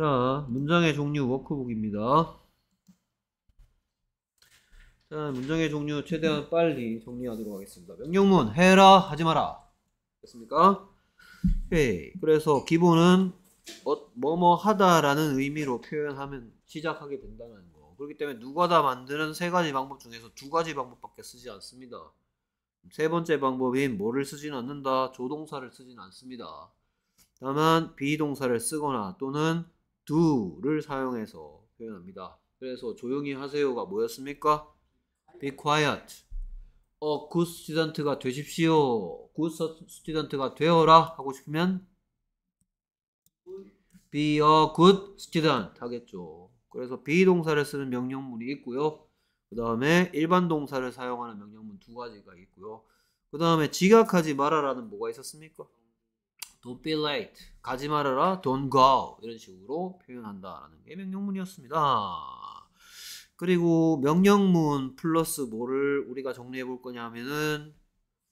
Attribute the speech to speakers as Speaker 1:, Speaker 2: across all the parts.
Speaker 1: 자, 문장의 종류 워크북입니다. 자, 문장의 종류 최대한 빨리 정리하도록 하겠습니다. 명령문 해라 하지 마라. 됐습니까? 오케이. 그래서 기본은 뭐, 뭐뭐 하다라는 의미로 표현하면 시작하게 된다는 거. 그렇기 때문에 누가 다 만드는 세 가지 방법 중에서 두 가지 방법밖에 쓰지 않습니다. 세 번째 방법인 뭐를 쓰진 않는다. 조동사를 쓰진 않습니다. 다만 비동사를 쓰거나 또는 do를 사용해서 표현합니다. 그래서 조용히 하세요가 뭐였습니까? Be quiet. 어, good student가 되십시오. good student가 되어라 하고 싶으면 be a good student 하겠죠. 그래서 be 동사를 쓰는 명령문이 있고요. 그 다음에 일반 동사를 사용하는 명령문 두 가지가 있고요. 그 다음에 지각하지 마라라는 뭐가 있었습니까? Don't be late. 가지 말아라. Don't go. 이런 식으로 표현한다라는 게 명령문이었습니다. 그리고 명령문 플러스 뭐를 우리가 정리해 볼 거냐 하면은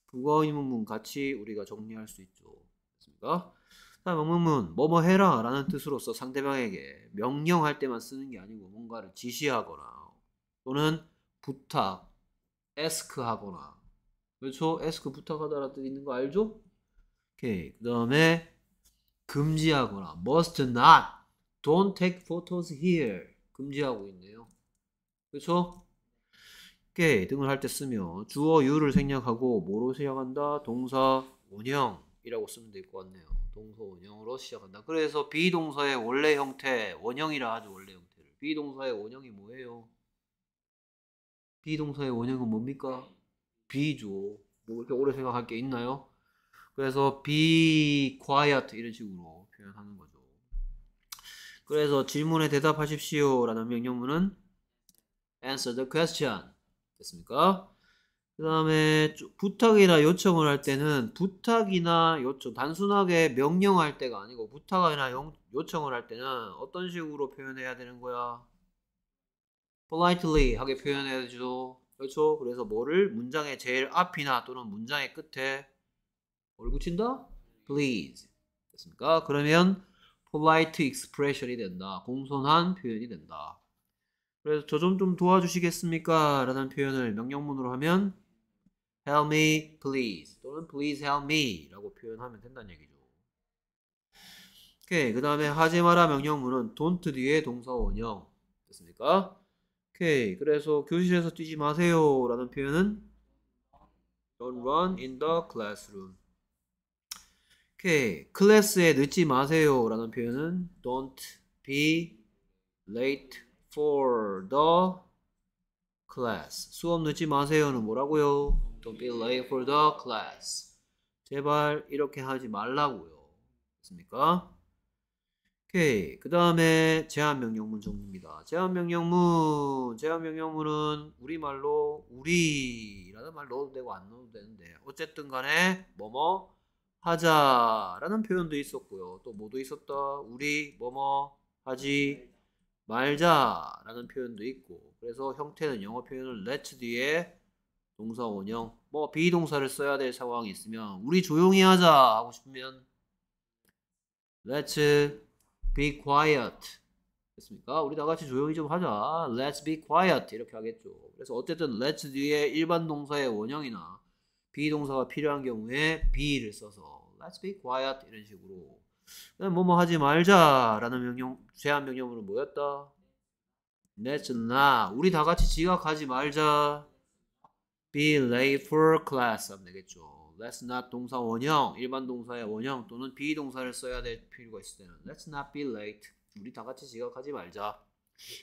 Speaker 1: 부가 의문문 같이 우리가 정리할 수 있죠. 됐습니까? 자, 명령문 뭐뭐 해라 라는 뜻으로서 상대방에게 명령할 때만 쓰는 게 아니고 뭔가를 지시하거나 또는 부탁, 에스크 하거나 그렇죠? 에스크 부탁하다라는 뜻 있는 거 알죠? 오케이. 그 다음에 금지하거나 must not, don't take photos here 금지하고 있네요. 그렇죠? 오케이. 등을 할 때쓰면 주어 유를 생략하고 뭐로 생작한다 동사 원형이라고 쓰면 될 것 같네요. 동사 원형으로 시작한다. 그래서 비동사의 원래 형태 원형이라 하죠. 원래 형태를. 비동사의 원형이 뭐예요? 비동사의 원형은 뭡니까? 비주어. 뭐 이렇게 오래 생각할 게 있나요? 그래서 be quiet 이런 식으로 표현하는 거죠. 그래서 질문에 대답하십시오 라는 명령문은 answer the question 됐습니까? 그 다음에 부탁이나 요청을 할 때는 부탁이나 요청 단순하게 명령할 때가 아니고 부탁이나 요청을 할 때는 어떤 식으로 표현해야 되는 거야? politely 하게 표현해야 되죠 그렇죠? 그래서 뭐를 문장의 제일 앞이나 또는 문장의 끝에 뭘 붙인다? please. 됐습니까? 그러면 polite expression이 된다. 공손한 표현이 된다. 그래서 저 좀 좀 도와주시겠습니까? 라는 표현을 명령문으로 하면 help me please 또는 please help me 라고 표현하면 된다는 얘기죠. 오케이 그 다음에 하지마라 명령문은 don't 뒤에 동사 원형 됐습니까? 오케이 그래서 교실에서 뛰지 마세요 라는 표현은 don't run in the classroom 오케이. 클래스에 늦지 마세요. 라는 표현은 don't be late for the class. 수업 늦지 마세요는 뭐라고요? don't be late for the class. 제발 이렇게 하지 말라고요. 됐습니까? 오케이. 그 다음에 제한명령문 종류입니다. 제한명령문. 제한명령문은 우리말로 우리라는 말 넣어도 되고 안 넣어도 되는데 어쨌든 간에 뭐뭐 하자라는 표현도 있었고요. 또 뭐도 있었다. 우리 뭐뭐 하지 말자라는 표현도 있고. 그래서 형태는 영어 표현을 let 뒤에 동사 원형 뭐 비동사를 써야 될 상황이 있으면 우리 조용히 하자 하고 싶으면 let's be quiet 됐습니까? 우리 다 같이 조용히 좀 하자. Let's be quiet 이렇게 하겠죠. 그래서 어쨌든 let's 뒤에 일반 동사의 원형이나 비동사가 필요한 경우에 be를 써서 let's be quiet 이런 식으로 뭐뭐 하지 말자라는 명령 제한 명령으로 뭐였다? Let's not 우리 다 같이 지각하지 말자. Be late for class 하면 되겠죠. Let's not 동사 원형 일반 동사의 원형 또는 be 동사를 써야 될 필요가 있을 때는 Let's not be late 우리 다 같이 지각하지 말자.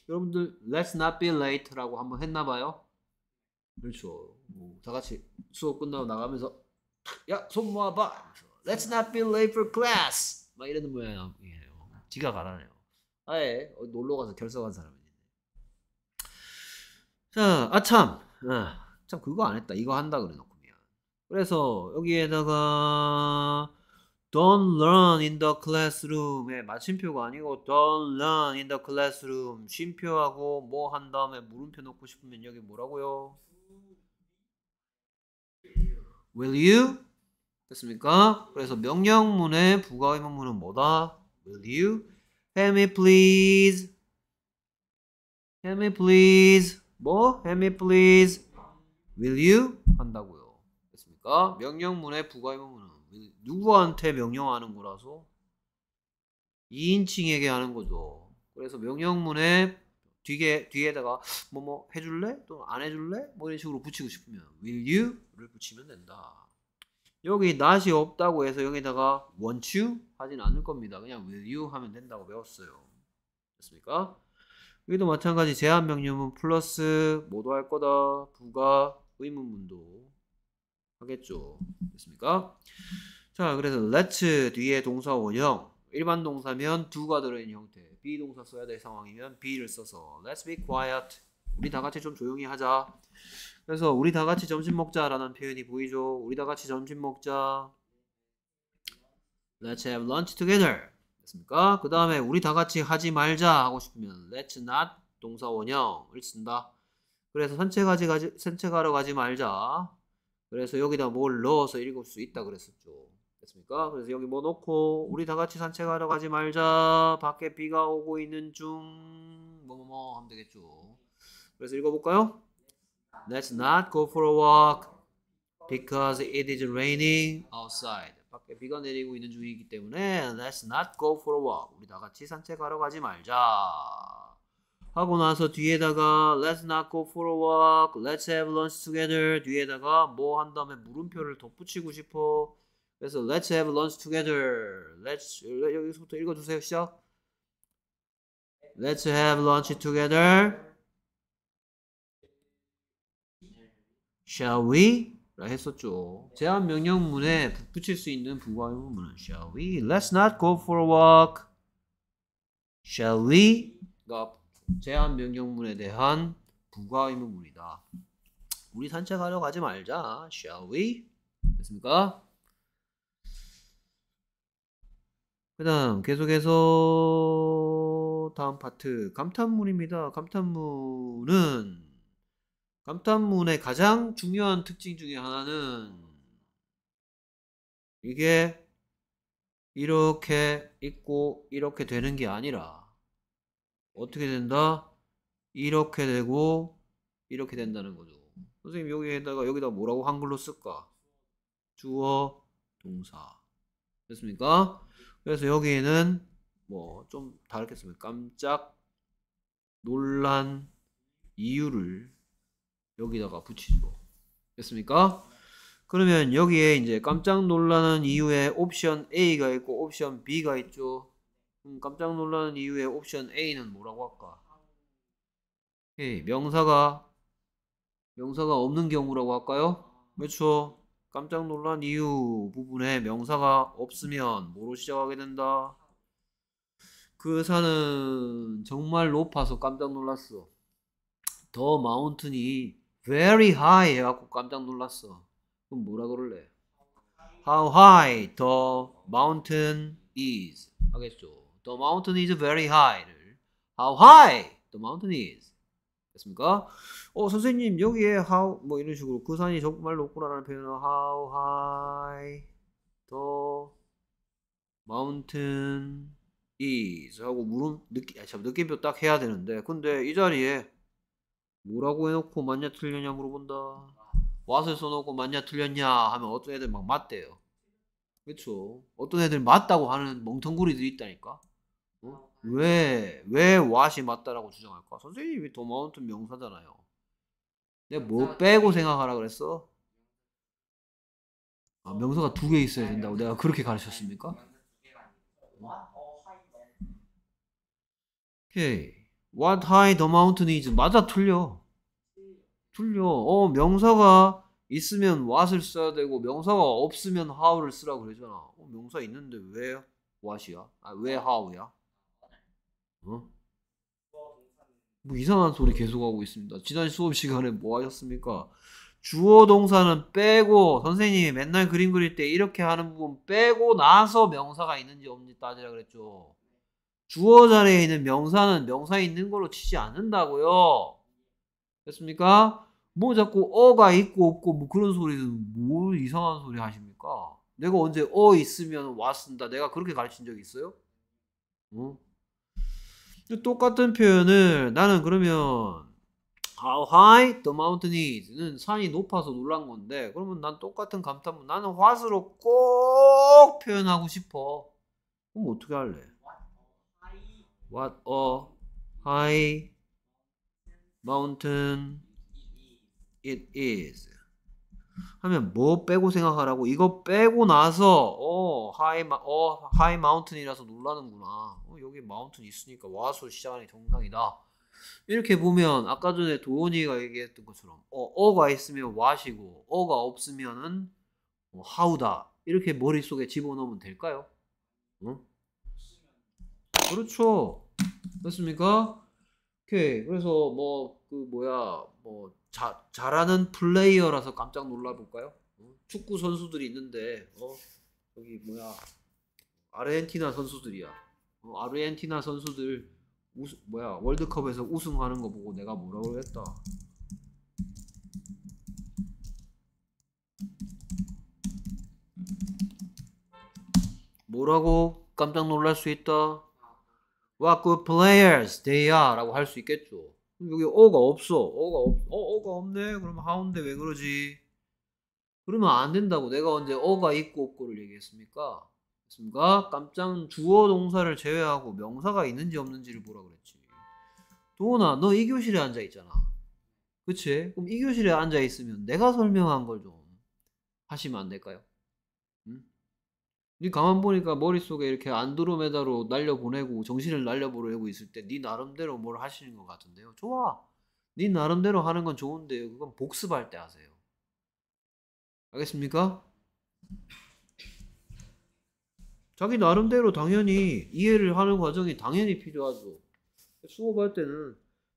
Speaker 1: 여러분들 Let's not be late라고 한번 했나봐요. 그렇죠. 뭐, 다 같이 수업 끝나고 나가면서 야 손 모아봐. Let's not be late for class. 막 이러는 모양이에요. 지각 안 하네요. 아예 놀러 가서 결석한 사람이 있네. 자, 아참, 아, 참 그거 안 했다. 이거 한다 그래놓고 미안. 그래서 여기에다가 Don't learn in the classroom에 예, 마침표가 아니고 Don't learn in the classroom 쉼표하고 뭐 한 다음에 물음표 놓고 싶으면 여기 뭐라고요? Will you? 됐습니까? 그래서 명령문의 부가의문문은 뭐다? Will you? Help me please. Help me please. 뭐? Help me please. Will you? 한다고요. 됐습니까? 명령문의 부가의문문은 누구한테 명령하는 거라서 2인칭에게 하는 거죠. 그래서 명령문의 뒤에 뒤에다가 뭐뭐 뭐 해줄래? 또 안 해줄래? 뭐 이런 식으로 붙이고 싶으면 will you를 붙이면 된다. 여기 not이 없다고 해서 여기다가 want you 하진 않을 겁니다. 그냥 will you 하면 된다고 배웠어요. 됐습니까? 여기도 마찬가지 제한 명령문 플러스 모두 할 거다 부가 의문문도 하겠죠. 됐습니까? 자 그래서 let's 뒤에 동사 원형 일반 동사면 두가 들어있는 형태 be 동사 써야 될 상황이면 be를 써서 let's be quiet. 우리 다 같이 좀 조용히 하자. 그래서 우리 다 같이 점심 먹자라는 표현이 보이죠. 우리 다 같이 점심 먹자. Let's have lunch together. 됐습니까? 그 다음에 우리 다 같이 하지 말자 하고 싶으면 let's not 동사 원형을 쓴다. 그래서 산책하지 가지 러 가지 말자. 그래서 여기다 뭘 넣어서 읽을 수 있다 그랬었죠. 됐습니까? 그래서 여기 뭐 놓고 우리 다 같이 산책하러 가지 말자. 밖에 비가 오고 있는 중. 뭐뭐뭐 하면 되겠죠. 그래서 읽어볼까요? Let's not go for a walk because it is raining outside. 밖에 비가 내리고 있는 중이기 때문에 Let's not go for a walk. 우리 다 같이 산책하러 가지 말자. 하고 나서 뒤에다가 Let's not go for a walk. Let's have lunch together. 뒤에다가 뭐 한 다음에 물음표를 덧붙이고 싶어. 그래서 Let's have lunch together. Let's 여기서부터 읽어주세요. 시작. Let's have lunch together. Shall we? 라 했었죠. 제한 명령문에 붙일 수 있는 부가의문은 Shall we? Let's not go for a walk. Shall we? 가 제한 명령문에 대한 부가의문이다 우리 산책하러 가지 말자. Shall we? 됐습니까? 그 다음 계속해서 다음 파트 감탄문입니다. 감탄문은 감탄문의 가장 중요한 특징 중에 하나는 이게 이렇게 있고 이렇게 되는 게 아니라 어떻게 된다? 이렇게 되고 이렇게 된다는 거죠. 선생님 여기에다가 여기다 뭐라고 한글로 쓸까? 주어 동사 됐습니까? 그래서 여기에는 뭐 좀다르게습니다 깜짝 놀란 이유를 여기다가 붙이죠. 뭐. 됐습니까? 그러면 여기에 이제 깜짝 놀라는 이유에 옵션 A가 있고 옵션 B가 있죠. 그 깜짝 놀라는 이유에 옵션 A는 뭐라고 할까? 오 명사가 명사가 없는 경우라고 할까요? 그렇죠. 깜짝 놀란 이유 부분에 명사가 없으면 뭐로 시작하게 된다? 그 산은 정말 높아서 깜짝 놀랐어. 더 마운틴이 very high 해갖고 깜짝 놀랐어. 그럼 뭐라 그럴래? How high the mountain is 하겠죠. The mountain is very high를 How high the mountain is 됐습니까? 어 선생님 여기에 how 뭐 이런 식으로 그 산이 정말 높구나라는 표현은 how high the mountain is 하고 물음 느낌 참 아, 느낌표 딱 해야 되는데 근데 이 자리에 뭐라고 해놓고 맞냐 틀렸냐 물어본다 와서 써놓고 맞냐 틀렸냐 하면 어떤 애들 막 맞대요 그렇죠 어떤 애들 맞다고 하는 멍텅구리들이 있다니까 어? 왜, 왜 왓이 맞다라고 주장할까? 선생님이 더마운트 명사잖아요. 내가 뭐 빼고 생각하라 그랬어? 아, 명사가 두 개 있어야 된다고 내가 그렇게 가르쳤습니까? 오케이. What high the mountain is. 맞아, 틀려. 틀려. 어, 명사가 있으면 what을 써야 되고, 명사가 없으면 how를 쓰라고 그러잖아. 어, 명사 있는데 왜 what이야? 아, 왜 how야? 어? 뭐 이상한 소리 계속하고 있습니다. 지난 수업 시간에 뭐 하셨습니까? 주어 동사는 빼고 선생님이 맨날 그림 그릴 때 이렇게 하는 부분 빼고 나서 명사가 있는지 없는지 따지라 그랬죠. 주어 자리에 있는 명사는 명사에 있는 걸로 치지 않는다고요. 됐습니까? 뭐 자꾸 어가 있고 없고 뭐 그런 소리는 뭘 이상한 소리 하십니까? 내가 언제 어 있으면 왔습니다. 내가 그렇게 가르친 적 있어요? 응? 어? 똑같은 표현을 나는 그러면 How high the mountain is는 산이 높아서 놀란 건데 그러면 난 똑같은 감탄문 나는 화수로 꼭 표현하고 싶어 그럼 어떻게 할래? What a high mountain it is 하면 뭐 빼고 생각하라고 이거 빼고 나서 어 하이 마, 어 하이 마운틴이라서 놀라는구나 어, 여기 마운틴 있으니까 와서 시작하는 정상이다 이렇게 보면 아까 전에 도원이가 얘기했던 것처럼 어 어가 있으면 와시고 어가 없으면은 어, 하우다 이렇게 머릿속에 집어넣으면 될까요? 응? 그렇죠. 그렇습니까? 오케이. 그래서 뭐 그 뭐야 뭐 자, 잘하는 플레이어라서 깜짝 놀라볼까요? 어, 축구 선수들이 있는데 어? 여기 뭐야 아르헨티나 선수들이야. 어, 아르헨티나 선수들 우스, 뭐야 월드컵에서 우승하는 거 보고 내가 뭐라고 했다. 뭐라고 깜짝 놀랄 수 있다. What good players they are 라고 할 수 있겠죠. 여기 어가 없어. 어가 없, 어, 어가 없네. 그러면 하운데 아, 왜 그러지? 그러면 안 된다고 내가 언제 어가 있고 없고를 얘기했습니까? 됐습니까? 깜짝 주어 동사를 제외하고 명사가 있는지 없는지를 보라 그랬지. 도훈아, 너 이 교실에 앉아 있잖아. 그치? 그럼 이 교실에 앉아 있으면 내가 설명한 걸 좀 하시면 안 될까요? 네 가만 보니까 머릿속에 이렇게 안드로메다로 날려보내고 정신을 날려보내고 있을 때 네 나름대로 뭘 하시는 것 같은데요. 좋아. 네 나름대로 하는 건 좋은데요. 그건 복습할 때 하세요. 알겠습니까? 자기 나름대로 당연히 이해를 하는 과정이 당연히 필요하죠. 수업할 때는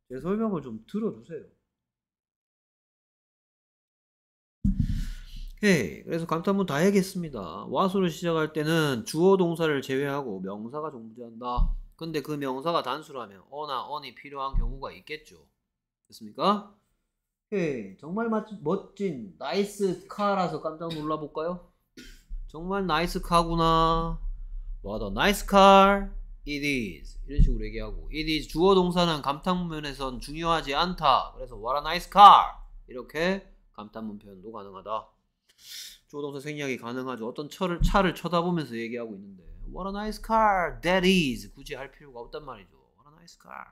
Speaker 1: 제 설명을 좀 들어주세요. 예, 그래서 감탄문 다해기했습니다 와수를 시작할 때는 주어 동사를 제외하고 명사가 존재한다. 근데 그 명사가 단수라면 어나 언이 필요한 경우가 있겠죠. 됐습니까? 예, 정말 멋, 멋진 나이스 카라서 깜짝 놀라볼까요? 정말 나이스 카구나. 와, 더 나이스 카. It is 이런 식으로 얘기하고 It is 주어 동사는 감탄문에선 중요하지 않다. 그래서 What a nice car 이렇게 감탄문 표현도 가능하다. 조동사 생략이 가능하죠. 어떤 차를, 차를 쳐다보면서 얘기하고 있는데 What a nice car that is 굳이 할 필요가 없단 말이죠. What a nice car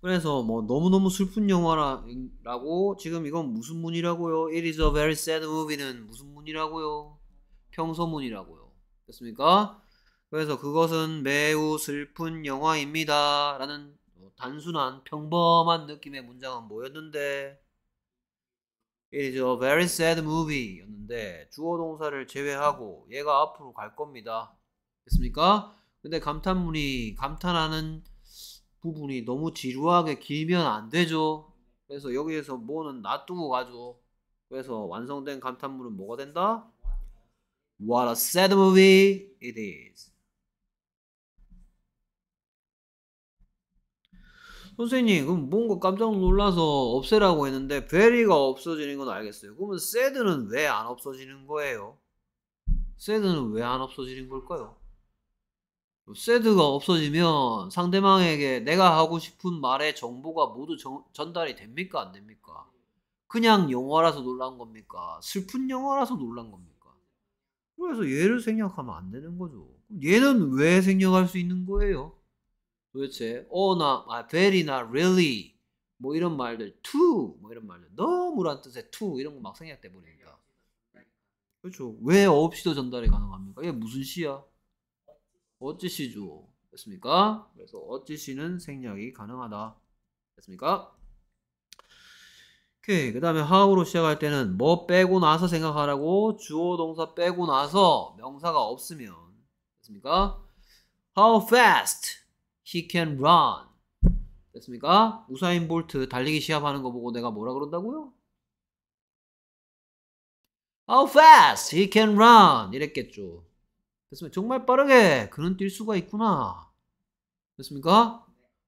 Speaker 1: 그래서 뭐 너무너무 슬픈 영화라고 지금 이건 무슨 문이라고요? It is a very sad movie는 무슨 문이라고요? 평소문이라고요. 됐습니까? 그래서 그것은 매우 슬픈 영화입니다. 라는 단순한 평범한 느낌의 문장은 뭐였는데 It is a very sad movie 였는데 주어 동사를 제외하고 얘가 앞으로 갈 겁니다. 됐습니까? 근데 감탄문이 감탄하는 부분이 너무 지루하게 길면 안 되죠. 그래서 여기에서 뭐는 놔두고 가죠. 그래서 완성된 감탄문은 뭐가 된다? What a sad movie it is. 선생님 그럼 뭔가 깜짝 놀라서 없애라고 했는데 베리가 없어지는 건 알겠어요. 그러면 세드는왜 안 없어지는 거예요? 세드는왜 안 없어지는 걸까요? 세드가 없어지면 상대방에게 내가 하고 싶은 말의 정보가 모두 정, 전달이 됩니까? 안 됩니까? 그냥 영화라서 놀란 겁니까? 슬픈 영화라서 놀란 겁니까? 그래서 얘를 생략하면 안 되는 거죠. 얘는 왜 생략할 수 있는 거예요? 도대체 o 어, 나 아, v e 나 really 뭐 이런 말들 to 뭐 이런 말들 너무란 뜻의 to 이런 거 막 생략돼 버리니다 그렇죠 왜 없이도 전달이 가능합니까 이게 무슨 시야 어찌 시죠 됐습니까 그래서 어찌 시는 생략이 가능하다 됐습니까 오케이 그 다음에 how로 시작할 때는 뭐 빼고 나서 생각하라고 주어 동사 빼고 나서 명사가 없으면 됐습니까 how fast He can run. 됐습니까? 우사인 볼트 달리기 시합하는 거 보고 내가 뭐라 그런다고요? How fast he can run 이랬겠죠. 됐습니까? 정말 빠르게 그는 뛸 수가 있구나. 됐습니까?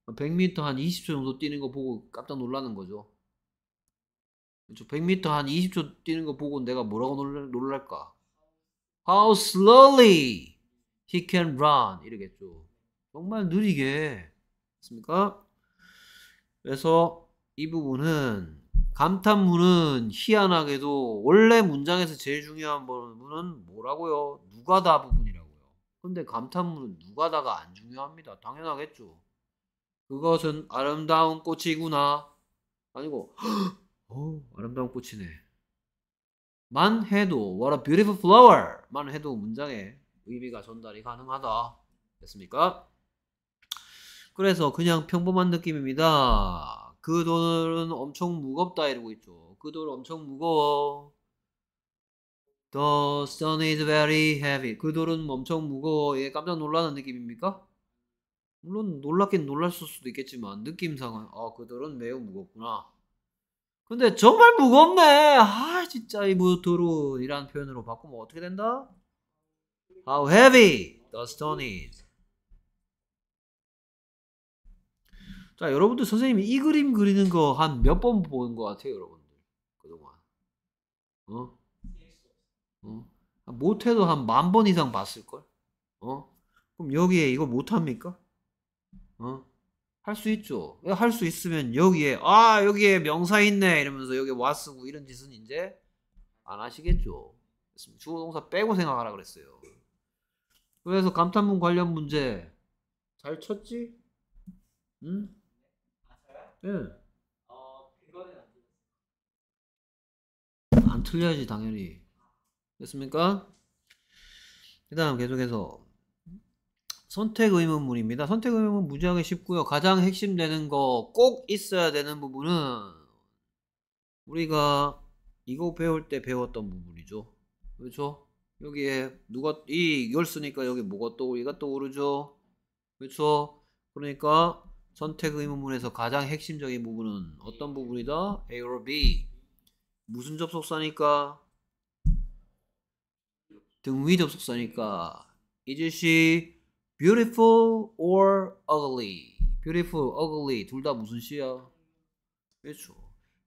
Speaker 1: 100m 어, 한 20초 정도 뛰는 거 보고 깜짝 놀라는 거죠. 100m 한 20초 뛰는 거 보고 내가 뭐라고 놀랄까? How slowly he can run 이러겠죠. 정말 느리게 맞습니까? 그래서 이 부분은 감탄문은 희한하게도 원래 문장에서 제일 중요한 부분은 뭐라고요? 누가다 부분이라고요. 근데 감탄문은 누가다가 안 중요합니다. 당연하겠죠. 그것은 아름다운 꽃이구나. 아니고 어, 아름다운 꽃이네. 만 해도 what a beautiful flower 만 해도 문장에 의미가 전달이 가능하다. 됐습니까? 그래서 그냥 평범한 느낌입니다. 그돈은 엄청 무겁다 이러고 있죠. 그돈 엄청 무거워. The stone is very heavy. 그 돌은 엄청 무거워. 얘 깜짝 놀라는 느낌입니까? 물론 놀랍긴 놀랐을 수도 있겠지만 느낌상은 아, 그 아그 돌은 매우 무겁구나. 근데 정말 무겁네. 아 진짜 이 무토론이라는 뭐 표현으로 바꾸면 어떻게 된다? How heavy the stone is. 자, 여러분들 선생님이 이 그림 그리는 거 한 몇 번 보는 것 같아요, 여러분들. 그동안. 어? 어? 아, 못해도 한 만 번 이상 봤을걸? 어? 그럼 여기에 이거 못합니까? 어? 할 수 있죠. 예, 할수 있으면 여기에, 아, 여기에 명사 있네. 이러면서 여기 와 쓰고 이런 짓은 이제 안 하시겠죠. 주어 동사 빼고 생각하라 그랬어요. 그래서 감탄문 관련 문제 잘 쳤지? 응? 예. 어, 그거는 안틀렸어안 틀려야지 당연히. 됐습니까? 그다음 계속해서 선택 의문문입니다. 선택 의문문 무지하게 쉽고요. 가장 핵심 되는 거 꼭 있어야 되는 부분은 우리가 이거 배울 때 배웠던 부분이죠. 그렇죠? 여기에 누가 이 이걸 쓰니까 여기 뭐가 떠오르가 떠오르죠. 그렇죠? 그러니까 선택 의문문에서 가장 핵심적인 부분은 어떤 부분이다? A or B 무슨 접속사니까? 등위 접속사니까 Is she beautiful or ugly? beautiful, ugly 둘 다 무슨 시야? 그렇죠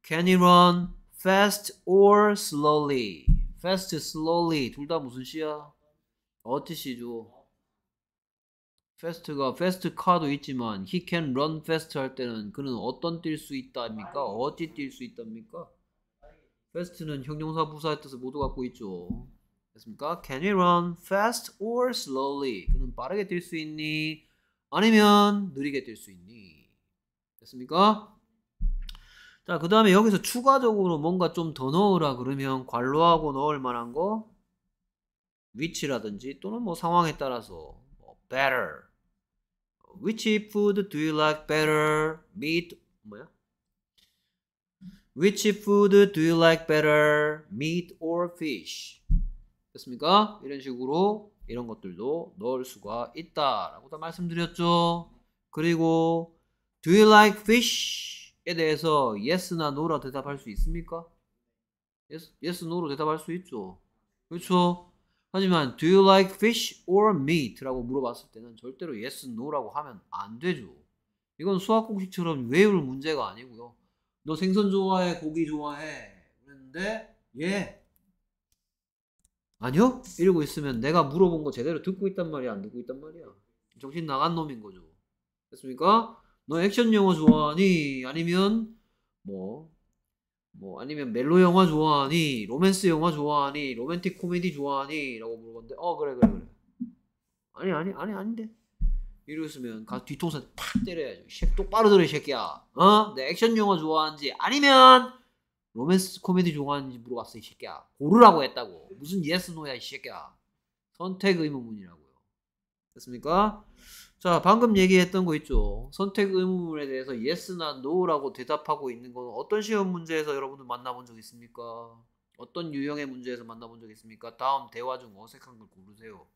Speaker 1: Can he run fast or slowly? fast, slowly 둘 다 무슨 시야? 어티 시죠 패스트가 패스트 카도 있지만 he can run fast 할 때는 그는 어떤 뛸 수 있답니까? 어찌 뛸수 있답니까? 패스트는 형용사 부사의 뜻을 모두 갖고 있죠. 됐습니까? Can y o run fast or slowly? 그는 빠르게 뛸 수 있니? 아니면 느리게 뛸 수 있니? 됐습니까? 자, 그 다음에 여기서 추가적으로 뭔가 좀 더 넣으라 그러면 관로하고 넣을 만한 거 위치라든지 또는 뭐 상황에 따라서 뭐 better Which food do you like better? Meat 뭐야? Which food do you like better? Meat or fish? 됐습니까? 이런 식으로 이런 것들도 넣을 수가 있다라고 다 말씀드렸죠. 그리고 Do you like fish?에 대해서 yes나 no라 대답할 수 있습니까? yes, yes, no로 대답할 수 있죠. 그렇죠? 하지만 do you like fish or meat라고 물어봤을 때는 절대로 yes, no라고 하면 안 되죠. 이건 수학 공식처럼 외울 문제가 아니고요. 너 생선 좋아해, 고기 좋아해. 그랬는데 예. 아니요? 이러고 있으면 내가 물어본 거 제대로 듣고 있단 말이야, 안 듣고 있단 말이야. 정신 나간 놈인 거죠. 됐습니까? 너 액션 영화 좋아하니? 아니면 뭐뭐 아니면 멜로 영화 좋아하니 로맨스 영화 좋아하니 로맨틱 코미디 좋아하니 라고 물어봤는데 어 그래 그래 그래 아니 아니 아니 아닌데 이랬으면 가 뒤통수에 탁 때려야죠 이 똑바로 들어 이 새끼야 어? 내 액션 영화 좋아하는지 아니면 로맨스 코미디 좋아하는지 물어봤어 이 새끼야 고르라고 했다고 무슨 예스 노야 이 새끼야 선택 의문문이라고요 됐습니까? 자, 방금 얘기했던 거 있죠. 선택 의무문에 대해서 yes나 no라고 대답하고 있는 건 어떤 시험 문제에서 여러분들 만나본 적 있습니까? 어떤 유형의 문제에서 만나본 적 있습니까? 다음 대화 중 어색한 걸 고르세요.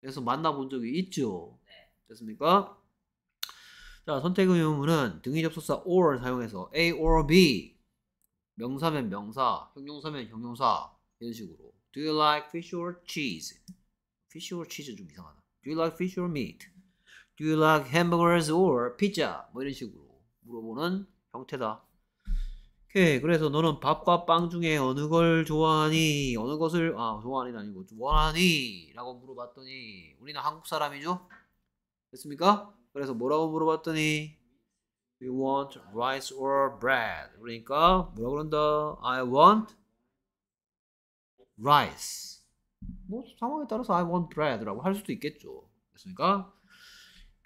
Speaker 1: 그래서 만나본 적이 있죠. 네. 됐습니까? 자, 선택 의무문은 등위 접속사 or 사용해서 A or B 명사면 명사, 형용사면 형용사 이런 식으로 Do you like fish or cheese? fish or cheese 좀 이상하다. Do you like fish or meat? Do you like hamburgers or pizza? 뭐 이런 식으로 물어보는 형태다. 오케이. 그래서 너는 밥과 빵 중에 어느 걸 좋아하니? 어느 것을 아좋아하니 아니고 좋아하니라고 물어봤더니 우리는 한국 사람이죠. 됐습니까? 그래서 뭐라고 물어봤더니 We want rice or bread. 그러니까 뭐라 그런다? I want rice. 뭐 상황에 따라서 I want bread라고 할 수도 있겠죠. 됐습니까?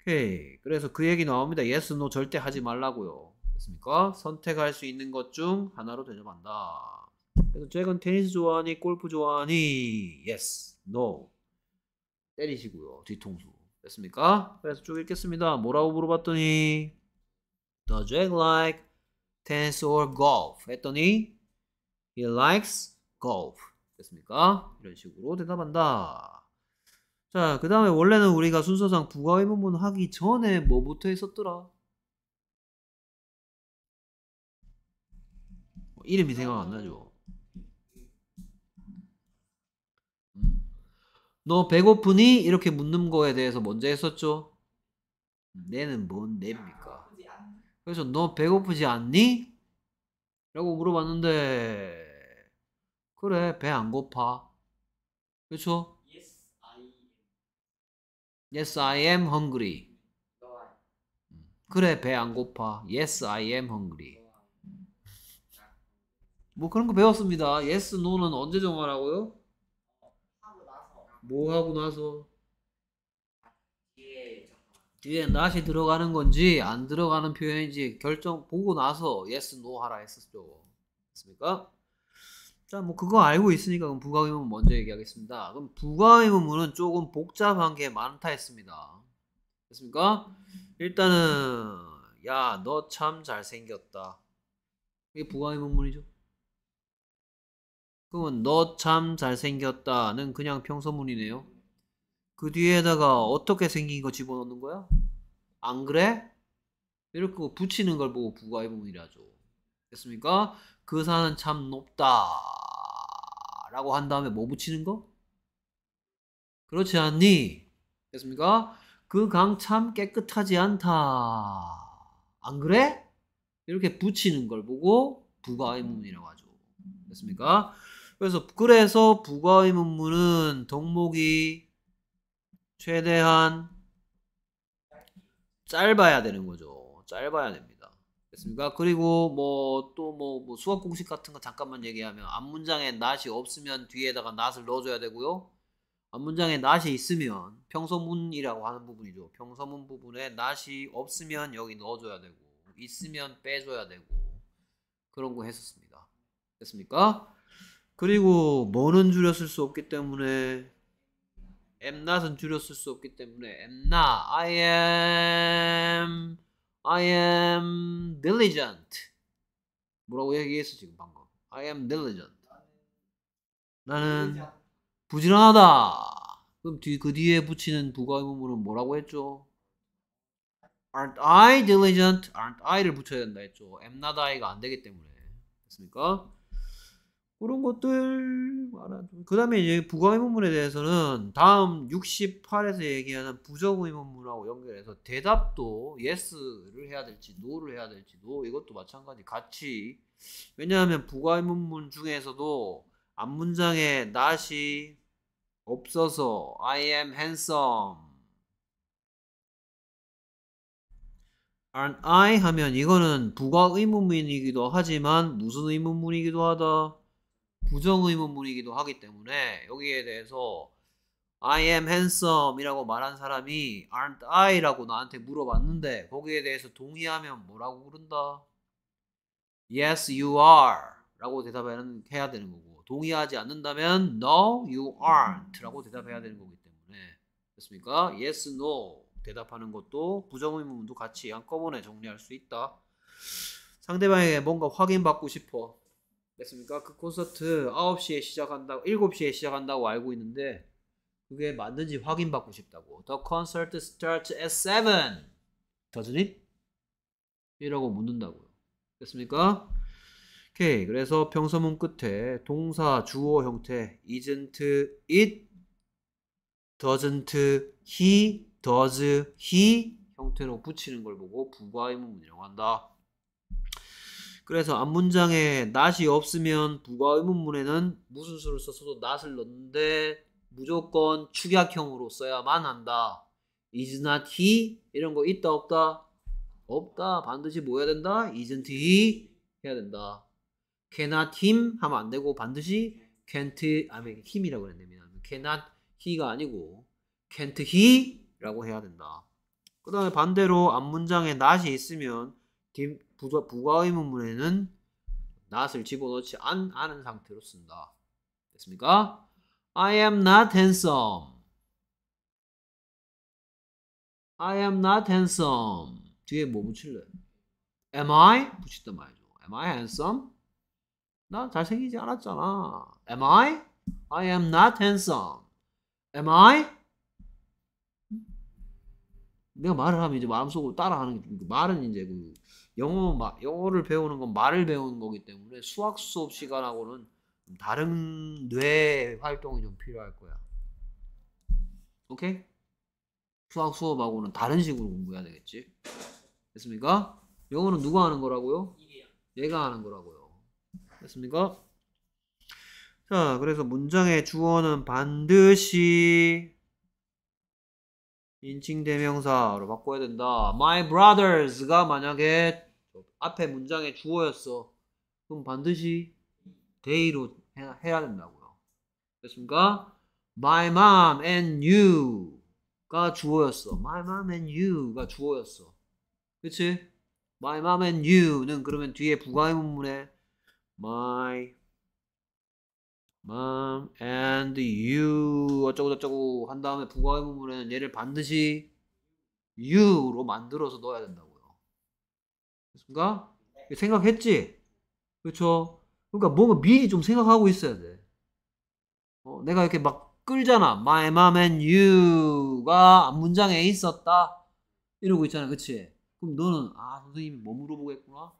Speaker 1: 오케이. 그래서 그 얘기 나옵니다. yes, no 절대 하지 말라고요. 됐습니까? 선택할 수 있는 것 중 하나로 대접한다. 그래서 잭은 테니스 좋아하니 골프 좋아하니 yes, no 때리시고요. 뒤통수. 됐습니까? 그래서 쭉 읽겠습니다. 뭐라고 물어봤더니 t h e Jack like tennis or golf? 했더니 He likes golf. 됐습니까? 이런 식으로 대답한다. 자, 그 다음에 원래는 우리가 순서상 부가 의문문 하기 전에 뭐부터 했었더라? 어, 이름이 생각 안 나죠? 음. 너 배고프니? 이렇게 묻는 거에 대해서 먼저 했었죠? 음, 내는 뭔냅니까 그래서 너 배고프지 않니? 라고 물어봤는데 그래 배 안 고파 그렇죠? Yes, I am hungry. 그래, 배 안 고파. Yes, I am hungry. 뭐 그런 거 배웠습니다. Yes, no는 언제 정하라고요? 뭐 하고 나서? 뒤에 not이 들어가는 건지 안 들어가는 표현인지 결정 보고 나서 yes, no 하라 했었죠. 맞습니까? 자, 뭐 그거 알고 있으니까 그럼 부가의문 먼저 얘기하겠습니다. 그럼 부가의문은 조금 복잡한 게 많다 했습니다. 됐습니까? 일단은 야, 너 참 잘생겼다. 이게 부가의문문이죠. 그러면 너 참 잘생겼다는 그냥 평소문이네요. 그 뒤에다가 어떻게 생긴 거 집어넣는 거야? 안 그래? 이렇게 뭐 붙이는 걸 보고 부가의문이라죠. 됐습니까? 그 산은 참 높다. 라고 한 다음에 뭐 붙이는 거? 그렇지 않니? 됐습니까? 그 강 참 깨끗하지 않다. 안 그래? 이렇게 붙이는 걸 보고 부가의문이라고 하죠. 됐습니까? 그래서 그래서 부가의문문은 덕목이 최대한 짧아야 되는 거죠. 짧아야 됩니다. 됐습니까? 그리고 뭐 또뭐 뭐, 뭐 수학 공식 같은 거 잠깐만 얘기하면 앞 문장에 not이 없으면 뒤에다가 not을 넣어줘야 되고요. 앞 문장에 not이 있으면 평소문이라고 하는 부분이죠. 평소문 부분에 not이 없으면 여기 넣어줘야 되고 있으면 빼줘야 되고 그런 거 했었습니다. 됐습니까? 그리고 뭐는 줄였을수 없기 때문에 m not은 줄였을수 없기 때문에 m not I am I am diligent. 뭐라고 얘기했어 지금 방금. I am diligent. 나는 부지런하다. 그럼 뒤, 그 뒤에 붙이는 부가의문은 뭐라고 했죠? Aren't I diligent? Aren't I를 붙여야 된다 했죠. Am not I가 안 되기 때문에. 됐습니까? 그런 것들 그 다음에 이제 부가의문문에 대해서는 다음 68에서 얘기하는 부정의문문하고 연결해서 대답도 yes를 해야 될지 no를 해야 될지 no 이것도 마찬가지 같이 왜냐하면 부가의문문 중에서도 앞문장에 not이 없어서 I am handsome aren't I 하면 이거는 부가의문문이기도 하지만 무슨 의문문이기도 하다 부정 의문문이기도 하기 때문에 여기에 대해서 I am handsome이라고 말한 사람이 aren't I라고 나한테 물어봤는데 거기에 대해서 동의하면 뭐라고 그런다? Yes, you are라고 대답해야 되는 거고 동의하지 않는다면 No, you aren't라고 대답해야 되는 거기 때문에 됐습니까? Yes, No 대답하는 것도 부정의문문도 같이 한꺼번에 정리할 수 있다. 상대방에게 뭔가 확인받고 싶어. 됐습니까? 그 콘서트 9시에 시작한다고 7시에 시작한다고 알고 있는데 그게 맞는지 확인받고 싶다고. The concert starts at 7. Doesn't it? 이라고 묻는다고요. 됐습니까? 오케이. 그래서 평서문 끝에 동사 주어 형태 isn't it doesn't he does he 형태로 붙이는 걸 보고 부과의문문이라고 한다. 그래서 앞문장에 낫이 없으면 부가 의문문에는 무슨 수를 써서도 낫을 넣는데 무조건 축약형으로 써야만 한다. is not he 이런 거 있다 없다 없다 반드시 뭐 해야 된다 isn't he 해야 된다 cannot him 하면 안 되고 반드시 can't 아니 힘이라고 그랬네요 cannot he가 아니고 can't he라고 해야 된다 그 다음에 반대로 앞문장에 not이 있으면 부가, 부가 의문문에는 not을 집어넣지 않, 않은 상태로 쓴다. 됐습니까? I am not handsome. I am not handsome. 뒤에 뭐 붙일래? Am I? 붙였단 말이죠. Am I handsome? 나 잘생기지 않았잖아. Am I? I am not handsome. Am I? 내가 말을 하면 이제 마음속으로 따라하는 게 그 말은 이제 그 영어 막 영어를 배우는 건 말을 배우는 거기 때문에 수학 수업 시간하고는 다른 뇌 활동이 좀 필요할 거야. 오케이? 수학 수업하고는 다른 식으로 공부해야 되겠지. 됐습니까? 영어는 누가 하는 거라고요? 얘가 하는 거라고요. 됐습니까? 자, 그래서 문장의 주어는 반드시 인칭 대명사로 바꿔야 된다. My brothers가 만약에 앞에 문장의 주어였어. 그럼 반드시 they로 해야 된다고요. 됐습니까? My mom and you가 주어였어. My mom and you가 주어였어. 그치? My mom and you는 그러면 뒤에 부가의 문문에 my mom and you 어쩌고저쩌고 한 다음에 부가의 부분에는 얘를 반드시 you로 만들어서 넣어야 된다고요. 됐습니까? 생각했지? 그렇죠? 그러니까 뭔가 미리 좀 생각하고 있어야 돼. 어, 내가 이렇게 막 끌잖아. My mom and you가 문장에 있었다. 이러고 있잖아. 그치? 그럼 너는 아 선생님이 뭐 물어보겠구나.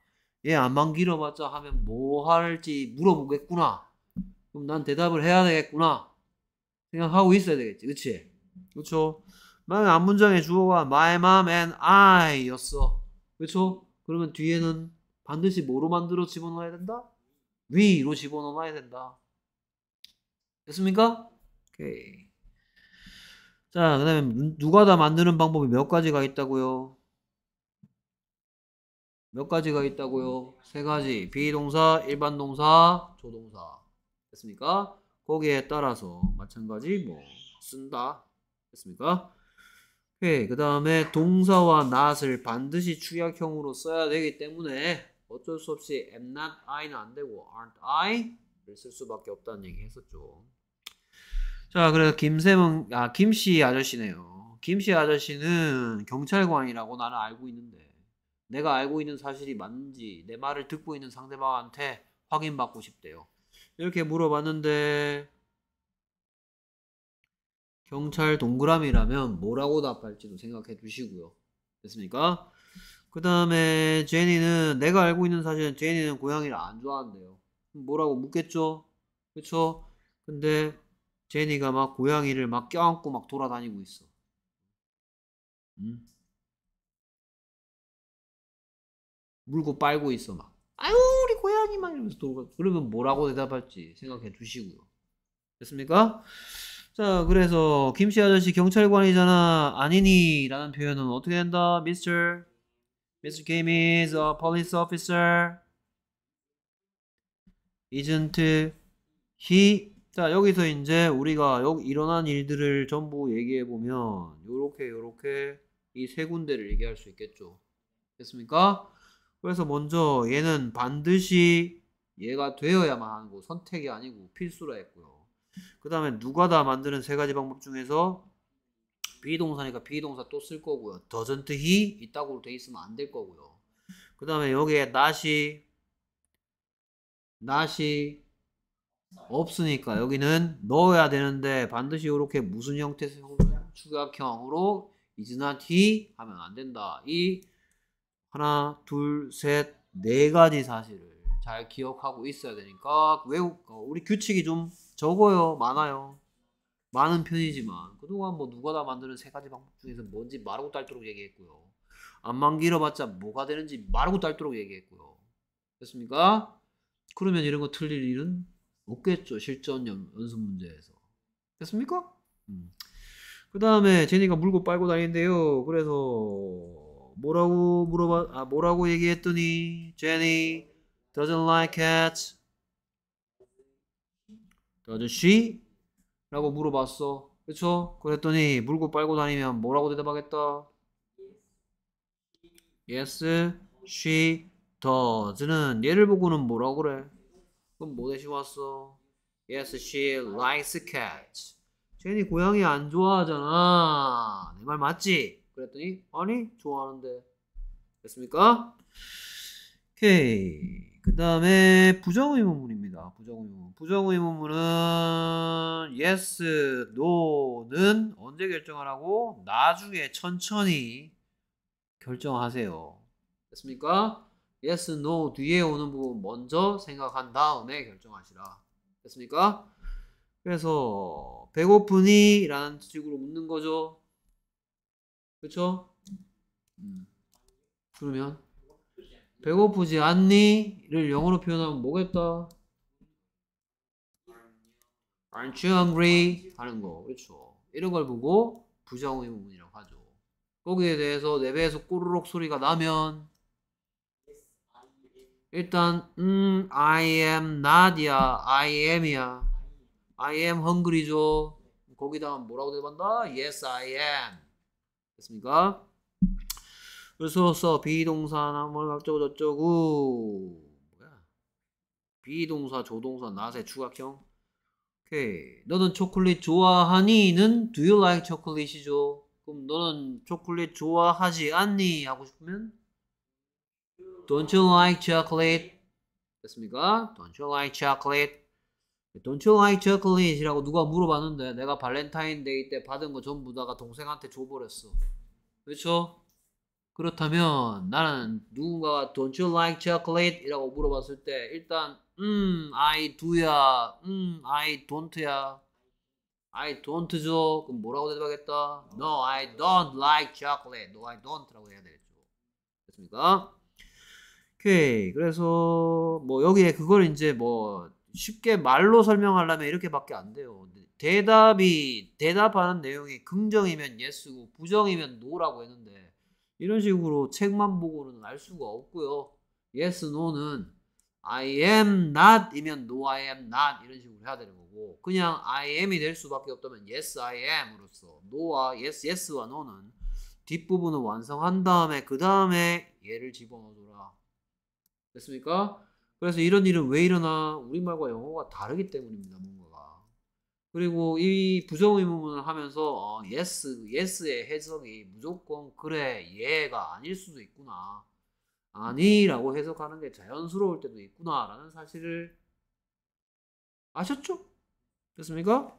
Speaker 1: 얘 안만 길어봤자 하면 뭐 할지 물어보겠구나. 그럼 난 대답을 해야 되겠구나 생각하고 있어야 되겠지 그치? 그쵸? 만약에 안문장의 주어가 my mom and I 였어 그쵸? 그러면 뒤에는 반드시 뭐로 만들어 집어넣어야 된다? 위로 집어넣어야 된다 됐습니까? 오케이 자, 그 다음에 누가 다 만드는 방법이 몇 가지가 있다고요? 몇 가지가 있다고요? 세 가지. 비동사, 일반 동사, 조동사. 됐습니까? 거기에 따라서 마찬가지 뭐 쓴다 됐습니까? 그 다음에 동사와 not을 반드시 축약형으로 써야 되기 때문에 어쩔 수 없이 am not I는 안 되고 aren't I를 쓸 수밖에 없다는 얘기 했었죠. 자 그래서 김쌤은 아 김씨 아저씨네요. 김씨 아저씨는 경찰관이라고 나는 알고 있는데 내가 알고 있는 사실이 맞는지 내 말을 듣고 있는 상대방한테 확인받고 싶대요. 이렇게 물어봤는데 경찰 동그라미라면 뭐라고 답할지도 생각해 두시고요. 됐습니까? 그 다음에 제니는 내가 알고 있는 사실은 제니는 고양이를 안 좋아한대요. 뭐라고 묻겠죠? 그쵸? 근데 제니가 막 고양이를 막 껴안고 막 돌아다니고 있어. 음? 물고 빨고 있어 막.
Speaker 2: 아유 고양이만 이러면서
Speaker 1: 돌고 그러면 뭐라고 대답할지 생각해 두시고요. 됐습니까? 자, 그래서 김씨 아저씨 경찰관이잖아. 아니니 라는 표현은 어떻게 된다? Mr. Mr. Kim is a police officer. Isn't he? 자, 여기서 이제 우리가 여기 일어난 일들을 전부 얘기해 보면 요렇게 요렇게 이 세 군데를 얘기할 수 있겠죠. 됐습니까? 그래서 먼저 얘는 반드시 얘가 되어야만 하는 거 선택이 아니고 필수라 했고요. 그 다음에 누가 다 만드는 세 가지 방법 중에서 비동사니까 비동사 또 쓸 거고요. doesn't he 이따구로 돼 있으면 안 될 거고요. 그 다음에 여기에 not이 not이 없으니까 여기는 넣어야 되는데 반드시 이렇게 무슨 형태 추격형으로 is not he 하면 안 된다. 이 하나, 둘, 셋, 네 가지 사실을 잘 기억하고 있어야 되니까 외국 어, 우리 규칙이 좀 적어요, 많아요. 많은 편이지만 그동안 뭐 누가 다 만드는 세 가지 방법 중에서 뭔지 말하고딸도록 얘기했고요. 안만 길어봤자 뭐가 되는지 말하고딸도록 얘기했고요. 됐습니까? 그러면 이런 거 틀릴 일은 없겠죠. 실전 연, 연습 문제에서. 됐습니까? 음. 그 다음에 제니가 물고 빨고 다니는데요. 그래서 뭐라고 물어봐 아 뭐라고 얘기했더니 제니 doesn't like c t Does she? 라고 물어봤어. 그쵸? 그랬더니 물고 빨고 다니면 뭐라고 대답하겠다? Yes, she does는 얘를 보고는 뭐라고 그래? 그럼 뭐 대신 왔어? Yes, she likes cats. 제니 고양이 안 좋아하잖아. 내 말 맞지? 그랬더니 아니 좋아하는데 됐습니까? 오케이 그 다음에 부정의문문입니다. 부정의문문 부정의문문은 yes, no는 언제 결정하라고? 나중에 천천히 결정하세요. 됐습니까? yes, no 뒤에 오는 부분 먼저 생각한 다음에 결정하시라. 됐습니까? 그래서 배고프니? 라는 식으로 묻는 거죠. 그쵸? 음. 그러면 배고프지 않니?를 영어로 표현하면 뭐겠다? Aren't you hungry? 하는 거 그렇죠. 이런 걸 보고 부정의부분이라고 하죠. 거기에 대해서 내 배에서 꼬르륵 소리가 나면 일단 음 I am not이야 I am이야 I am hungry죠 거기다 뭐라고 대답한다? Yes I am 됐습니까? 그래서 비동사나 뭘 뭐 어쩌고 쩌고 뭐야 비동사 조동사 나세 추각형 오케이 너는 초콜릿 좋아하니는 do you like 초콜릿이죠 그럼 너는 초콜릿 좋아하지 않니 하고 싶으면 don't you like chocolate 됐습니까 don't you like chocolate Don't you like chocolate? 라고 누가 물어봤는데 내가 발렌타인데이 때 받은 거 전부 다가 동생한테 줘버렸어. 그렇죠? 그렇다면 나는 누군가가 Don't you like chocolate? 이라고 물어봤을 때 일단 음, I do야 음, I don't야 I don't죠? 그럼 뭐라고 대답하겠다? No, I don't like chocolate. No, I don't라고 해야 되겠죠. 됐습니까? 오케이. 그래서 뭐 여기에 그걸 이제 뭐 쉽게 말로 설명하려면 이렇게밖에 안 돼요. 대답이 대답하는 내용이 긍정이면 예스고 부정이면 노라고 했는데 이런 식으로 책만 보고는 알 수가 없고요. yes, no는 I am not이면 no, I am not 이런 식으로 해야 되는 거고 그냥 I am이 될 수밖에 없다면 yes, I am으로써 no와 yes, yes와 no는 뒷부분을 완성한 다음에 그 다음에 얘를 집어넣어줘라. 됐습니까? 그래서 이런 일은 왜 일어나? 우리말과 영어가 다르기 때문입니다, 뭔가가. 그리고 이 부정 의문을 문 하면서 어, yes, yes의 해석이 무조건 그래, 예가 아닐 수도 있구나. 아니라고 해석하는 게 자연스러울 때도 있구나라는 사실을 아셨죠? 됐습니까?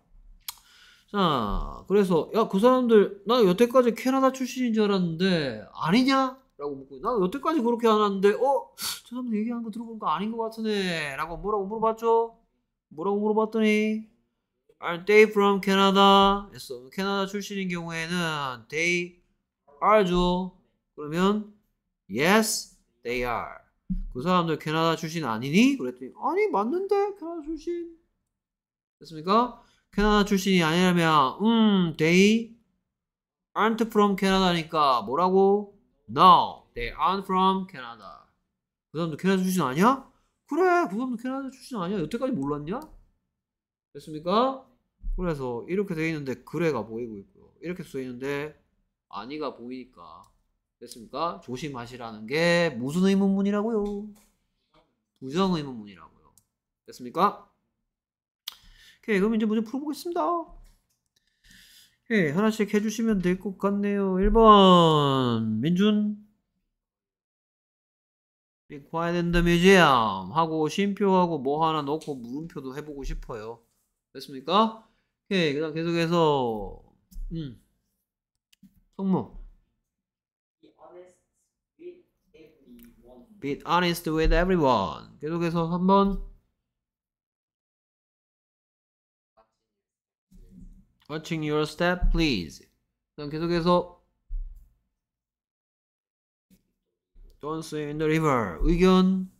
Speaker 1: 자, 그래서 야그 사람들 나 여태까지 캐나다 출신인 줄 알았는데 아니냐? 라고 묻고 난 여태까지 그렇게 안왔는데 어? 저 사람 얘기하는 거 들어보니까 아닌 것 같으네 라고 뭐라고 물어봤죠? 뭐라고 물어봤더니 Are they from Canada? 했어 캐나다 출신인 경우에는 they are죠 그러면 yes they are 그 사람들 캐나다 출신 아니니? 그랬더니 아니 맞는데 캐나다 출신 됐습니까? 캐나다 출신이 아니라면 음 they aren't from Canada니까 뭐라고? No, they aren't from Canada. 그 사람도 캐나다 출신 아니야? 그래, 그 사람도 캐나다 출신 아니야? 여태까지 몰랐냐? 됐습니까? 그래서 이렇게 되어 있는데 그래가 보이고 있고요. 이렇게 써 있는데 아니가 보이니까 됐습니까? 조심하시라는 게 무슨 의문문이라고요? 부정 의문문이라고요. 됐습니까? 오케이, 그럼 이제 문제 풀어보겠습니다. 예, 하나씩 해주시면 될 것 같네요. 1번, 민준. Be quiet in the museum. 하고, 쉼표하고 뭐 하나 넣고 물음표도 해보고 싶어요. 됐습니까? 오그다 계속해서, 음. 성모. Be honest with everyone. 계속해서 한번 Watching your step, please. 그럼 계속해서 Don't swim in the river. 의견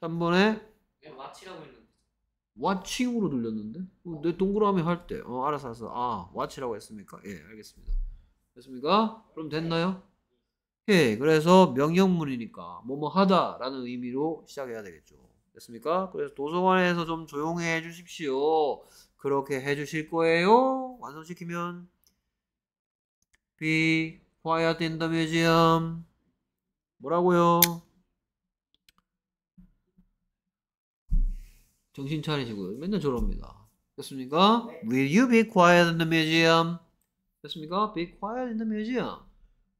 Speaker 1: 3번에 watch라고 했는데 watching으로 들렸는데 어, 내 동그라미 할때 어, 알아서 알아서 아 watch라고 했습니까? 예 알겠습니다 됐습니까? 그럼 됐나요? 예 그래서 명령문이니까 뭐 뭐 하다 라는 의미로 시작해야 되겠죠 됐습니까? 그래서 도서관에서 좀 조용해 해 주십시오. 그렇게 해 주실 거예요. 완성시키면 Be quiet in the museum. 뭐라고요? 정신 차리시고요. 맨날 저럽니다. 됐습니까? 네. Will you be quiet in the museum? 됐습니까? Be quiet in the museum.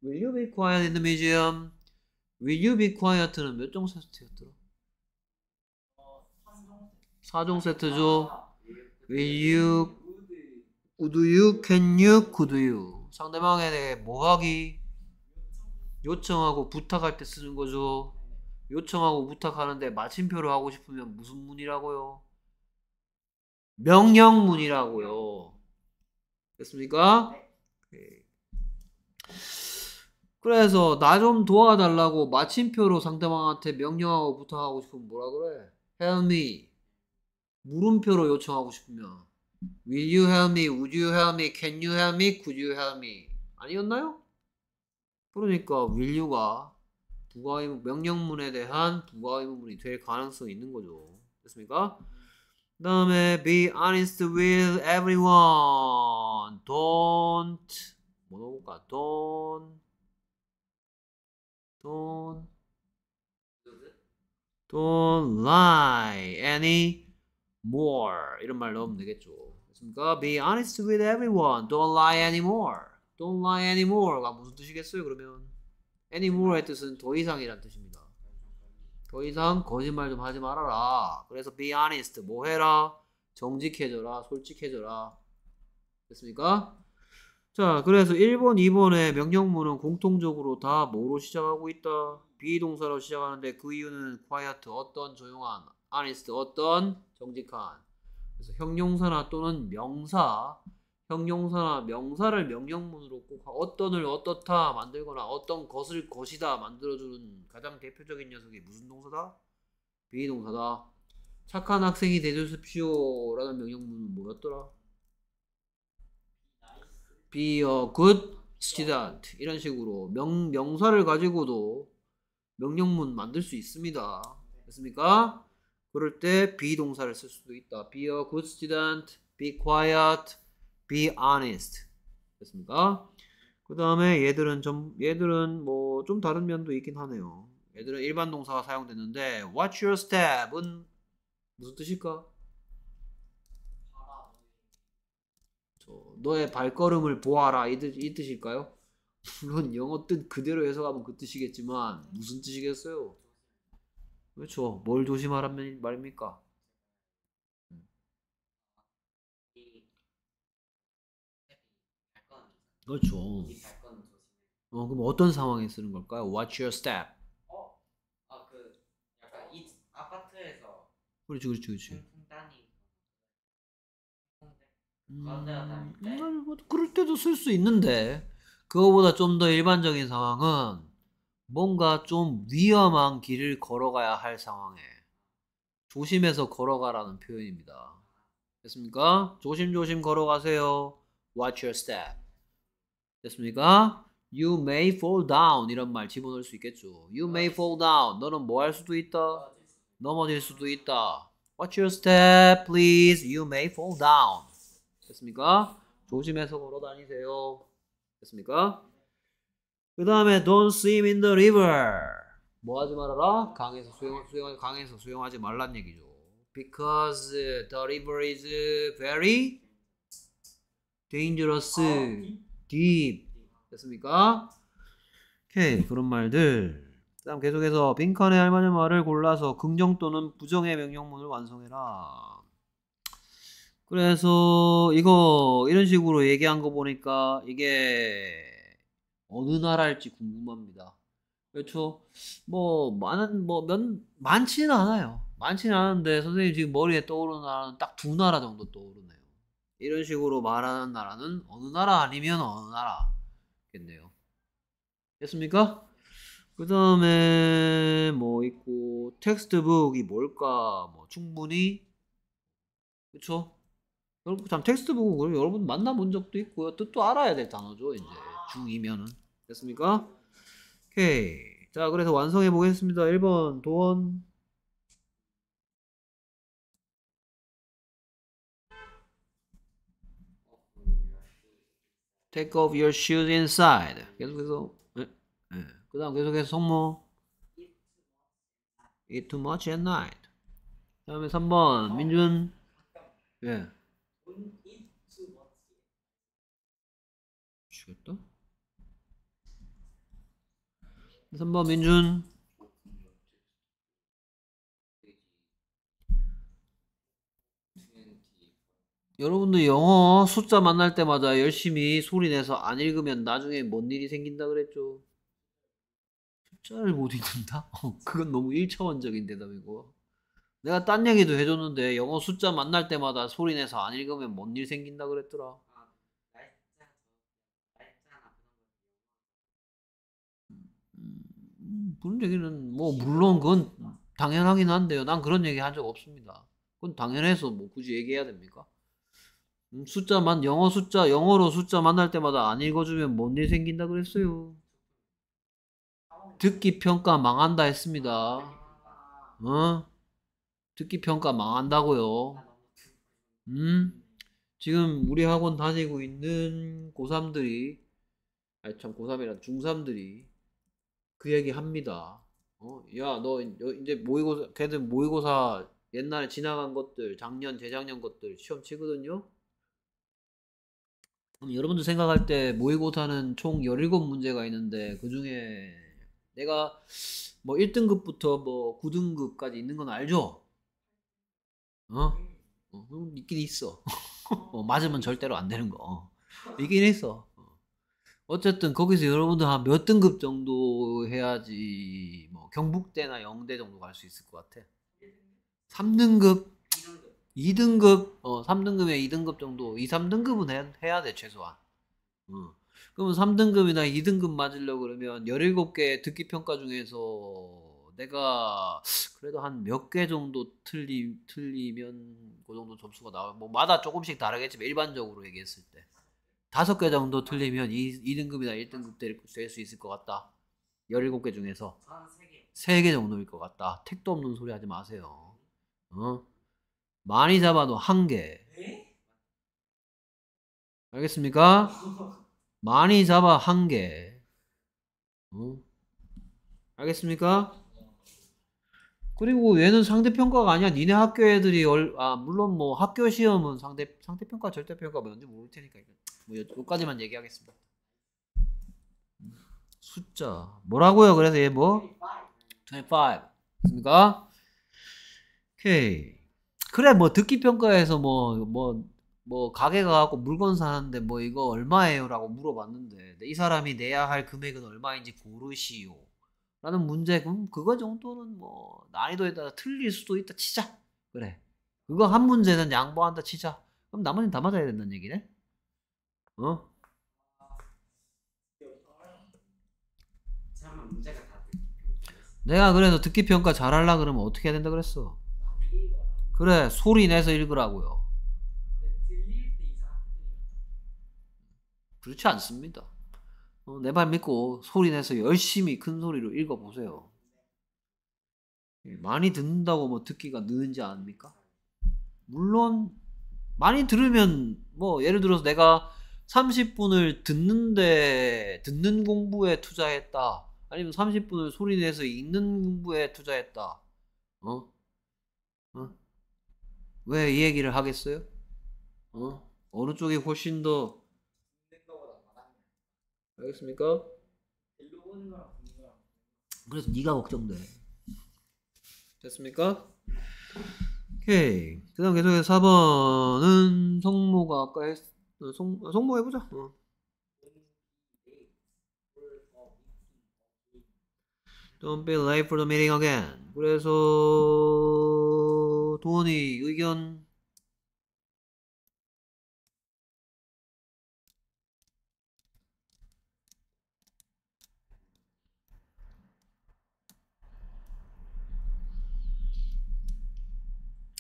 Speaker 1: Will you be quiet in the museum? Will you be quiet는 몇 정사 테였더라? 4종 세트죠. 위 i l 두유캔 u 구두유 상대방에 대해 뭐 하기? 요청하고 부탁할 때 쓰는 거죠. 요청하고 부탁하는데 마침표로 하고 싶으면 무슨 문이라고요? 명령문이라고요. 됐습니까? 네. 그래서 나 좀 도와달라고 마침표로 상대방한테 명령하고 부탁하고 싶으면 뭐라 그래? Help me. 물음표로 요청하고 싶으면 Will you help me? Would you help me? Can you help me? Could you help me? 아니었나요? 그러니까 Will you가 부가의문 명령문에 대한 부가의문이 될 가능성이 있는 거죠. 됐습니까? 그 다음에 be honest with everyone. Don't 뭐 넣어볼까? Don't Don't Don't lie any more 이런 말 넣으면 되겠죠. 그렇니까 Be honest with everyone. Don't lie anymore. Don't lie anymore가 무슨 뜻이겠어요? 그러면 anymore의 뜻은 더 이상이란 뜻입니다. 더 이상 거짓말 좀 하지 말아라. 그래서 be honest. 뭐 해라? 정직해져라. 솔직해져라. 됐습니까? 자, 그래서 1번, 2번의 명령문은 공통적으로 다 뭐로 시작하고 있다? 비동사로 시작하는데 그 이유는 quiet 어떤 조용한, honest 어떤 정직한. 그래서 형용사나 또는 명사, 형용사나 명사를 명령문으로 꼭 어떤을 어떻다 만들거나 어떤 것을 것이다 만들어주는 가장 대표적인 녀석이 무슨 동사다? 비동사다. 착한 학생이 되주십시오라는 명령문은 뭐였더라? Be a good student 이런 식으로 명, 명사를 가지고도 명령문 만들 수 있습니다. 됐습니까? 그럴 때 be 동사를 쓸 수도 있다. be a good student, be quiet, be honest. 됐습니까? 그 다음에 얘들은 좀 얘들은 뭐 좀 다른 면도 있긴 하네요. 얘들은 일반 동사가 사용됐는데 what's your step은 무슨 뜻일까? 너의 발걸음을 보아라 이, 뜻, 이 뜻일까요? 물론 영어 뜻 그대로 해석하면 그 뜻이겠지만 무슨 뜻이겠어요? 그렇죠. 뭘 조심하라는 말입니까? 음. 그렇죠. 어, 그럼 어떤 상황에 쓰는 걸까요? Watch your step. 어, 아, 그 약간 이 아파트에서. 그렇지, 그렇지, 그렇지. 음, 뭐 그럴 때도 쓸 수 있는데 그거보다 좀 더 일반적인 상황은 뭔가 좀 위험한 길을 걸어가야 할 상황에 조심해서 걸어가라는 표현입니다. 됐습니까? 조심조심 걸어가세요. Watch your step. 됐습니까? You may fall down 이런 말 집어넣을 수 있겠죠. You may fall down. 너는 뭐 할 수도 있다. 넘어질 수도 있다. Watch your step, please. You may fall down. 됐습니까? 조심해서 걸어 다니세요. 됐습니까? 그 다음에 don't swim in the river. 뭐 하지 말아라? 강에서 수영, 수영, 강에서 수영하지 말란 얘기죠. Because the river is very dangerous, 아, deep. 됐습니까? 오케이, 그런 말들. 그 다음 계속해서 빈칸에 알맞은 말을 골라서 긍정 또는 부정의 명령문을 완성해라. 그래서 이거 이런 식으로 얘기한 거 보니까 이게 어느 나라일지 궁금합니다. 그렇죠. 뭐 많은 뭐몇 많지는 않아요. 많지는 않은데 선생님 지금 머리에 떠오르는 나라는 딱 두 나라 정도 떠오르네요. 이런 식으로 말하는 나라는 어느 나라 아니면 어느 나라겠네요. 됐습니까? 그 다음에 뭐 있고 텍스트북이 뭘까 뭐 충분히 그렇죠 여러분 참 텍스트북은 여러분 만나본 적도 있고요 또 또 알아야 될 단어죠 이제 중이면은 됐습니까? 오케이. 자, 그래서 완성해 보겠습니다. 1번
Speaker 2: 도원 Take off your shoes
Speaker 1: inside. 계속해서 예, 예. 그 다음 계속해서 성모 Eat too much at night. 다음에 3번 민준 예. 죽였다? 3번 민준. 여러분들 영어 숫자 만날 때마다 열심히 소리 내서 안 읽으면 나중에 뭔 일이 생긴다 그랬죠. 숫자를 못 읽는다? 어, 그건 너무 1차원적인 대답이고. 내가 딴 얘기도 해줬는데 영어 숫자 만날 때마다 소리 내서 안 읽으면 뭔 일 생긴다 그랬더라. 그런 얘기는 뭐 물론 그건 당연하긴 한데요. 난 그런 얘기 한 적 없습니다. 그건 당연해서 뭐 굳이 얘기해야 됩니까? 음, 숫자만 영어 숫자 영어로 숫자 만날 때마다 안 읽어주면 뭔 일 생긴다 그랬어요. 듣기 평가 망한다 했습니다. 어? 듣기 평가 망한다고요. 음? 지금 우리 학원 다니고 있는 고3들이 아니 참 고3이란 중3들이 그 얘기 합니다. 어? 야, 너 이제 모의고사, 걔들 모의고사 옛날에 지나간 것들, 작년, 재작년 것들 시험 치거든요? 그럼 여러분들 생각할 때 모의고사는 총 17문제가 있는데 그 중에 내가 뭐 1등급부터 뭐 9등급까지 있는 건 알죠? 어? 어 있긴 있어. 어, 맞으면 절대로 안 되는 거. 어. 있긴 있어. 어쨌든 거기서 여러분들 한 몇 등급 정도 해야지 뭐 경북대나 영대 정도 갈 수 있을 것 같아. 3등급, 2등급, 어 3등급에 2등급 정도, 2, 3등급은 해, 해야 돼 최소한. 응. 어. 그러면 3등급이나 2등급 맞으려 고 그러면 17개 듣기 평가 중에서 내가 그래도 한 몇 개 정도 틀리, 틀리면 그 정도 점수가 나와. 뭐 마다 조금씩 다르겠지만 일반적으로 얘기했을 때. 다섯 개 정도 틀리면 2, 2등급이나 1등급 될 수 있을 것 같다. 17개 중에서 3개 정도일 것 같다. 택도 없는 소리 하지 마세요. 어? 많이 잡아도 한 개. 네? 알겠습니까? 많이 잡아 한 개. 어? 알겠습니까? 그리고 얘는 상대평가가 아니야. 니네 학교 애들이 얼, 아 물론 뭐 학교 시험은 상대 상대평가 절대평가 뭔지 뭐 모를 테니까 이거 뭐 여기까지만 얘기하겠습니다. 숫자 뭐라고요? 그래서 얘 뭐? 25 맞습니까? 오케이 그래 뭐 듣기 평가에서 뭐 뭐 뭐 가게 가갖고 물건 사는데 뭐 이거 얼마예요라고 물어봤는데 이 사람이 내야 할 금액은 얼마인지 고르시오. 라는 문제 그 그거 정도는 뭐 난이도에 따라 틀릴 수도 있다 치자 그래 그거 한 문제는 양보한다 치자 그럼 나머지는 다 맞아야 된다는 얘기네 어? 내가 그래도 듣기 평가 잘하려 그러면 어떻게 해야 된다 그랬어 그래 소리 내서 읽으라고요
Speaker 2: 네,
Speaker 1: 그렇지 않습니다 어, 내말 믿고 소리내서 열심히 큰 소리로 읽어보세요. 예, 많이 듣는다고 뭐 듣기가 느는지 아닙니까? 물론 많이 들으면 뭐 예를 들어서 내가 30분을 듣는데 듣는 공부에 투자했다. 아니면 30분을 소리 내서 읽는 공부에 투자했다. 어? 어? 왜이 얘기를 하겠어요? 어? 어느 쪽이 훨씬 더 알겠습니까? 그래서 네가 걱정돼. 됐습니까? 오케이. 그 다음 계속해서 4번은 성모가 아까 했, 어, 성, 아, 성모 해보자. 어. Don't be late for the meeting again.
Speaker 2: 그래서 도원이 의견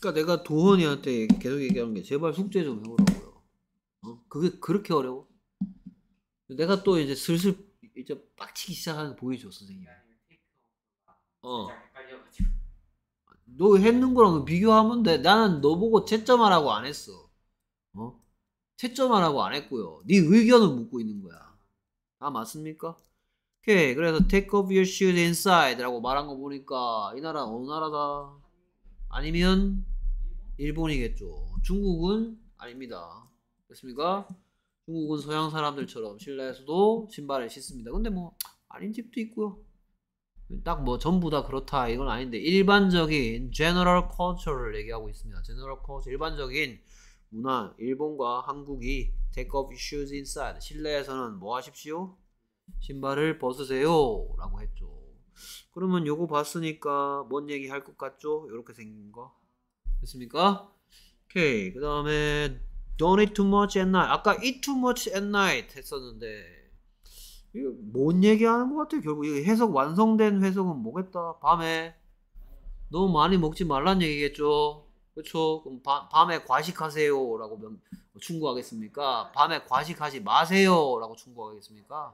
Speaker 1: 그러니까 내가 도원이한테 계속 얘기하는 게 제발 숙제 좀해보라고요 어? 그게 그렇게 어려워? 내가 또 이제 슬슬 이제 빡치기 시작하는 게 보이죠 선생님. 어. 그 너 했는 거랑 비교하면 돼. 나는 너 보고 채점하라고 안 했어. 어? 채점하라고 안 했고요. 네 의견을 묻고 있는 거야. 다 맞습니까? 오케이 그래서 take off your shoes inside라고 말한 거 보니까 이 나라 어느 나라다? 아니면 일본이겠죠. 중국은 아닙니다. 그렇습니까? 중국은 서양 사람들처럼 실내에서도 신발을 신습니다. 근데 뭐 아닌 집도 있고요. 딱 뭐 전부 다 그렇다 이건 아닌데 일반적인 general culture를 얘기하고 있습니다. general culture 일반적인 문화 일본과 한국이 take off shoes inside 실내에서는 뭐 하십시오? 신발을 벗으세요 라고 했죠. 그러면 요거 봤으니까 뭔 얘기 할 것 같죠? 요렇게 생긴 거 됐습니까? 오케이. 그 다음에 Don't eat too much at night. 아까 eat too much at night 했었는데 이거 뭔 얘기하는 것 같아요. 결국 이 해석 완성된 해석은 뭐겠다. 밤에 너무 많이 먹지 말란 얘기겠죠. 그렇죠. 그럼 바, 밤에 과식하세요라고 충고하겠습니까? 밤에 과식하지 마세요라고 충고하겠습니까?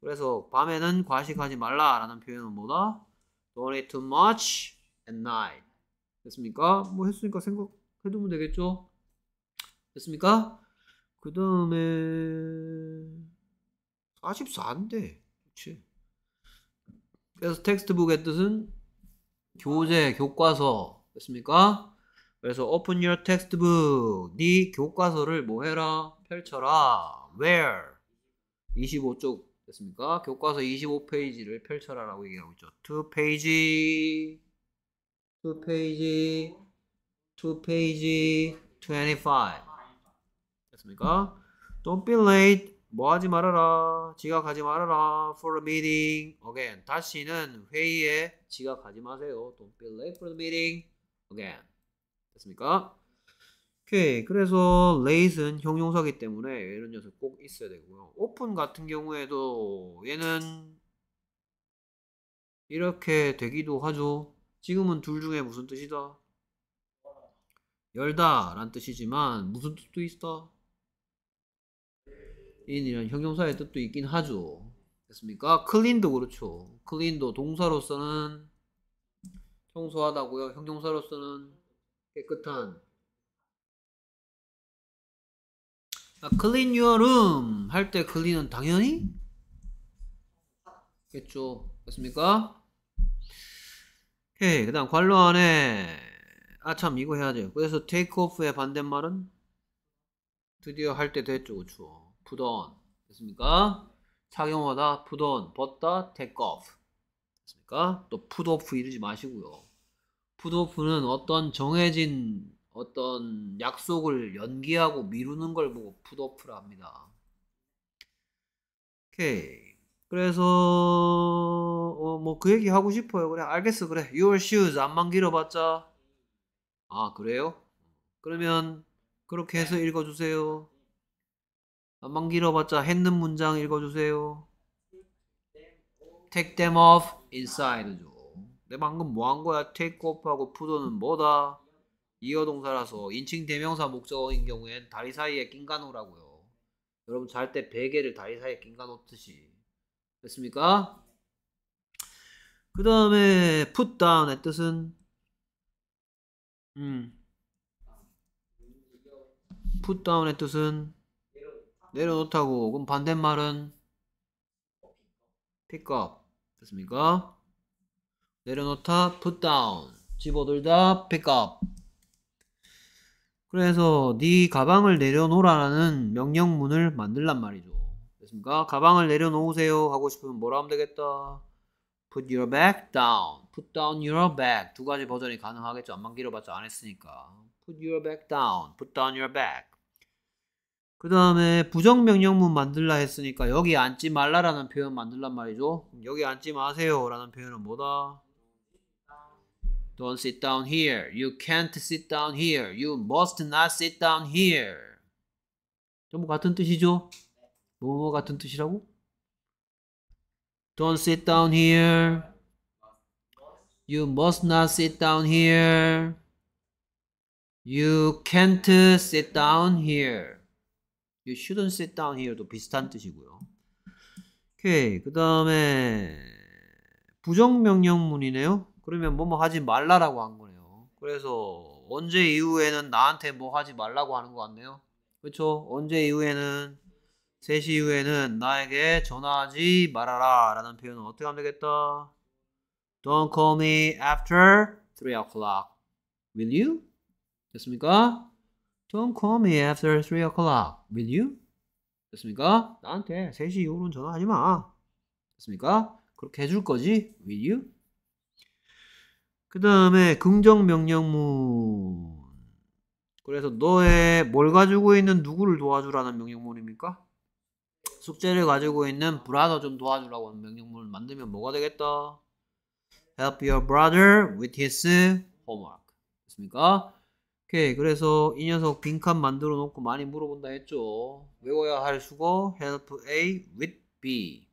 Speaker 1: 그래서 밤에는 과식하지 말라라는 표현은 뭐다? Don't eat too much at night. 됐습니까? 뭐 했으니까 생각해두면 되겠죠? 됐습니까? 그 다음에 44인데 그렇지 그래서 텍스트북의 뜻은 교재, 교과서 됐습니까? 그래서 open your textbook 네 교과서를 뭐해라? 펼쳐라 where 25쪽 됐습니까? 교과서 25페이지를 펼쳐라라고 얘기하고 있죠 2페이지 2 페이지 2 페이지 25 됐습니까? Don't be late 뭐 하지 말아라 지각하지 말아라 for a meeting again 다시는 회의에 지각하지 마세요 Don't be late for the meeting again 됐습니까? 오케이 그래서 late은 형용사기 때문에 이런 녀석 꼭 있어야 되고요 open 같은 경우에도 얘는 이렇게 되기도 하죠 지금은 둘 중에 무슨 뜻이다? 열다 란 뜻이지만 무슨 뜻도 있어? 인이란 형용사의 뜻도 있긴 하죠. 됐습니까? 클린도 그렇죠. 클린도 동사로서는 청소하다고요. 형용사로서는 깨끗한. 클린 유어 룸할때 클린은 당연히 겠죠. 됐습니까? 오케이. 예, 그 다음, 관로 안에. 아, 참, 이거 해야 돼요 그래서 테이크오프의 반대말은? 드디어 할 때 됐죠, 그쵸. p u 됐습니까? 착용하다, put on. 벗다, take o 됐습니까? 또푸 u t o 이러지 마시고요. 푸 u t o 는 어떤 정해진 어떤 약속을 연기하고 미루는 걸 보고 푸 u t o 라 합니다. 오케이. 그래서 어, 뭐그 얘기 하고 싶어요. 그래 알겠어 그래. Your shoes 안만 길어봤자 아 그래요? 그러면 그렇게 해서 읽어주세요. 안만 길어봤자 했는 문장 읽어주세요. Take them off inside죠. 내 방금 뭐 한 거야? Take off하고 put는 뭐다? 이어동사라서 인칭 대명사 목적어인 경우엔 다리 사이에 낀가 놓으라고요. 여러분 잘 때 베개를 다리 사이에 낀가 놓듯이 됐습니까? 그 다음에 put down의 뜻은 음. put down의 뜻은 내려놓다고 그럼 반대말은 pick up 됐습니까? 내려놓다 put down 집어들다 pick up 그래서 네 가방을 내려놓으라는 명령문을 만들란 말이죠 되겠습니까? 가방을 내려놓으세요 하고 싶으면 뭐라 하면 되겠다. Put your bag down. Put down your bag. 두 가지 버전이 가능하겠죠. 안만 길어봤자 안 했으니까. Put your bag down. Put down your bag. 그 다음에 부정명령문 만들라 했으니까 여기 앉지 말라라는 표현 만들란 말이죠. 여기 앉지 마세요 라는 표현은 뭐다? Don't sit down here. You can't sit down here. You must not sit down here. 전부 같은 뜻이죠. 뭐뭐 같은 뜻이라고? Don't sit down here. You must not sit down here. You can't sit down here. You shouldn't sit down here도 비슷한 뜻이고요. 오케이. 그 다음에 부정명령문이네요. 그러면 뭐뭐 하지 말라라고 한 거네요. 그래서 언제 이후에는 나한테 뭐 하지 말라고 하는 것 같네요. 그렇죠? 언제 이후에는 3시 이후에는 나에게 전화하지 말아라 라는 표현은 어떻게 하면 되겠다? Don't call me after 3 o'clock. Will you? 됐습니까? Don't call me after 3 o'clock. Will you? 됐습니까? 나한테 3시 이후로는 전화하지 마. 됐습니까? 그렇게 해줄 거지? Will you? 그 다음에 긍정명령문. 그래서 너의 뭘 가지고 있는 누구를 도와주라는 명령문입니까? 숙제를 가지고 있는 브라더 좀 도와주라고 하는 명령문을 만들면 뭐가 되겠다? Help your brother with his homework. 됐습니까? 오케이 그래서 이 녀석 빈칸 만들어 놓고 많이 물어본다 했죠 외워야 할 수고 help A with B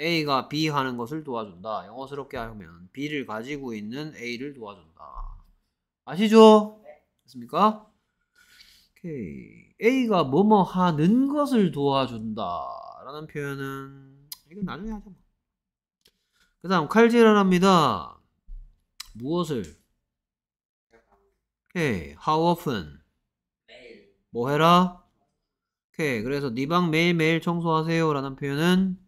Speaker 1: A가 B 하는 것을 도와준다 영어스럽게 하면 B를 가지고 있는 A를 도와준다 아시죠? 네. 됐습니까? 오케이 A가 뭐뭐 하는 것을 도와준다라는 표현은 이건 나중에 하자. 뭐. 그 다음 칼질을 합니다. 무엇을? 오케이. 예, how often? 뭐 해라? 오케이. 그래서 네 방 매일매일 청소하세요. 라는 표현은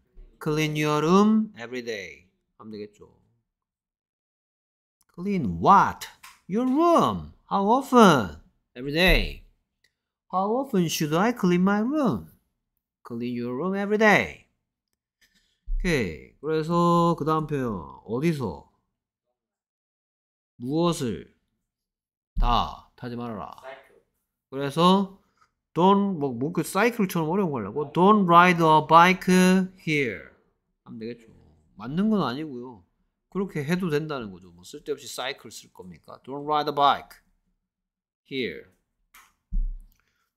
Speaker 1: clean your room every day. 하면 되겠죠. clean what? your room. how often? every day. How often should I clean my room? Clean your room every day. 오케이. 그래서 그 다음 표현 어디서 무엇을 다 타지 말아라. 그래서 don't 뭐그 사이클처럼 어려운 거 걸라고 don't ride a bike here 하면 되겠죠. 맞는 건 아니고요. 그렇게 해도 된다는 거죠. 뭐 쓸데없이 사이클 쓸 겁니까? Don't ride a bike here.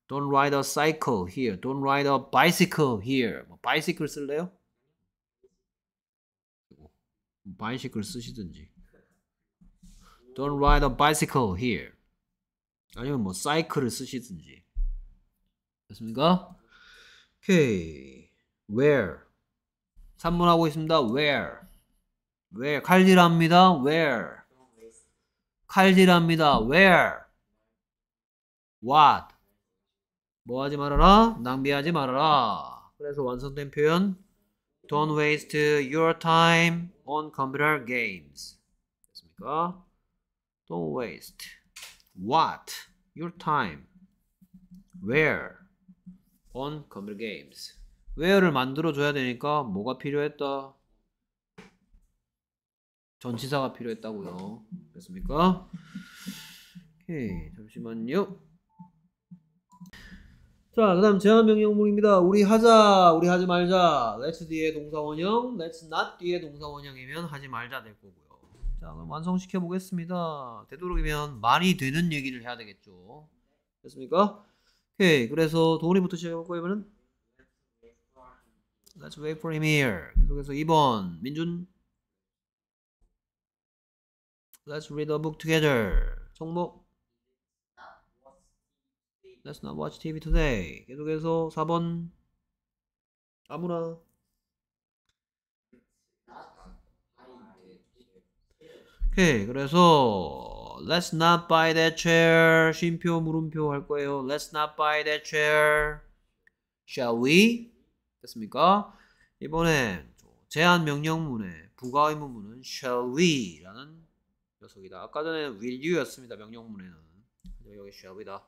Speaker 1: Don't ride a cycle here. Don't ride a bicycle here. 뭐 bicycle 쓸래요? bicycle 쓰시든지. Don't ride a bicycle here. 아니면 뭐 cycle을 쓰시든지. 됐습니까? 오케이. Where? 산문 하고 있습니다. Where? Where? 칼질합니다. Where? 칼질합니다. Where? What? 뭐 하지 말아라? 낭비하지 말아라. 그래서 완성된 표현 Don't waste your time on computer games. 됐습니까? Don't waste what? Your time. Where? On computer games. where를 만들어줘야 되니까 뭐가 필요했다? 전치사가 필요했다고요. 됐습니까? 오케이, 잠시만요. 자, 그 다음 제한명령문입니다. 우리 하자, 우리 하지 말자. let's 뒤에 동사원형, let's not 뒤에 동사원형이면 하지 말자 될 거고요. 자, 그럼 완성시켜 보겠습니다. 되도록이면 말이 되는 얘기를 해야 되겠죠. 됐습니까? 오케이, 그래서 도훈이부터 시작해볼까요, 이번엔? let's wait for him here. 계속해서 2번, 민준. let's read a book together. 정목. Let's not watch TV today. 계속해서 4번 아무나 오케이 그래서 Let's not buy that chair 쉼표 물음표 할 거예요 Let's not buy that chair Shall we? 됐습니까? 이번엔 제한 명령문의 부가 의문문은 shall we 라는 녀석이다. 아까 전에는 will you 였습니다. 명령문에는. 여기 shall we다.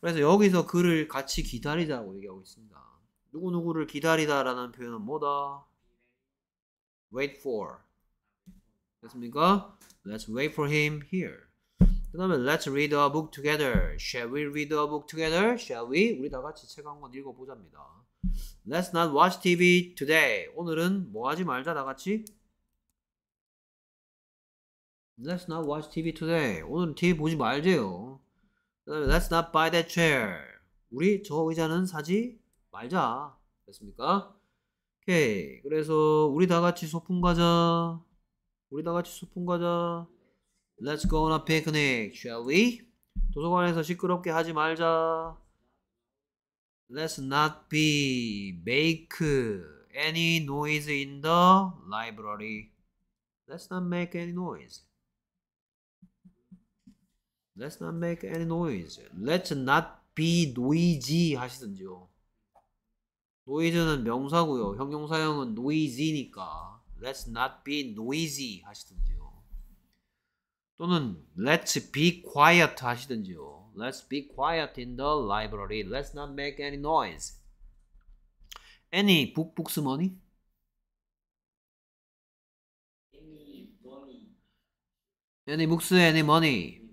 Speaker 1: 그래서 여기서 그를 같이 기다리자고 얘기하고 있습니다. 누구누구를 기다리다라는 표현은 뭐다? wait for. 됐습니까? Let's wait for him here. 그 다음에 let's read a book together. Shall we read a book together? Shall we? 우리 다 같이 책 한 권 읽어보자입니다. Let's not watch TV today. 오늘은 뭐 하지 말자 다 같이. Let's not watch TV today. 오늘 은 TV 보지 말자요 그다음에 let's not buy that chair. 우리 저 의자는 사지 말자. 됐습니까? 오케이. 그래서 우리 다 같이 소풍 가자. 우리 다 같이 소풍 가자. Let's go on a picnic, shall we? 도서관에서 시끄럽게 하지 말자. Let's not be make any noise in the library. Let's not make any noise. Let's not make any noise. Let's not be noisy 하시든지요. noise는 명사고요. 형용사형은 noisy니까 let's not be noisy 하시든지요. 또는 let's be quiet 하시든지요. let's be quiet in the library. let's not make any noise. any book books money? any money. any books, any money.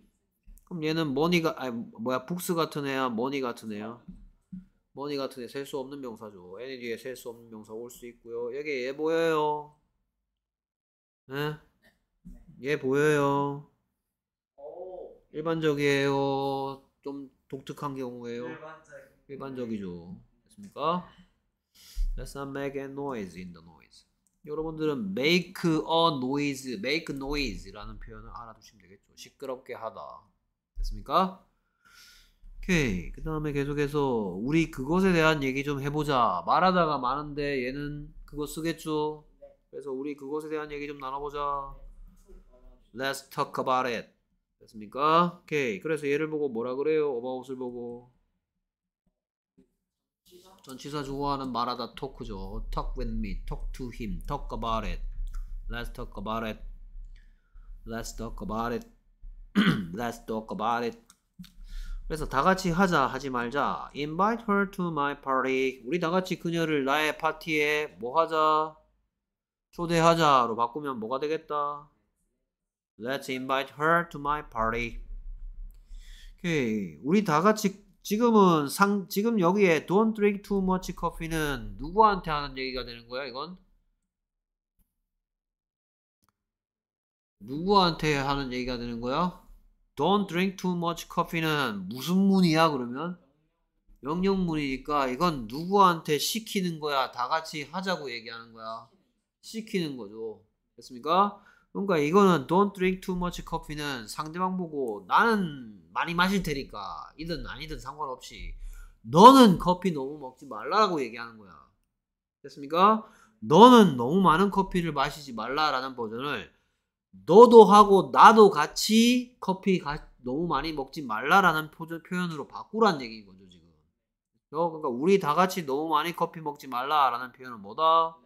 Speaker 1: 그럼 얘는 머니가 아 뭐야 북스 같은 애야 머니 같은 애야 머니 같은 애 셀 수 없는 명사죠 애니 뒤에 셀 수 없는 명사 올 수 있고요 여기 얘 보여요 네? 얘 보여요 일반적이에요 좀 독특한 경우에요 일반적이. 죠 됐습니까? Let's not make a noise in the noise 여러분들은 make a noise, make noise라는 표현을 알아두시면 되겠죠 시끄럽게 하다 됐습니까? 오케이. 그 다음에 계속해서 우리 그것에 대한 얘기 좀 해보자. 말하다가 많은데 얘는 그거 쓰겠죠? 그래서 우리 그것에 대한 얘기 좀 나눠보자. Let's talk about it. 됐습니까? 오케이. 그래서 얘를 보고 뭐라 그래요? 어바웃을 보고. 전치사 좋아하는 말하다 토크죠. Talk with me, talk to him, talk about it. Let's talk about it. Let's talk about it. Let's talk about it. 그래서 다 같이 하자 하지 말자. Invite her to my party. 우리 다 같이 그녀를 나의 파티에 뭐 하자? 초대하자로 바꾸면 뭐가 되겠다? Let's invite her to my party. 오케이. 우리 다 같이 지금은 상 지금 여기에 don't drink too much coffee는 누구한테 하는 얘기가 되는 거야, 이건? 누구한테 하는 얘기가 되는 거야? Don't drink too much coffee는 무슨 문이야 그러면? 영역문이니까 이건 누구한테 시키는 거야? 다 같이 하자고 얘기하는 거야. 시키는 거죠. 됐습니까? 그러니까 이거는 don't drink too much coffee는 상대방 보고 나는 많이 마실 테니까 이든 아니든 상관없이 너는 커피 너무 먹지 말라고 얘기하는 거야. 됐습니까? 너는 너무 많은 커피를 마시지 말라라는 버전을 너도 하고 나도 같이 커피 가, 너무 많이 먹지 말라라는 표, 조 표현으로 바꾸란 얘기인 거죠 지금. 그렇죠? 그러니까 우리 다 같이 너무 많이 커피 먹지 말라라는 표현은 뭐다?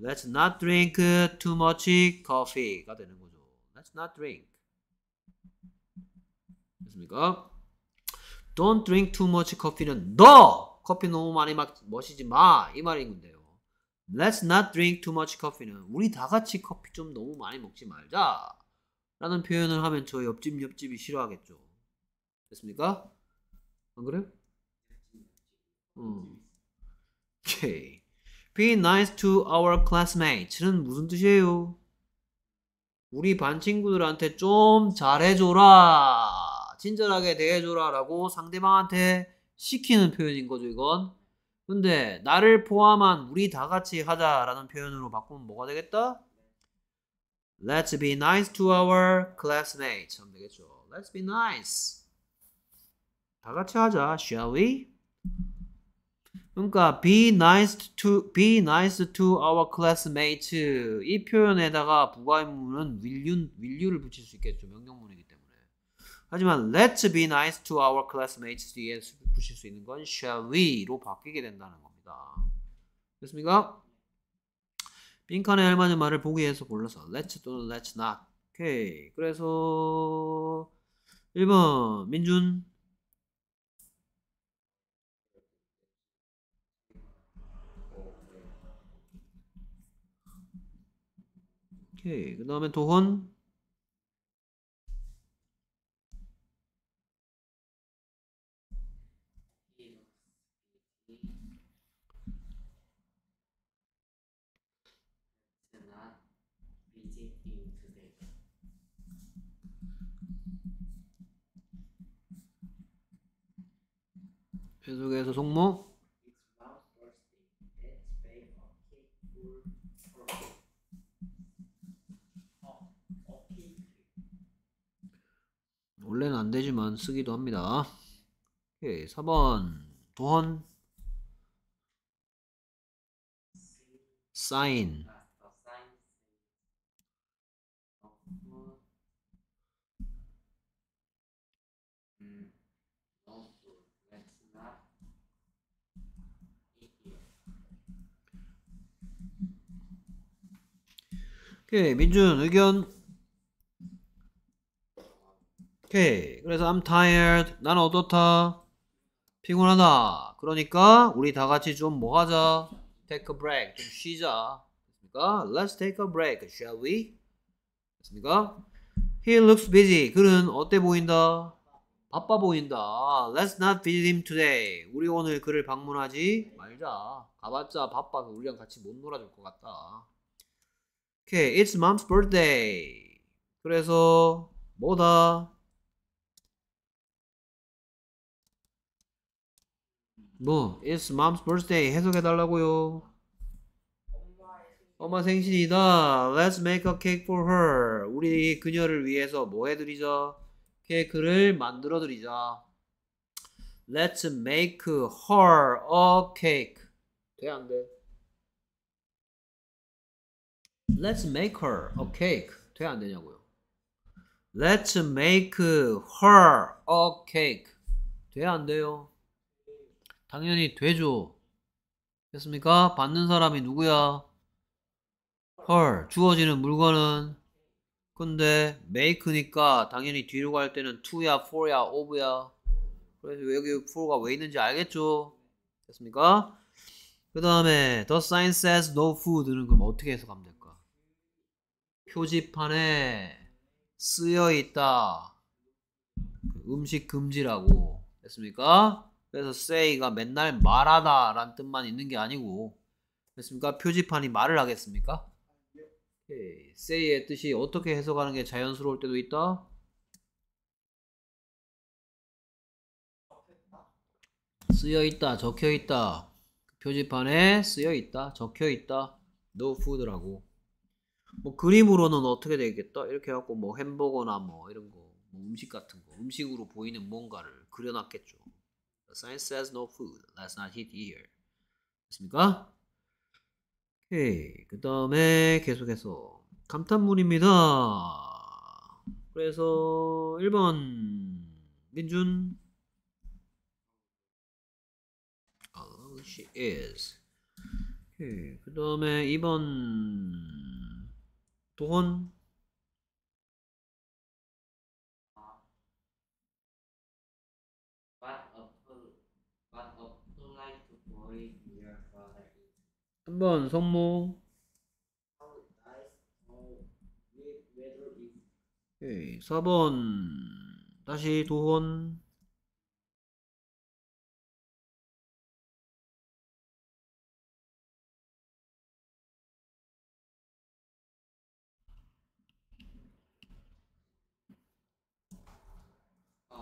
Speaker 1: Let's not drink too much coffee가 되는 거죠. Let's not drink. 됐습니까? Don't drink too much coffee는 너 커피 너무 많이 마시지 마 이 말인 건데. Let's not drink too much coffee는 우리 다 같이 커피 좀 너무 많이 먹지 말자 라는 표현을 하면 저 옆집 옆집이 싫어하겠죠. 됐습니까? 안 그래요? 음. 어. k 케이 Be nice to our classmates는 무슨 뜻이에요? 우리 반 친구들한테 좀 잘해줘라. 친절하게 대해줘라 라고 상대방한테 시키는 표현인 거죠, 이건. 근데 나를 포함한 우리 다 같이 하자라는 표현으로 바꾸면 뭐가 되겠다? Let's be nice to our classmates 하면 되겠죠. Let's be nice. 다 같이 하자. Shall we? 그러니까 be nice to be nice to our classmates 이 표현에다가 부가의문은 will유를 붙일 수 있겠죠. 명령문이기 때문에. 하지만 let's be nice to our classmates 뒤에 붙일 수 있는 건 shall we로 바뀌게 된다는 겁니다. 됐습니까? 빈칸에 알맞은 말을 보기 위해서 골라서 let's 또는 let's not. 오케이. 그래서 1번 민준 오케이. 그 다음에 도헌 계속해서 송모 원래는 안 되지만 쓰기도 합니다. 오케이, 4번 도헌 사인 오케이 민준 의견 오케이 그래서 I'm tired 난 어떻다 피곤하다 그러니까 우리 다 같이 좀 뭐 하자 take a break 좀 쉬자 됐습니까 let's take a break shall we 됐습니까 he looks busy 그는 어때 보인다 바빠 보인다 let's not visit him today 우리 오늘 그를 방문하지 말자 가봤자 바빠서 우리랑 같이 못 놀아줄 것 같다 okay, it's mom's birthday. 그래서 뭐다? 뭐, it's mom's birthday 해석해 달라고요. 엄마 생신이다. Let's make a cake for her. 우리 그녀를 위해서 뭐 해드리자? 케이크를 만들어 드리자. Let's make her a cake. 돼, 안 돼? Let's make her a cake. 돼안 되냐고요? Let's make her a cake. 돼안 돼요? 당연히 되죠. 됐습니까? 받는 사람이 누구야? her. 주어지는 물건은 근데 make니까 당연히 뒤로 갈 때는 to야, for야, of야. 그래서 여기 for가 왜 있는지 알겠죠? 됐습니까? 그 다음에 the sign says no food는 그럼 어떻게 해석하면 될까? 표지판에 쓰여 있다. 그 음식 금지라고 했습니까 그래서 say가 맨날 말하다 라는 뜻만 있는 게 아니고 했습니까 표지판이 말을 하겠습니까? 오케이. say의 뜻이 어떻게 해석하는 게 자연스러울 때도 있다? 쓰여 있다, 적혀 있다. 그 표지판에 쓰여 있다, 적혀 있다. no food라고. 뭐 그림으로는 어떻게 되겠다 이렇게 해갖고 뭐 햄버거나 뭐 이런 거뭐 음식 같은 거 음식으로 보이는 뭔가를 그려놨겠죠. The sign says no food. Let's not hit here. 됐습니까? 오케이. 그 다음에 계속해서 감탄문입니다. 그래서 1번 민준
Speaker 2: oh, She is.
Speaker 1: 그 다음에
Speaker 2: 2번 또한 한번 성모 오케이. 4번 다시 도혼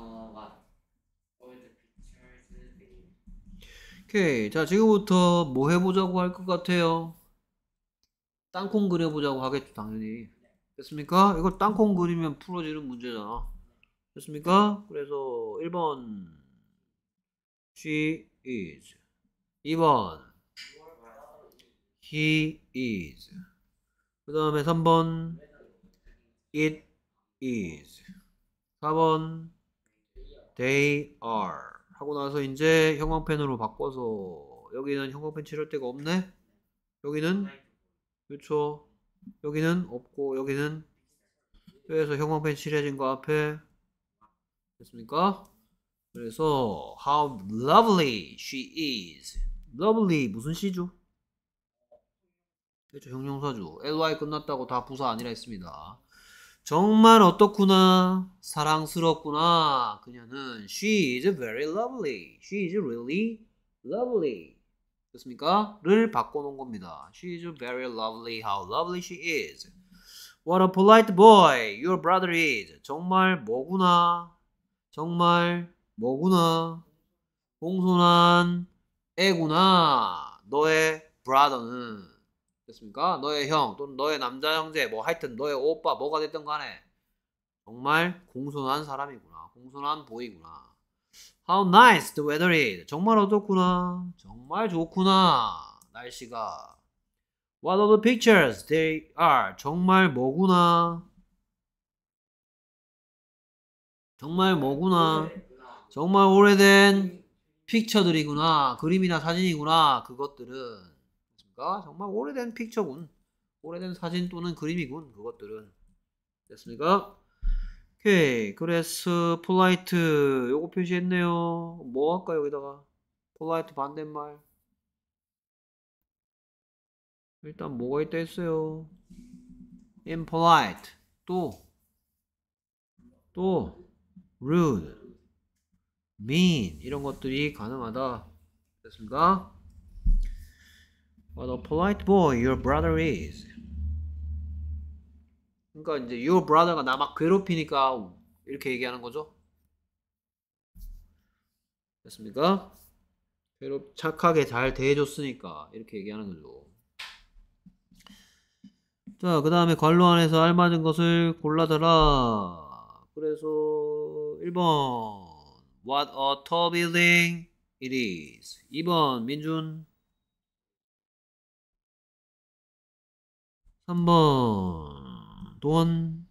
Speaker 2: 어, what? All
Speaker 1: 오케이. 자, 지금부터 뭐 해보자고 할 것 같아요? 땅콩 그려보자고 하겠죠, 당연히. 됐습니까? 이거 땅콩 그리면 풀어지는 문제잖아. 됐습니까? 그래서 1번 she is 2번 he is 그 다음에 3번 it is 4번 They are. 하고 나서 이제 형광펜으로 바꿔서 여기는 형광펜 칠할 데가 없네. 여기는 그렇죠. 여기는 없고 여기는 그래서 형광펜 칠해진 거 앞에 됐습니까? 그래서 how lovely she is. lovely 무슨 시죠? 그렇죠 형용사죠. ly 끝났다고 다 부사 아니라 했습니다. 정말 어떻구나. 사랑스럽구나. 그녀는 she is very lovely. she is really lovely. 그렇습니까를 바꿔놓은 겁니다. She is very lovely. How lovely she is. What a polite boy your brother is. 정말 뭐구나. 정말 뭐구나. 공손한 애구나. 너의 brother는 됐습니까? 너의 형 또는 너의 남자 형제 뭐 하여튼 너의 오빠 뭐가 됐든 간에 정말 공손한 사람이구나. 공손한 보이구나. How nice the weather is. 정말 어떻구나. 정말 좋구나. 날씨가. What are the pictures? They are. 정말 뭐구나. 정말 뭐구나. 정말 오래된 픽처들이구나. 그림이나 사진이구나. 그것들은. 그 정말 오래된 픽처군. 오래된 사진 또는 그림이군. 그것들은. 됐습니까? 오케이. 그래서 폴라이트 요거 표시했네요. 뭐 할까 여기다가? 폴라이트 반대말. 일단 뭐가 있다 했어요. impolite 또또 rude mean 이런 것들이 가능하다. 됐습니까? What a polite boy your brother is. 그러니까 이제 your brother가 나 막 괴롭히니까 이렇게 얘기하는 거죠. 됐습니까? 괴롭 착하게 잘 대해줬으니까 이렇게 얘기하는 거죠. 자, 그 다음에 관로 안에서 알맞은 것을 골라더라. 그래서 1번 What a tall building it is. 2번 민준
Speaker 2: 3번 돈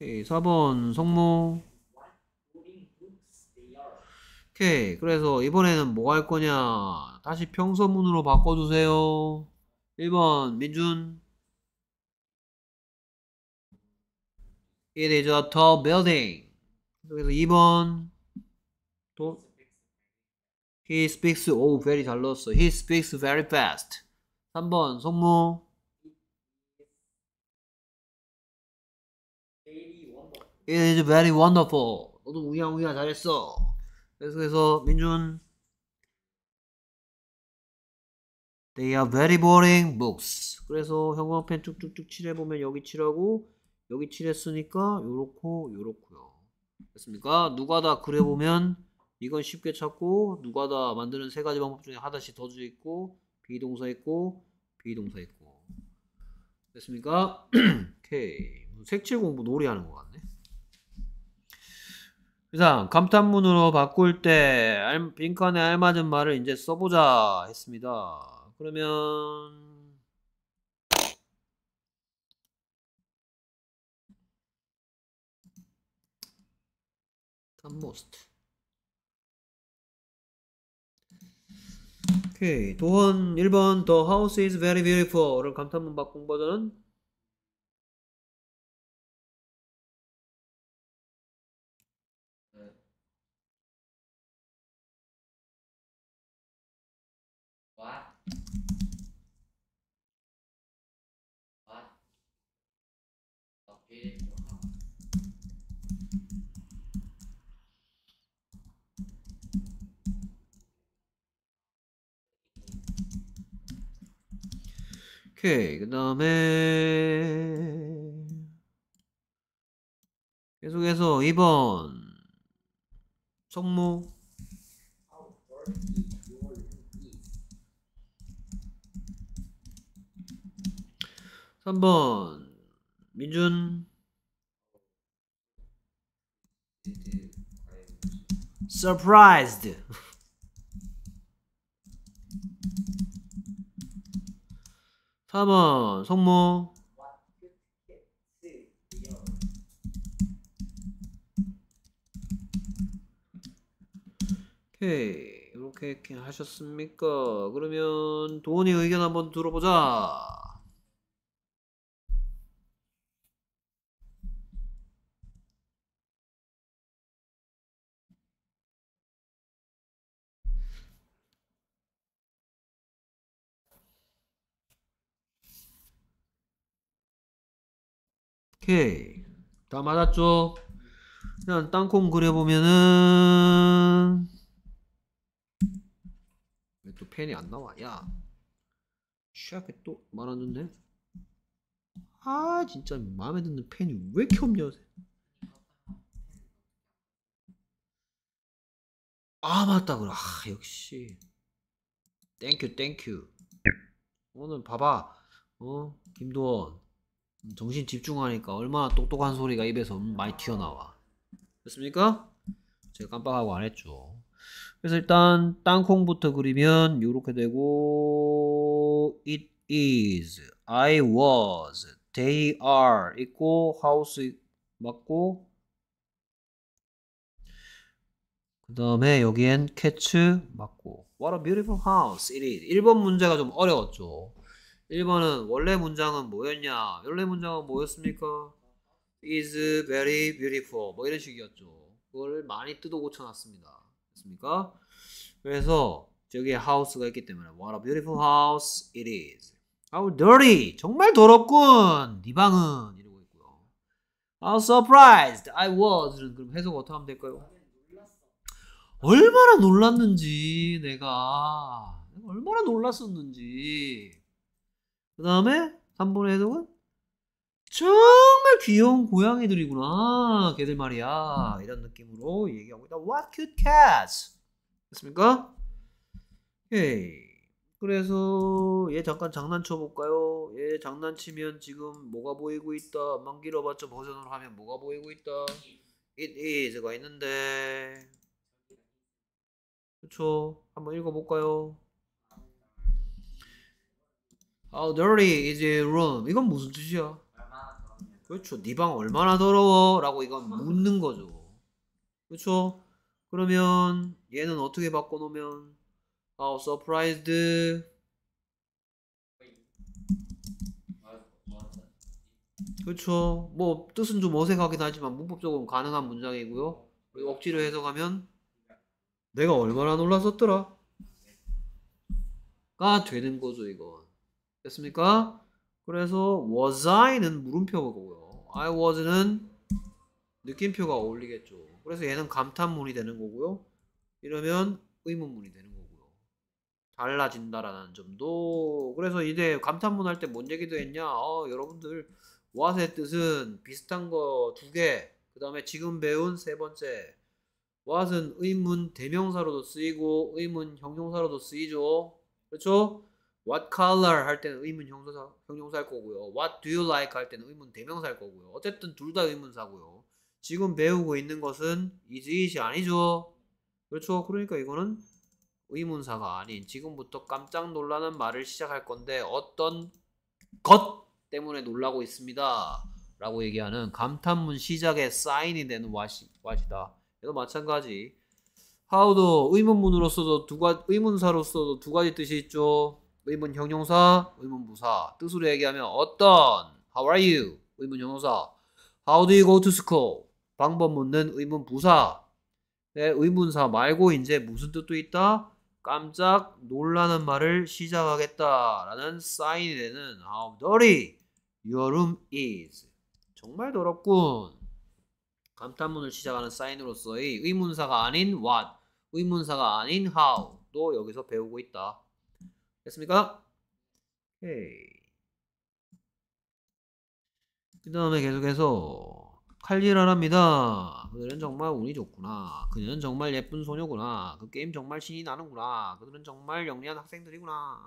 Speaker 2: 4번 성모
Speaker 1: 오케이 그래서 이번에는 뭐 할 거냐 다시 평소문으로 바꿔주세요 1번 민준 It is a tall building 그래서 2번 돈 He speaks 오 very 잘 넣었어. He speaks very fast. 3번 속무 It is very wonderful. 너도 우야우야 잘했어. 계속해서 민준 They are very boring books. 그래서 형광펜 쭉쭉쭉 칠해보면 여기 칠하고 여기 칠했으니까 요렇고 요렇고요. 됐습니까? 누가 다 그려보면 이건 쉽게 찾고 누가 다 만드는 세 가지 방법 중에 하나씩 더 주 있고 비동사 있고 비동사 있고 됐습니까? 오케이 색칠 공부 놀이하는 것 같네 그상 감탄문으로 바꿀 때 빈칸에 알맞은 말을 이제 써보자 했습니다 그러면
Speaker 2: t 모스트
Speaker 1: 오케이. 도원 1번 The house is very beautiful를 감탄문 바꾼 버전은 와. 오케이. 그 다음에 계속해서 2번 성모 3번 민준 surprised 3번 성모 오케이 이렇게 하셨습니까? 그러면 도원이 의견 한번 들어보자.
Speaker 2: 오케이. 예. 다 맞았죠? 그냥
Speaker 1: 땅콩 그려보면은 왜 또 펜이 안 나와? 야 취하게 또 말았는데 아 진짜 마음에 드는 펜이 왜 이렇게 없냐 아 맞다 그래 아 역시 땡큐 땡큐 오늘 봐봐 어 김도원 정신 집중하니까 얼마나 똑똑한 소리가 입에서 많이 튀어나와. 됐습니까? 제가 깜빡하고 안 했죠. 그래서 일단 땅콩부터 그리면 이렇게 되고 it is, I was, they are 있고 house 맞고 그 다음에 여기엔 catch 맞고 What a beautiful house it is 1번 문제가 좀 어려웠죠. 1번은 원래 문장은 뭐였냐? 원래 문장은 뭐였습니까? is very beautiful 뭐 이런 식이었죠. 그걸 많이 뜯어 고쳐놨습니다. 됐습니까? 그래서 저기에 house가 있기 때문에 what a beautiful house it is. How dirty 정말 더럽군 네 방은 이러고 있고요. How surprised I was는 그럼 해석 어떻게 하면 될까요? 얼마나 놀랐는지 내가 얼마나 놀랐었는지 그 다음에 3번의 해독은 정말 귀여운 고양이들이구나. 걔들 말이야. 이런 느낌으로 얘기하고 있다. What cute cats! 됐습니까? 오케이. 그래서 얘 잠깐 장난쳐 볼까요? 얘 장난치면 지금 뭐가 보이고 있다. 만기로봤자 버전으로 하면 뭐가 보이고 있다. It is가 있는데. 그쵸? 한번 읽어볼까요? How 아, dirty is your room? 이건 무슨 뜻이야? 그렇죠. 네 방 얼마나 더러워? 라고 이건 묻는 거죠. 그렇죠? 그러면 얘는 어떻게 바꿔놓으면 아, o w surprised 그렇죠. 뭐 뜻은 좀 어색하긴 하지만 문법적으로 가능한 문장이고요. 그리고 억지로 해석하면 내가 얼마나 놀랐었더라. 가 되는 거죠, 이건. 됐습니까? 그래서 was I는 물음표고요. I was는 느낌표가 어울리겠죠. 그래서 얘는 감탄문이 되는 거고요. 이러면 의문문이 되는 거고요. 달라진다라는 점도 그래서 이제 감탄문 할 때 뭔 얘기도 했냐? 어, 여러분들 what의 뜻은 비슷한 거 두 개. 그 다음에 지금 배운 세 번째 what은 의문 대명사로도 쓰이고 의문 형용사로도 쓰이죠. 그렇죠? What color 할 때는 의문 형용사, 형용사일 거고요. What do you like 할 때는 의문 대명사일 거고요. 어쨌든 둘 다 의문사고요. 지금 배우고 있는 것은 is it이 아니죠. 그렇죠. 그러니까 이거는 의문사가 아닌 지금부터 깜짝 놀라는 말을 시작할 건데 어떤 것 때문에 놀라고 있습니다. 라고 얘기하는 감탄문 시작의 사인이 되는 what이, w 이다 그래서 마찬가지 how도 의문문으로서도 두 가지 의문사로서도 두 가지 뜻이 있죠. 의문 형용사, 의문 부사. 뜻으로 얘기하면 어떤, how are you? 의문 형용사. how do you go to school? 방법 묻는 의문 부사. 네, 의문사 말고 이제 무슨 뜻도 있다? 깜짝 놀라는 말을 시작하겠다라는 사인이 되는 how dirty your room is. 정말 더럽군. 감탄문을 시작하는 사인으로서의 의문사가 아닌 what, 의문사가 아닌 how도 여기서 배우고 있다. 됐습니까? 그 다음에 계속해서 칼리를 합니다. 그들은 정말 운이 좋구나. 그녀는 정말 예쁜 소녀구나. 그 게임 정말 신이 나는구나. 그들은 정말 영리한 학생들이구나.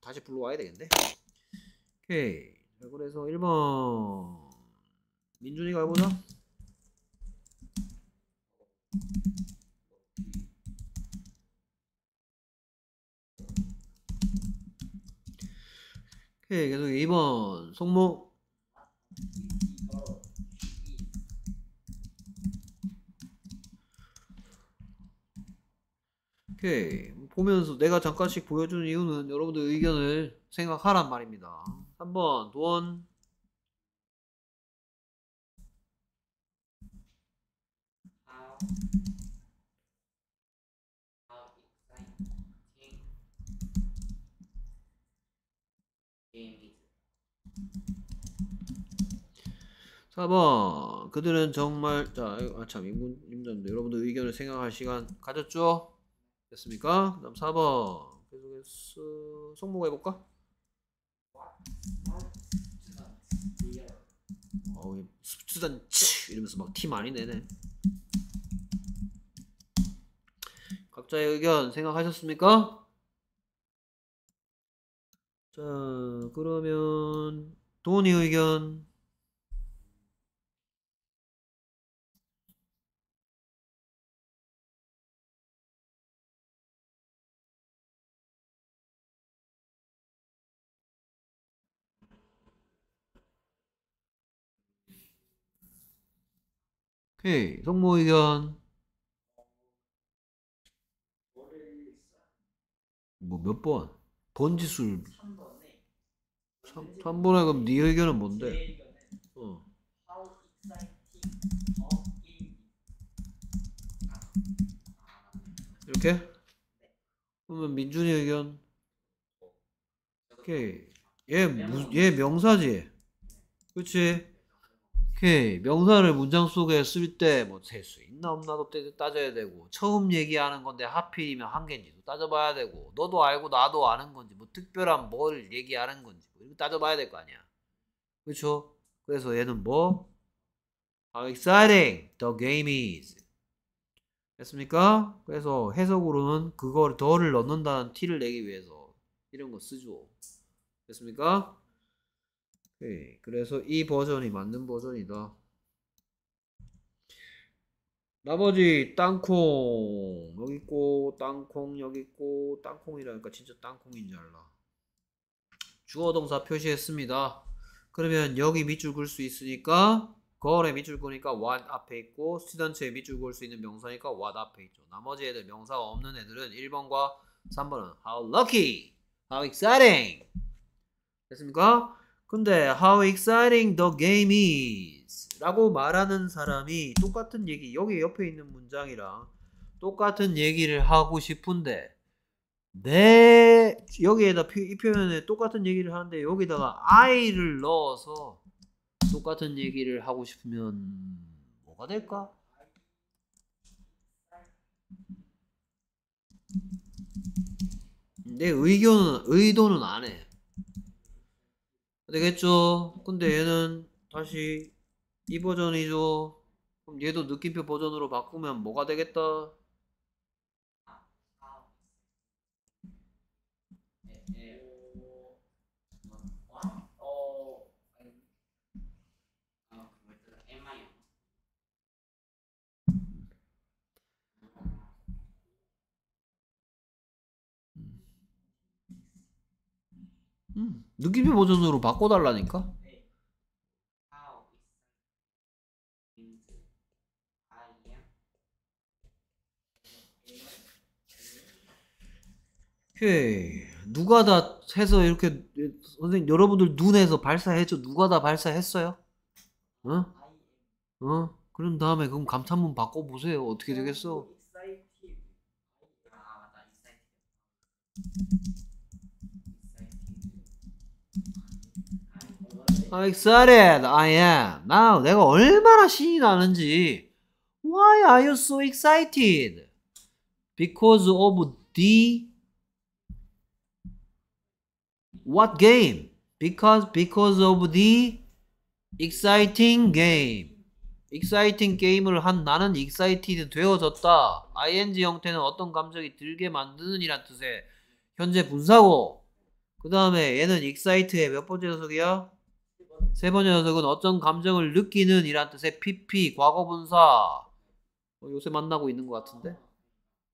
Speaker 1: 다시 불러와야 되겠네. 오케이. 자, 그래서 1번. 민준이가 해보자. 오 예, 계속 2번 속목 오케이 보면서 내가 잠깐씩 보여주는 이유는 여러분들 의견을 생각하란 말입니다 3번
Speaker 2: 도원 아.
Speaker 1: 4번 뭐, 그들은 정말 자참 아, 인군 임자인데 여러분들 의견을 생각할 시간 가졌죠? 됐습니까? 그다음 4번 계속해서 성모가 해볼까? 어우 습주단 치 이러면서 막 티 많이 내네 각자의 의견 생각하셨습니까? 자 그러면
Speaker 2: 돈이 의견 오케이. 예,
Speaker 1: 성모 의견. 뭐 몇 번? 번지술.
Speaker 2: 3번에. 3,
Speaker 1: 3번에 그럼 네 의견은 뭔데? 어. 이렇게? 그러면 민준이 의견. 오케이. 얘, 무, 얘 명사지. 그치? 오케이. 명사를 문장 속에 쓸 때뭐 셀 수 있나 없나도 따져야 되고 처음 얘기하는 건데 하필이면 한 개인지도 따져봐야 되고 너도 알고 나도 아는 건지 뭐 특별한 뭘 얘기하는 건지 뭐 이거 따져봐야 될 거 아니야. 그렇죠? 그래서 얘는 뭐? How exciting the game is. 됐습니까? 그래서 해석으로는 그걸 더를 넣는다는 티를 내기 위해서 이런 거 쓰죠. 됐습니까? 오케이. 네, 그래서 이 버전이 맞는 버전이다. 나머지 땅콩 여기 있고 땅콩 여기 있고 땅콩이라니까 진짜 땅콩인 줄 알라. 주어 동사 표시했습니다. 그러면 여기 밑줄 글수 있으니까 거울에 밑줄 그니까 what 앞에 있고 스튜던트에 밑줄 그을 수 있는 명사니까 what 앞에 있죠. 나머지 애들 명사가 없는 애들은 1번과 3번은 how lucky, how exciting 됐습니까? 근데 how exciting the game is 라고 말하는 사람이 똑같은 얘기 여기 옆에 있는 문장이랑 똑같은 얘기를 하고 싶은데 내 네, 여기에다 이 표현에 똑같은 얘기를 하는데 여기다가 I를 넣어서 똑같은 얘기를 하고 싶으면 뭐가 될까? 내 의견은 의도는 안 해. 되겠죠? 근데 얘는 다시 이 버전이죠. 그럼 얘도 느낌표 버전으로 바꾸면 뭐가 되겠다? 느낌표 버전으로 바꿔달라니까? 오케이. 누가 다 해서 이렇게 선생님 여러분들 눈에서 발사해줘 누가 다 발사했어요? 응? 응? 그런 다음에 그럼 감탄문 바꿔보세요 어떻게 되겠어? How excited I am. 나 내가 얼마나 신이 나는지. Why are you so excited? Because of the what game? Because because of the exciting game. exciting g a m e 을한 나는 excited 되어졌다. ing 형태는 어떤 감정이 들게 만드는이란 뜻의 현재 분사고 그 다음에 얘는 excite의 몇 번째 녀석이야? 세 번째 녀석은 어떤 감정을 느끼는 이란 뜻의 PP 과거분사 어, 요새 만나고 있는 것 같은데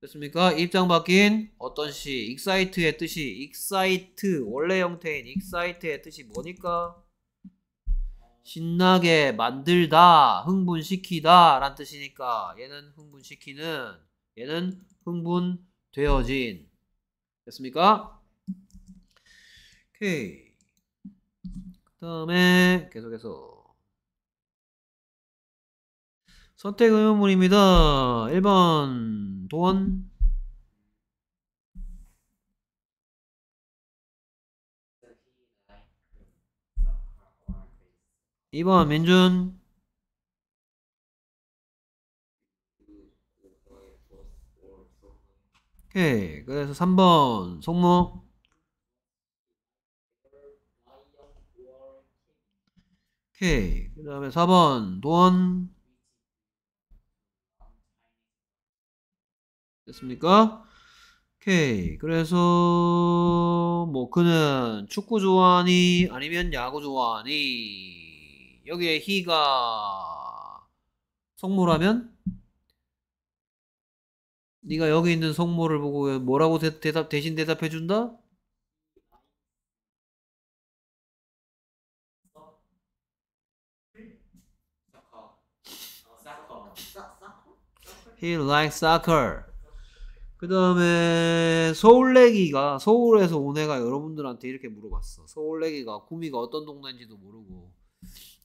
Speaker 1: 됐습니까? 입장 바뀐 어떤 시 익사이트의 뜻이 익사이트 원래 형태인 익사이트의 뜻이 뭐니까? 신나게 만들다 흥분시키다 라는 뜻이니까 얘는 흥분시키는 얘는 흥분되어진 됐습니까? 오케이 다음에 계속해서 선택 의문문입니다. 1번 도원
Speaker 2: 이번 민준
Speaker 1: 오케이 그래서 3번 송모 오케이. 그 다음에 4번 도원 됐습니까? 오케이. 그래서 뭐 그는 축구 좋아하니 아니면 야구 좋아하니 여기에 희가 성모라면 네가 여기 있는 성모를 보고 뭐라고 대, 답 대신 대답해 준다? He likes soccer. 그 다음에 서울내기가 서울에서 온 애가 여러분들한테 이렇게 물어봤어. 서울내기가 구미가 어떤 동네인지도 모르고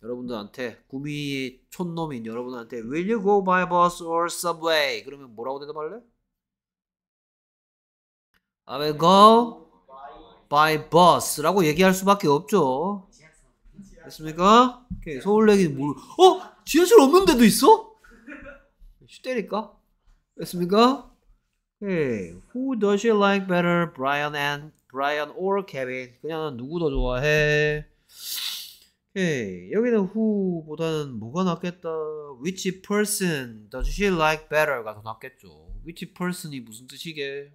Speaker 1: 여러분들한테 구미 촌놈인 여러분한테 Will you go by bus or subway? 그러면 뭐라고 대답할래? I will go by bus라고 얘기할 수밖에 없죠. 됐습니까? 오케이. 서울내기 모르. 뭐, 어? 지하철 없는 데도 있어? 슈 때릴까? 됐습니까? 오케이. Who does you like better, Brian and Brian or Kevin? 그냥 누구 더 좋아해? 오케이. 여기는 who보다는 뭐가 낫겠다. Which person does she like better가 더 낫겠죠. Which person이 무슨 뜻이게?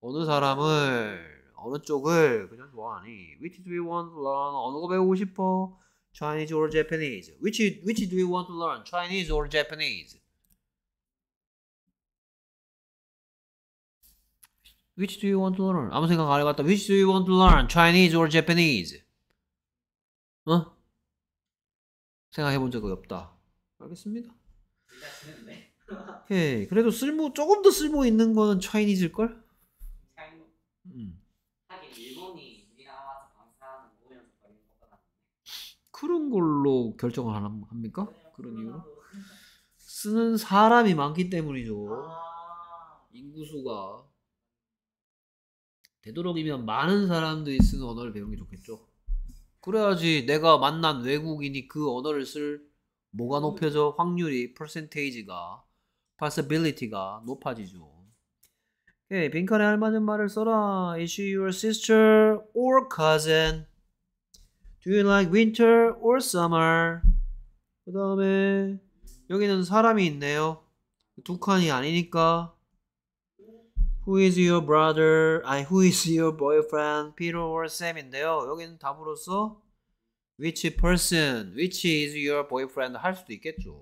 Speaker 1: 어느 사람을 어느 쪽을 그냥 좋아하니? Which do you want to learn? 어느 거 배우고 싶어? Chinese or Japanese? Which which do you want to learn? Chinese or Japanese? Which do you want to learn? 아무 생각 안 해봤다. Which do you want to learn? Chinese or Japanese? 어? 생각해본 적이 없다. 알겠습니다. 오케이. 예, 그래도 쓸모 조금 더 쓸모 있는 거는 건 차이니즈일 걸? 음. 그런 걸로 결정을 하나 합니까? 그런 이유로? 쓰는 사람이 많기 때문이죠. 아. 인구수가 되도록이면 많은 사람들이 쓰는 언어를 배우는 게 좋겠죠. 그래야지 내가 만난 외국인이 그 언어를 쓸 뭐가 음. 높여져 확률이 퍼센테이지가 possibility가 높아지죠. 오 예, 빈칸에 알맞은 말을 써라. Is she your sister or cousin? Do you like winter or summer? 그 다음에 여기는 사람이 있네요. 두 칸이 아니니까 Who is your brother? 아니, who is your boyfriend? Peter or Sam인데요. 여기는 답으로서 which person, which is your boyfriend 할 수도 있겠죠.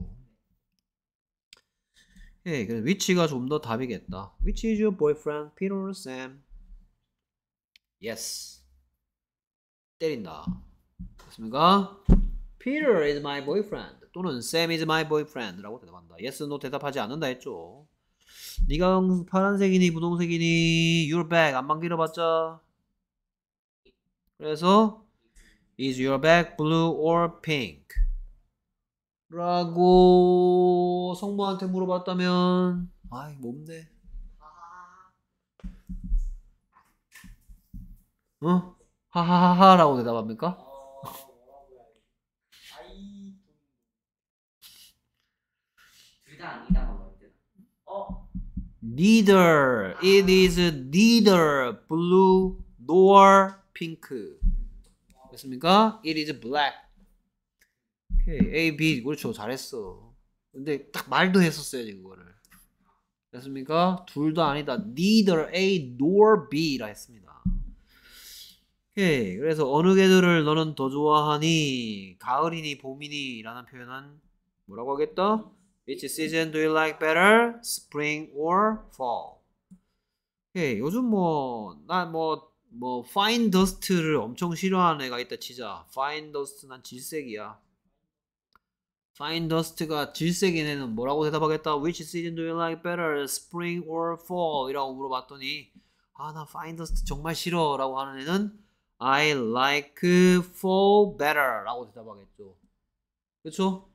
Speaker 1: 예, 그래서 which가 좀 더 답이겠다. Which is your boyfriend? Peter or Sam? Yes. 때린다. 됐습니까? Peter is my boyfriend. 또는 Sam is my boyfriend라고 대답한다. Yes, no 대답하지 않는다 했죠. 네가 파란색이니 분홍색이니 your bag 안만 길어봤자 그래서 is your bag blue or pink 라고 성모한테 물어봤다면 아이 뭔데 어? 하하하하 라고 대답합니까? 둘 다 아니다 뭐, 어? neither it is neither blue nor pink 됐습니까? it is black 오케이 A B 그렇죠 잘했어 근데 딱 말도 했었어야지 그거를 됐습니까? 둘다 아니다 neither A nor B라 했습니다 오케이 그래서 어느 계절을 너는 더 좋아하니 가을이니 봄이니 라는 표현은 뭐라고 하겠다? Which season do you like better? Spring or fall? 예, 요즘 뭐, 난 뭐, 뭐, fine dust를 엄청 싫어하는 애가 있다 치자. fine dust 난 질색이야. fine dust가 질색인 애는 뭐라고 대답하겠다? Which season do you like better? Spring or fall? 이라고 물어봤더니, 아, 나 fine dust 정말 싫어. 라고 하는 애는 I like fall better. 라고 대답하겠죠. 그쵸?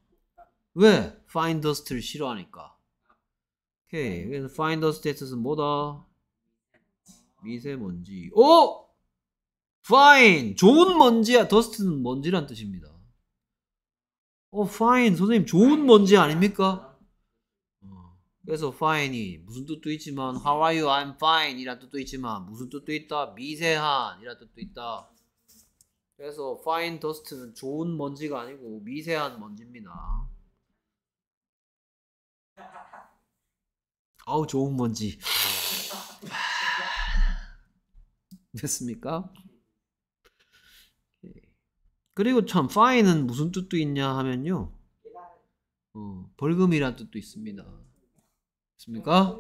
Speaker 1: 왜? fine dust를 싫어하니까. 오케이. 음. 그래서 fine dust의 뜻은 뭐다? 미세먼지. 오! fine! 좋은 먼지야. dust는 먼지란 뜻입니다. 어, fine. 선생님, 좋은 먼지 아닙니까? 어. 그래서 fine이 무슨 뜻도 있지만 how are you? I'm fine 이란 뜻도 있지만 무슨 뜻도 있다? 미세한 이란 뜻도 있다. 그래서 fine dust는 좋은 먼지가 아니고 미세한 먼지입니다. 아우 좋은 먼지 됐습니까? 그리고 참 fine은 무슨 뜻도 있냐 하면요 어, 벌금이란 뜻도 있습니다 됐습니까?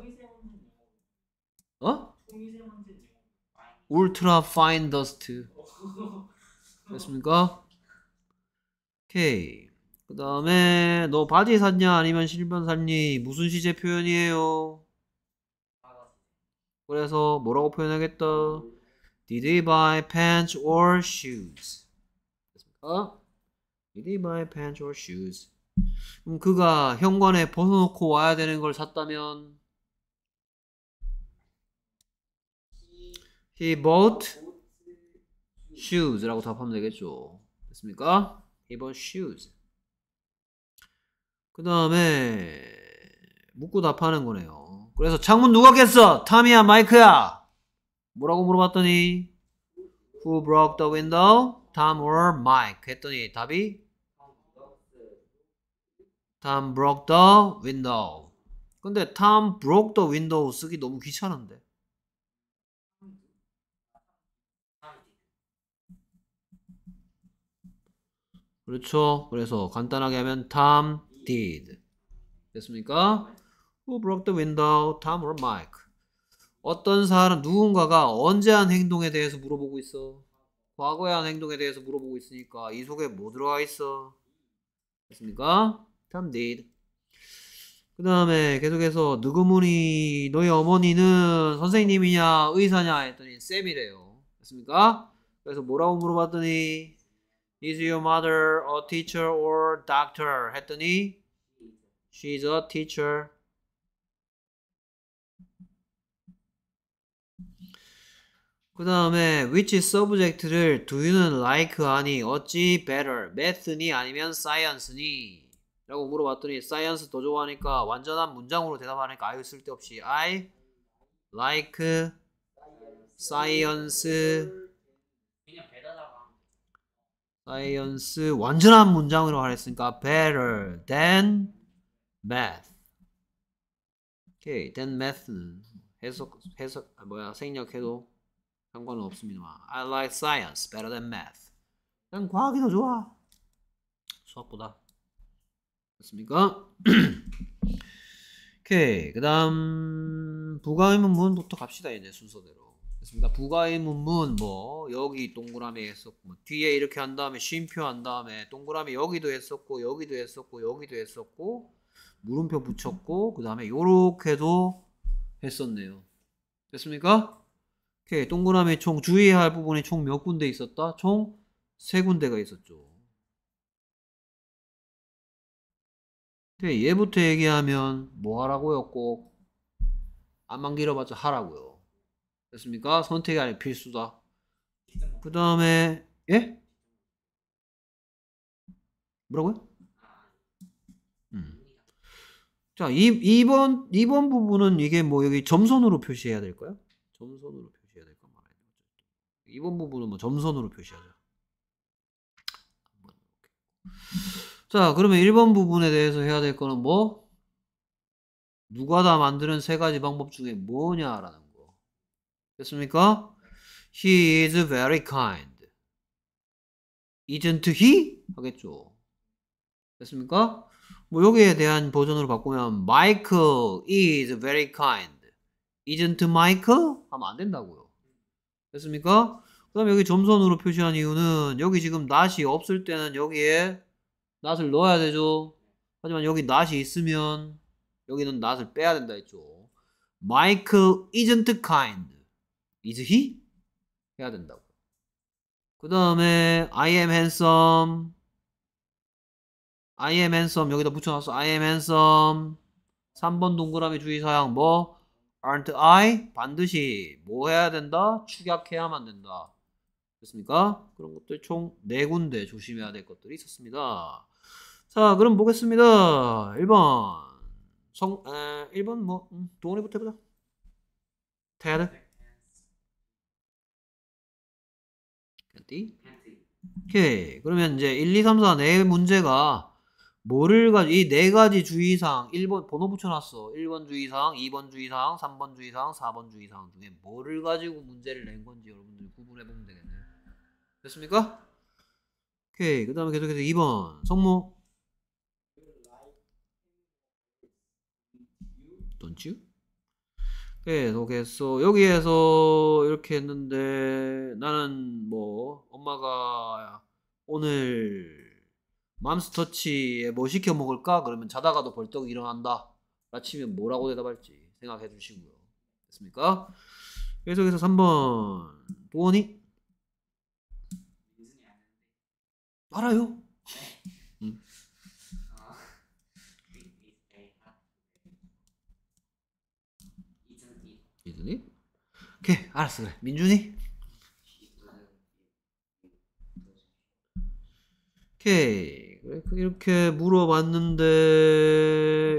Speaker 1: 어? 울트라 파인 더스트 됐습니까? 오케이 그 다음에 너 바지 샀냐 아니면 실버 샀니 무슨 시제 표현이에요 그래서 뭐라고 표현하겠다 Did he buy pants or shoes? 됐습니까? Did he buy pants or shoes? 그럼 그가 현관에 벗어놓고 와야 되는 걸 샀다면 He bought shoes라고 답하면 되겠죠. 됐습니까? He bought shoes. 그 다음에 묻고 답하는 거네요. 그래서 창문 누가 깼어? 탐이야 마이크야? 뭐라고 물어봤더니 Who broke the window? Tom or Mike? 했더니 답이 Tom broke the window. 근데 Tom broke the window 쓰기 너무 귀찮은데. 그렇죠. 그래서 간단하게 하면 Tom did. 됐습니까? Who broke the window? Tom or Mike? 어떤 사람 누군가가 언제 한 행동에 대해서 물어보고 있어. 과거에 한 행동에 대해서 물어보고 있으니까 이 속에 뭐 들어가 있어? 됐습니까? Tom did. 그 다음에 계속해서 누구무니 너희 어머니는 선생님이냐 의사냐 했더니 쌤이래요. 됐습니까? 그래서 뭐라고 물어봤더니 Is your mother a teacher or doctor? 했더니 She's a teacher. 그 다음에 which subject를 do you는 like 하니 어찌 better math니 아니면 science니 라고 물어봤더니 science 더 좋아하니까 완전한 문장으로 대답하니까 아유 쓸데없이 I like science 사이언스 완전한 문장으로 하랬으니까 better than math. 오케이, than math는 해석 해석 아, 뭐야 생략해도 상관은 없습니다만 I like science better than math. 난 과학이 더 좋아. 수학보다. 됐습니까? 오케이, 그다음 부가의문 문부터 갑시다 이제 순서대로. 맞습니다. 부가의 문문 뭐 여기 동그라미 했었고 뭐 뒤에 이렇게 한 다음에 쉼표 한 다음에 동그라미 여기도 했었고 여기도 했었고 여기도 했었고 물음표 붙였고 그 다음에 요렇게도 했었네요. 됐습니까? 오케이 동그라미 총주의할 부분이 총 몇 군데 있었다? 총 세 군데가 있었죠. 오케이 얘부터
Speaker 2: 얘기하면
Speaker 1: 뭐 하라고요 꼭? 안만 길어봤자 하라고요. 됐습니까? 선택이 아니라 필수다. 그 다음에 예? 뭐라고요? 아, 음. 자, 이, 2번, 2번 부분은 이게 뭐 여기 점선으로 표시해야 될까요? 점선으로 표시해야 될까 말아야 될까? 2번 부분은 뭐 점선으로 표시하자. 자, 그러면 1번 부분에 대해서 해야 될 거는 뭐? 누가 다 만드는 세 가지 방법 중에 뭐냐라는 거. 됐습니까? He is very kind. Isn't he? 하겠죠. 됐습니까? 뭐 여기에 대한 버전으로 바꾸면 Michael is very kind. Isn't Michael? 하면 안 된다고요. 됐습니까? 그다 여기 점선으로 표시한 이유는 여기 지금 낫이 없을 때는 여기에 낫을 넣어야 되죠. 하지만 여기 낫이 있으면 여기는 낫을 빼야 된다 했죠. Michael isn't kind. 이즈히 해야 된다고. 그 다음에 I am handsome. I am handsome 여기다 붙여놨어. I am handsome. 3번 동그라미 주의사항 뭐 aren't I 반드시 뭐 해야 된다? 축약해야만 된다. 됐습니까? 그런 것들 총 4군데 조심해야 될 것들이 있었습니다. 자, 그럼 보겠습니다. 1번. 성, 에, 1번 뭐, 음, 동원이부터 해보자. 태야 돼? e m p 오케이. 그러면 이제 1, 2, 3, 4, 네 문제가 뭐를 가지고, 이 네 가지 주의사항, 1번, 번호 붙여놨어. 1번 주의사항, 2번 주의사항, 3번 주의사항, 4번 주의사항 중에 뭐를 가지고 문제를 낸 건지 여러분들이 구분해보면 되겠네요. 됐습니까? 오케이. 그 다음에 계속해서 2번. 성모. Don't you? 예, 속했어 여기에서 이렇게 했는데 나는 뭐 엄마가 오늘 맘스터치에 뭐 시켜 먹을까? 그러면 자다가도 벌떡 일어난다. 아침에 뭐라고 대답할지 생각해 주시고요. 됐습니까? 계속해서 3번 보원이 알아요? 오케이 알았어 그래 민준이 오케이 이렇게 물어봤는데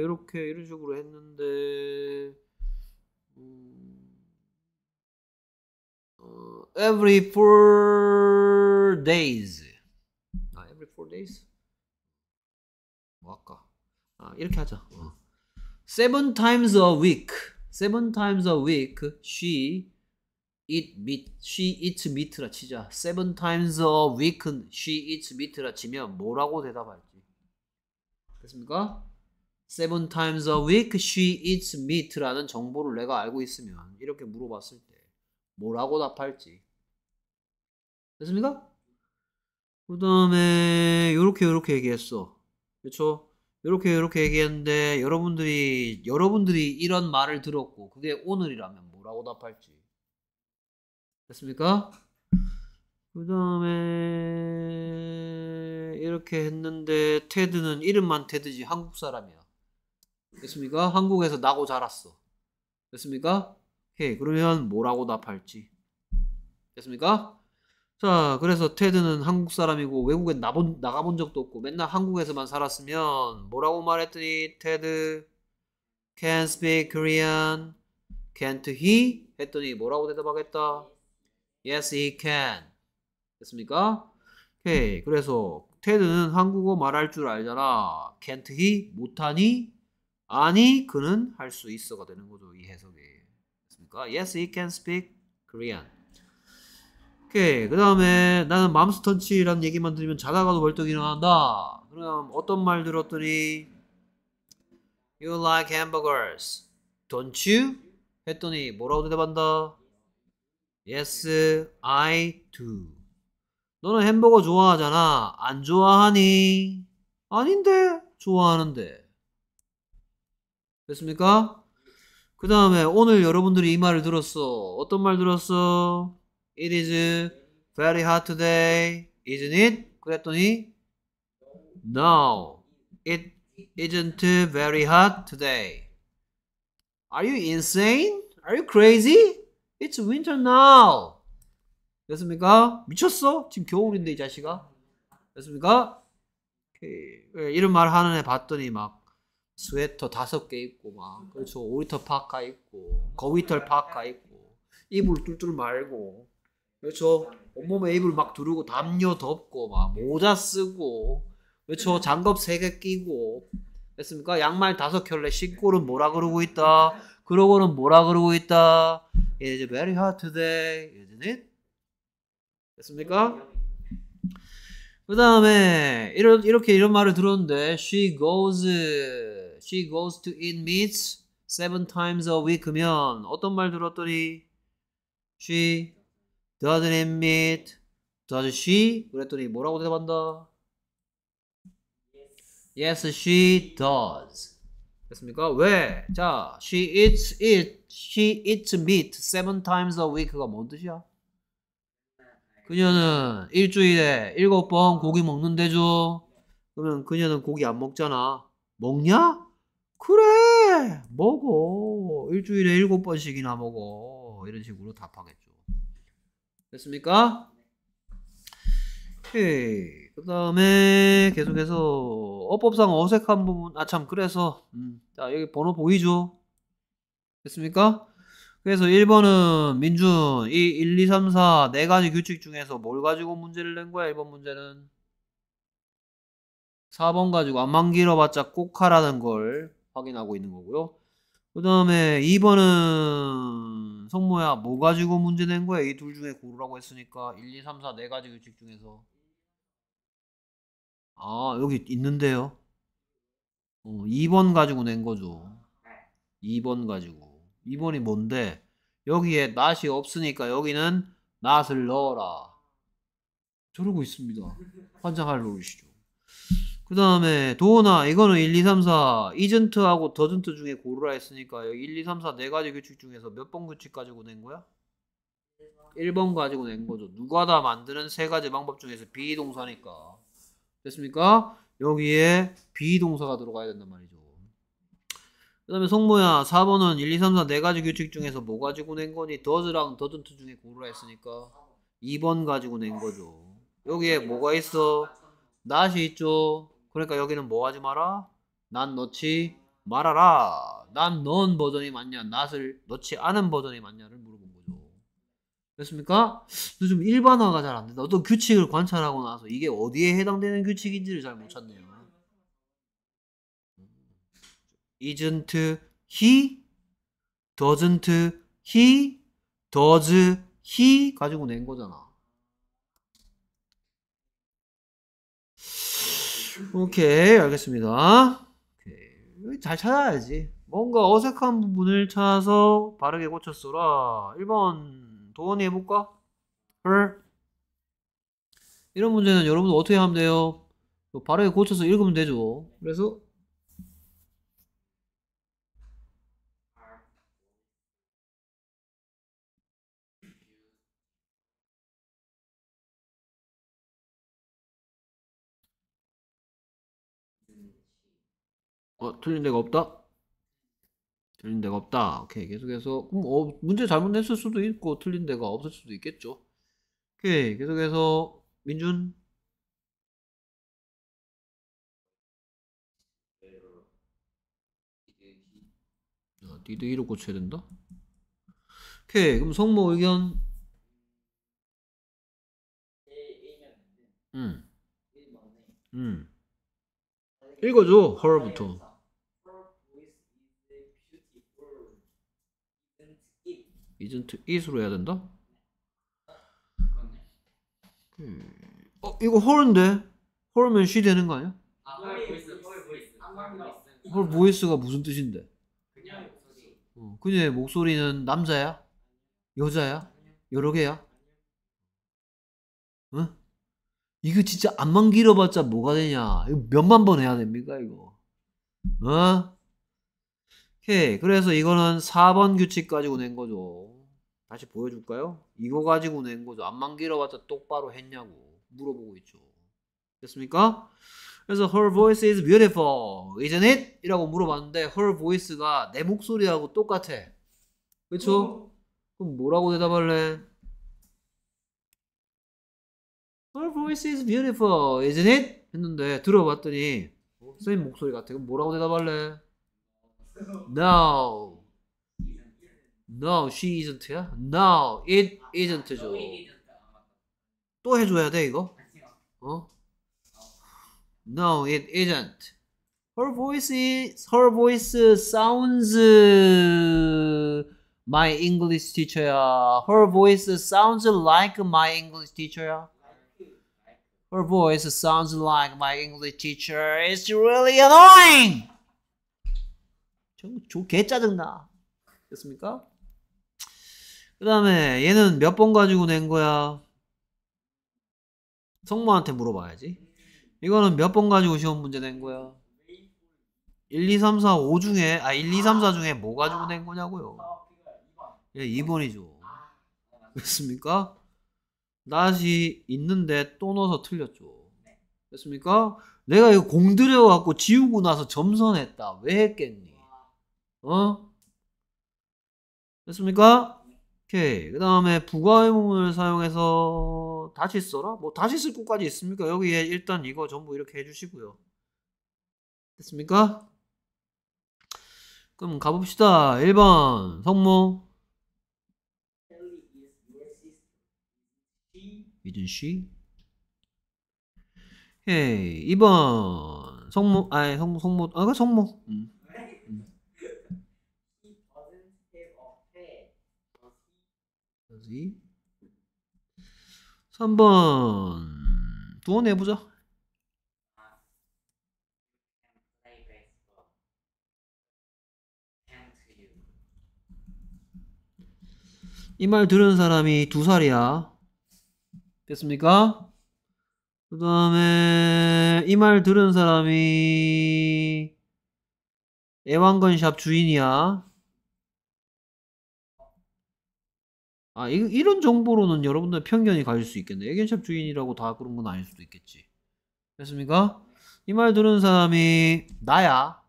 Speaker 1: 이렇게 이런 식으로 했는데 음, 어, every four days 아 every four days 뭐 할까 아 이렇게 하자 어. seven times a week seven times a week she eat meat, she eats meat라 치자. seven times a week she eats meat라 치면 뭐라고 대답할지. 됐습니까? seven times a week she eats meat라는 정보를 내가 알고 있으면 이렇게 물어봤을 때 뭐라고 답할지. 됐습니까? 그 다음에 이렇게 요렇게 얘기했어. 그렇죠? 이렇게 요렇게 얘기했는데 여러분들이 여러분들이 이런 말을 들었고 그게 오늘이라면 뭐라고 답할지. 됐습니까? 그 다음에 이렇게 했는데 테드는 이름만 테드지 한국 사람이야. 됐습니까? 한국에서 나고 자랐어. 됐습니까? 오케이 그러면 뭐라고 답할지. 됐습니까? 자 그래서 테드는 한국 사람이고 외국에 나본, 나가본 적도 없고 맨날 한국에서만 살았으면 뭐라고 말했더니 테드 can't speak Korean can't he? 했더니 뭐라고 대답하겠다? Yes, he can. 됐습니까? 오케이. 그래서 테드는 한국어 말할 줄 알잖아. Can't he? 못하니? 아니, 그는 할 수 있어가 되는 거죠. 이 해석이. 됐습니까? Yes, he can speak Korean. 오케이. 그 다음에 나는 맘스턴치라는 얘기만 들으면 자다가도 벌떡 일어난다. 그럼 어떤 말 들었더니 You like hamburgers, don't you? 했더니 뭐라고 대답한다? Yes, I do. 너는 햄버거 좋아하잖아. 안 좋아하니? 아닌데, 좋아하는데. 됐습니까? 그 다음에 오늘 여러분들이 이 말을 들었어. 어떤 말 들었어? It is very hot today, isn't it? 그랬더니 No, it isn't very hot today. Are you insane? Are you crazy? It's winter now. 됐습니까? 미쳤어? 지금 겨울인데 이 자식아. 됐습니까? 오케이. 이런 말 하는 애 봤더니 막 스웨터 다섯 개 입고 막 그렇죠. 5리터 파카
Speaker 2: 입고
Speaker 1: 거위털 파카 입고 이불 뚫뚫 말고 그렇죠. 온몸에 이불 막 두르고 담요 덮고 막 모자 쓰고 그렇죠. 장갑 세 개 끼고 됐습니까? 양말 다섯 켤레 신고는 뭐라 그러고 있다. 그러고는 뭐라 그러고 있다. It is very hot today, isn't it? 됐습니까? 그 다음에 이렇게 이런 말을 들었는데 she goes she goes to eat meats seven times a week면 어떤 말 들었더니 she doesn't eat meat does she 그랬더니 뭐라고 대답한다 yes, yes she does 됐습니까? 왜? 자, she eats it, she eats meat seven times a week가 뭔 뜻이야? 그녀는 일주일에 일곱 번 고기 먹는데죠. 그러면 그녀는 고기 안 먹잖아. 먹냐? 그래, 먹어. 일주일에 일곱 번씩이나 먹어. 이런 식으로 답하겠죠. 됐습니까? 오케이. 그 다음에 계속해서 어법상 어색한 부분. 아, 참. 그래서, 음. 자, 여기 번호 보이죠? 됐습니까? 그래서 1번은 민준, 이 1, 2, 3, 4, 네 가지 규칙 중에서 뭘 가지고 문제를 낸 거야? 1번 문제는. 4번 가지고 안만 길어봤자 꼭하라는 걸 확인하고 있는 거고요. 그 다음에 2번은 성모야 뭐 가지고 문제 낸 거야? 이 둘 중에 고르라고 했으니까 1, 2, 3, 4네 가지 규칙 중에서 아, 여기 있는데요. 어, 2번 가지고 낸 거죠. 2번 가지고. 2번이 뭔데? 여기에 낫이 없으니까 여기는 낫을 넣어라. 저러고 있습니다. 환장할 노릇이죠. 그 다음에 도어나 이거는 1, 2, 3, 4 이전트하고 더전트 중에 고르라 했으니까 여기 1, 2, 3, 4 네 가지 규칙 중에서 몇 번 규칙 가지고 낸 거야? 1번 가지고 낸 거죠. 누가 다 만드는 세 가지 방법 중에서 비동사니까. 됐습니까? 여기에 비동사가 들어가야 된단 말이죠. 그 다음에 송모야 4번은 1, 2, 3, 4 네가지 규칙 중에서 뭐 가지고 낸 거니? 더즈랑 더든트 중에 고르라 했으니까 2번 가지고 낸 거죠. 여기에 뭐가 있어? 낫이 있죠. 그러니까 여기는 뭐 하지 마라? 난 넣지 말아라. 난 넣은 버전이 맞냐? 낫을 넣지 않은 버전이 맞냐를 물어 됐습니까? 근데 좀 일반화가 잘 안 된다. 어떤 규칙을 관찰하고 나서 이게 어디에 해당되는 규칙인지를 잘 못 찾네요. isn't he, doesn't he, does he 가지고 낸 거잖아. 오케이, 알겠습니다. 오케이. 잘 찾아야지. 뭔가 어색한 부분을 찾아서 바르게 고쳤어라. 1번 도원이 해볼까? 헐? 이런 문제는 여러분 어떻게 하면 돼요? 발음에 고쳐서 읽으면 되죠.
Speaker 2: 그래서 어, 틀린 데가 없다?
Speaker 1: 틀린 데가 없다. 오케이. 계속해서 그럼 어, 문제 잘못했을 수도 있고 틀린 데가 없을 수도 있겠죠.
Speaker 2: 오케이. 계속해서 민준
Speaker 1: 아, 니도 1로 고쳐야 된다? 오케이. 그럼 성모 의견
Speaker 2: 음. 음. 읽어줘. 헐부터.
Speaker 1: 이젠트 it으로 해야 된다? 어 이거 헐인데 헐면 쉬 되는 거 아니야? 헐 아, 아, 보이스가 무슨 뜻인데? 어, 그녀의 목소리는 남자야? 여자야? 여러 개야? 응? 이거 진짜 안 만 길어봤자 뭐가 되냐? 이거 몇만 번 해야 됩니까 이거? 어? 오케이. 그래서 이거는 4번 규칙 가지고 낸 거죠. 다시 보여줄까요? 이거 가지고 낸 거죠. 안만 길어봤자 똑바로 했냐고 물어보고 있죠. 됐습니까? 그래서 her voice is beautiful, isn't it? 이라고 물어봤는데 her voice가 내 목소리하고 똑같아. 그쵸? 어. 그럼 뭐라고 대답할래? Her voice is beautiful, isn't it? 했는데 들어봤더니 선생님 목소리 같아. 그럼 뭐라고 대답할래? No. No, she isn't야? No, it 또 해줘야 돼 이거? 어? No, it isn't. Her voice is her voice sounds my English teacher. Her voice sounds like my English teacher. Her voice sounds like my English teacher. It's really annoying. 개 짜증나. 됐습니까? 그 다음에 얘는 몇 번 가지고 낸 거야? 성모한테 물어봐야지. 이거는 몇 번 가지고 시험 문제 낸 거야? 1, 2, 3, 4, 5 중에 아 1, 2, 3, 4 중에 뭐 가지고 낸 거냐고요. 예, 2번이죠. 됐습니까? 낫이 있는데 또 넣어서 틀렸죠. 됐습니까? 내가 이거 공들여 갖고 지우고 나서 점선했다. 왜 했겠니? 어? 됐습니까? 오케이. 그 다음에 부가의 문을 사용해서 다시 써라? 뭐 다시 쓸 것까지 있습니까? 여기에 일단 이거 전부 이렇게 해주시고요. 됐습니까? 그럼 가봅시다. 1번 성모 이준 씨 헤이 2번 성모 아니 성 성모 아 그 성모 음. 쓰기. 3번 두원 해보자. 이 말 들은 사람이 두 살이야. 됐습니까? 그 다음에 이 말 들은 사람이 애완건샵 주인이야. 아, 이, 이런 정보로는 여러분들 편견이 가질 수 있겠네. 애견샵 주인이라고 다 그런 건 아닐 수도 있겠지. 됐습니까? 이 말 들은 사람이 나야.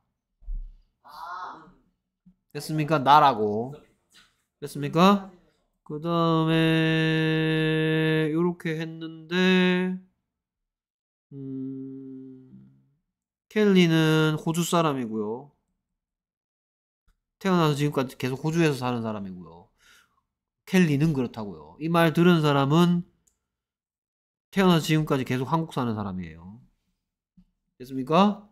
Speaker 1: 됐습니까? 나라고. 됐습니까? 그 다음에 이렇게 했는데 음, 켈리는 호주 사람이고요. 태어나서 지금까지 계속 호주에서 사는 사람이고요. 켈리는 그렇다고요. 이 말 들은 사람은 태어나서 지금까지 계속 한국 사는 사람이에요. 됐습니까?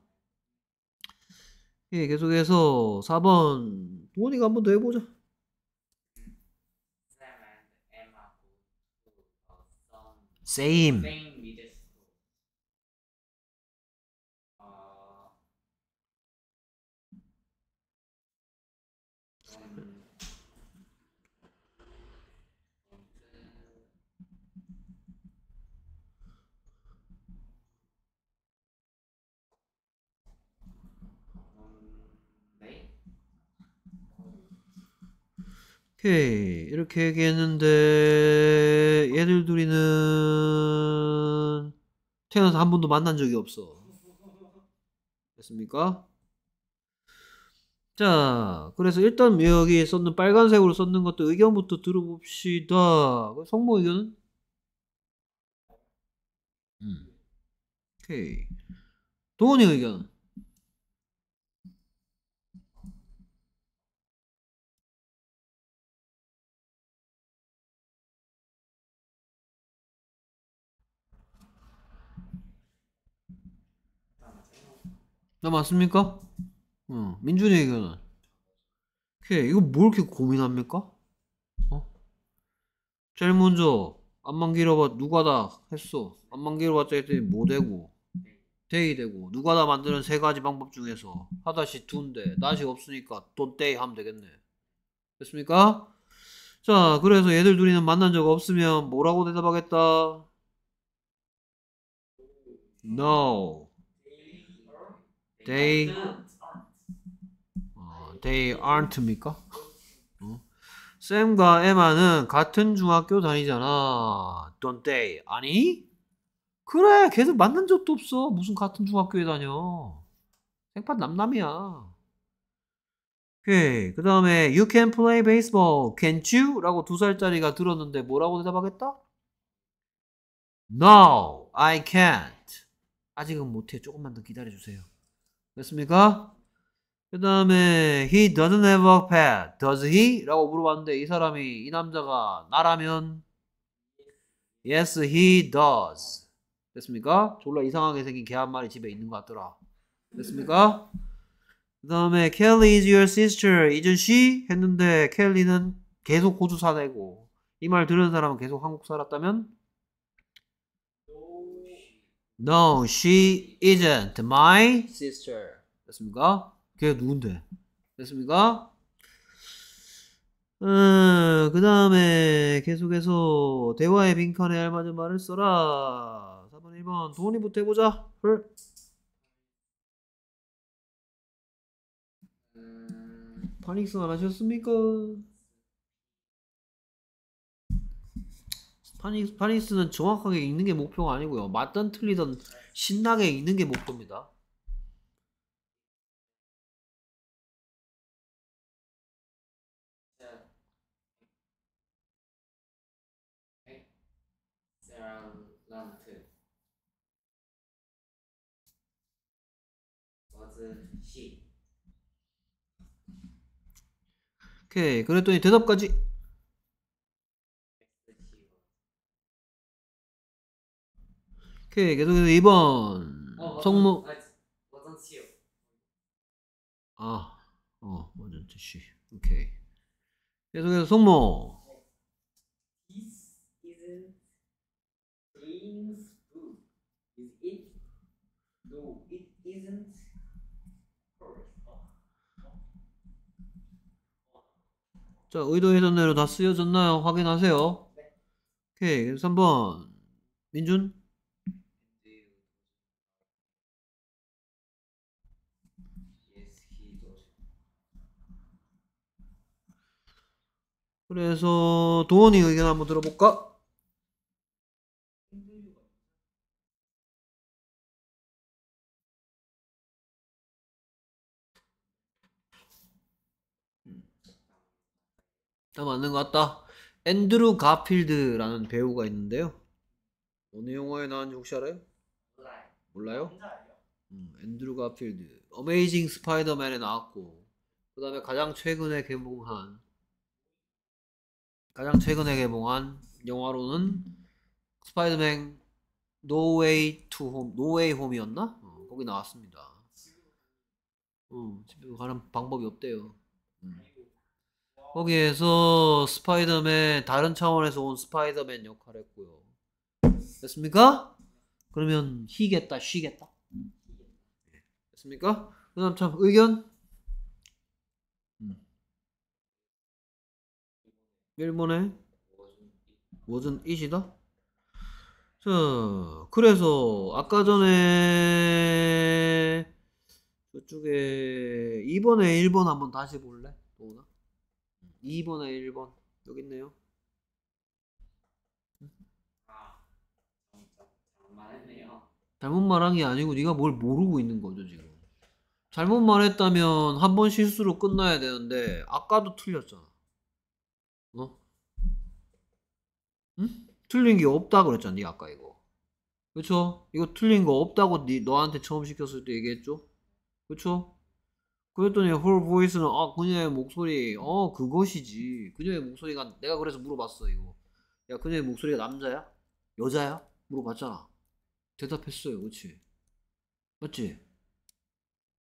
Speaker 1: 예, 계속해서 4번 동원이가 한 번 더 해보자.
Speaker 2: Same. Same.
Speaker 1: 오케이 이렇게 얘기했는데 얘들 둘이는 태어나서 한 번도 만난 적이 없어 됐습니까? 자 그래서 일단 여기 썼는 빨간색으로 썼는 것도 의견부터 들어봅시다 성모 의견은?
Speaker 2: 음. 오케이 도원이 의견은?
Speaker 1: 나 맞습니까? 어, 민준이 의견은. 오케이, 이거 뭘 이렇게 고민합니까? 어? 제일 먼저, 안만 길어봐, 누가 다 했어. 안만 길어봤자 했더니 뭐 되고, 데이 되고, 누가 다 만드는 세 가지 방법 중에서, 하다시 두인데, 다시 없으니까 또 데이 하면 되겠네. 됐습니까? 자, 그래서 얘들 둘이는 만난 적 없으면 뭐라고 대답하겠다? No. They 어, they aren't입니까? 어? 쌤과 에마는 같은 중학교 다니잖아. Don't they? 아니? 그래, 계속 만난 적도 없어. 무슨 같은 중학교에 다녀. 생판 남남이야. 오케이. 그 다음에 You can play baseball, can't you? 라고 두 살짜리가 들었는데 뭐라고 대답하겠다? No, I can't. 아직은 못해. 조금만 더 기다려주세요. 됐습니까? 그 다음에 he doesn't have a pet. does he? 라고 물어봤는데 이 사람이 이 남자가 나라면 yes he does. 됐습니까? 졸라 이상하게 생긴 개 한 마리 집에 있는 것 같더라. 됐습니까? 그 다음에 Kelly is your sister. Isn't she? 했는데 켈리는 계속 호주 사내고 이 말 들은 사람은 계속 한국 살았다면 No, she isn't my sister. 됐습니까? 걔 누군데? 됐습니까? 음, 어, 그 다음에 계속해서 대화의 빈칸에 알맞은 말을 써라. 4번, 1번. 도훈이부터 해보자. 헐.
Speaker 2: 음, 파닉스 안 하셨습니까?
Speaker 1: 파닉스, 파닉스는 정확하게 읽는 게 목표가 아니고요. 맞든 틀리든 신나게 읽는 게 목표입니다. 오케이 그랬더니 대답까지
Speaker 2: 오케이 계속해서 2번 어, 성모 워전치요 아어 워전치
Speaker 1: 오케이 계속해서 성모 네. 자, 의도해선 대로 다 쓰여졌나요? 확인하세요. 네. 오케이,
Speaker 2: 3번. 민준? 그래서 도원이 의견 한번 들어볼까? 음.
Speaker 1: 다 맞는 것 같다. 앤드루 가필드라는 배우가 있는데요. 어느 영화에 나왔는지 혹시 알아요? 몰라요? 음, 앤드루 가필드. 어메이징 스파이더맨에 나왔고 그 다음에 가장 최근에 개봉한 가장 최근에 개봉한 영화로는 스파이더맨 노웨이 투 홈, 노웨이 홈이었나? 어, 거기 나왔습니다. 어, 집에 가는 방법이 없대요. 음. 거기에서 스파이더맨 다른 차원에서 온 스파이더맨 역할 을 했고요. 됐습니까? 그러면 희겠다 쉬겠다. 예, 됐습니까? 그다음 참 의견 일본에 w a 이시다 자, 그래서 아까 전에 저쪽에 2번에 1번 한번 다시 볼래? 뭐나? 2번에 1번 여기 있네요. 잘못 말한 게 아니고 네가 뭘 모르고 있는 거죠 지금. 잘못 말했다면 한 번 실수로 끝나야 되는데 아까도 틀렸잖아. 응? 틀린 게 없다 그랬잖아 니 아까 이거 그쵸? 이거 틀린 거 없다고 니 너한테 처음 시켰을 때 얘기했죠? 그쵸? 그랬더니 홀 보이스는 아 그녀의 목소리 어 그것이지 그녀의 목소리가 내가 그래서 물어봤어 이거 야 그녀의 목소리가 남자야? 여자야? 물어봤잖아 대답했어요 그치? 맞지?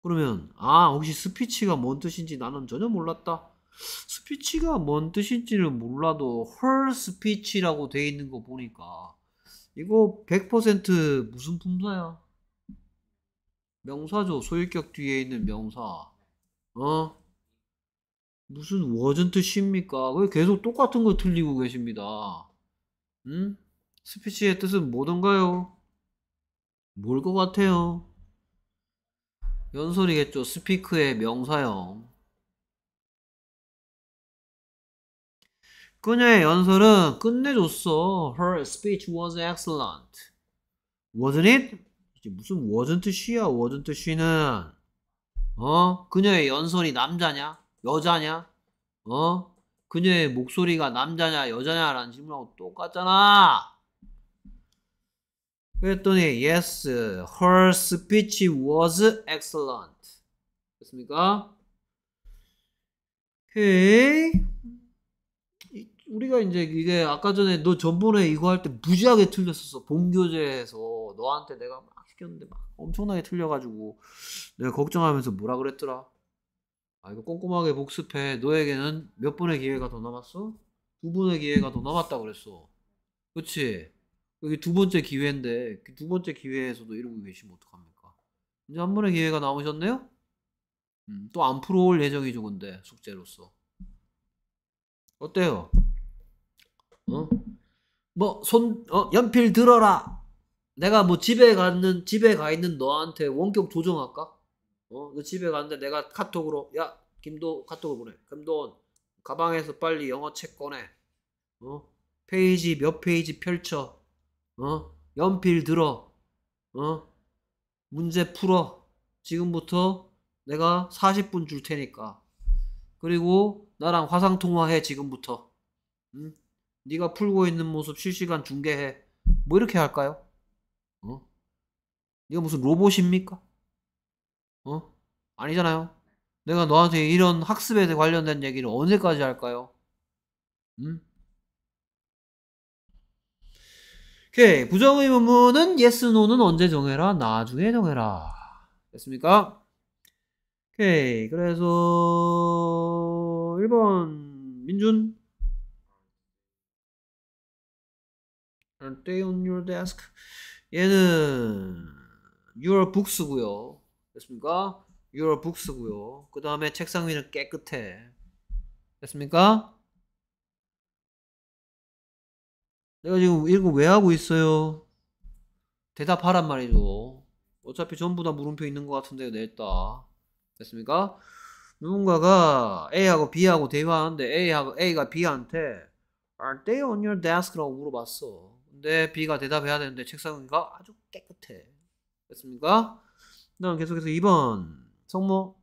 Speaker 1: 그러면 아 혹시 스피치가 뭔 뜻인지 나는 전혀 몰랐다 스피치가 뭔 뜻인지는 몰라도 헐 스피치라고 돼 있는 거 보니까 이거 100% 무슨 품사야? 명사죠. 소유격 뒤에 있는 명사. 어? 무슨 워전 뜻입니까? 왜 계속 똑같은 거 틀리고 계십니다. 응? 스피치의 뜻은 뭐던가요? 뭘 것 같아요? 연설이겠죠. 스피크의 명사형. 그녀의 연설은 끝내줬어. Her speech was excellent. Wasn't it? 이제 무슨 wasn't she야? wasn't she는 어? 그녀의 연설이 남자냐? 여자냐? 어? 그녀의 목소리가 남자냐 여자냐라는 질문하고 똑같잖아. 그랬더니 yes, her speech was excellent. 됐습니까? 오케이. 우리가 이제 이게 아까 전에 너 전번에 이거 할 때 무지하게 틀렸었어. 본교재에서 너한테 내가 막 시켰는데 막 엄청나게 틀려가지고 내가 걱정하면서 뭐라 그랬더라? 아 이거 꼼꼼하게 복습해. 너에게는 몇 번의 기회가 더 남았어? 두 번의 기회가 더 남았다 그랬어. 그치 여기 두 번째 기회인데 그 두 번째 기회에서도 이러고 계시면 어떡합니까? 이제 한 번의 기회가 남으셨네요? 음, 또안 풀어올 예정이죠 근데 숙제로서 어때요? 어? 뭐 손 어? 연필 들어라. 내가 뭐 집에 가는 집에 가 있는 너한테 원격 조정할까? 어? 너 집에 갔는데 내가 카톡으로 야 김도 카톡을 보내. 금돈 가방에서 빨리 영어 책 꺼내. 어? 페이지 몇 페이지 펼쳐. 어? 연필 들어. 어? 문제 풀어. 지금부터 내가 40분 줄 테니까. 그리고 나랑 화상 통화해 지금부터. 응? 네가 풀고 있는 모습 실시간 중계해. 뭐 이렇게 할까요? 어? 네가 무슨 로봇입니까? 어? 아니잖아요. 내가 너한테 이런 학습에 관련된 얘기를 언제까지 할까요? 음? 오케이. 부정의 문문은 yes, no는 언제 정해라? 나중에 정해라. 됐습니까? 오케이. 그래서 1번 민준 Are they on your desk? 얘는 your books고요. 됐습니까? your books고요. 그 다음에 책상 위는 깨끗해. 됐습니까? 내가 지금 이거 왜 하고 있어요? 대답하란 말이죠. 어차피 전부 다 물음표 있는 것 같은데요, 냈다. 됐습니까? 누군가가 A하고 B하고 대화하는데 A하고 A가 B한테 Are they on your desk? 라고 물어봤어. 네, B가 대답해야 되는데 책상위가 아주 깨끗해. 됐습니까? 그럼 계속해서 2번. 성모.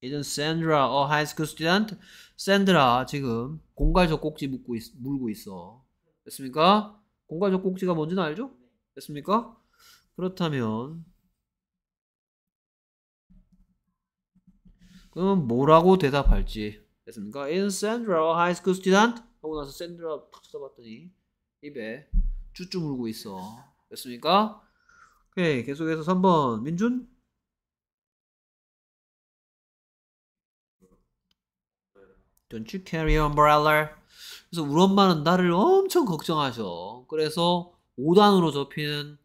Speaker 1: 이젠 샌드라, a high school student. 샌드라 지금 공갈적 꼭지 묶고 있, 물고 있어. 됐습니까? 공갈적 꼭지가 뭔지는 알죠? 됐습니까? 그렇다면 그럼 뭐라고 대답할지 됐습니까? In Sandra, a high school student, 하고 나서 샌드라 탁 쳐다봤더니 입에 쭈쭈 물고 있어. 됐습니까? 오케이. 계속해서 3번. 민준? 전치 n 리 y 브 u c 그래서 우리 엄마는 나를 엄청 걱정하셔. 그래서 5단으로 접히는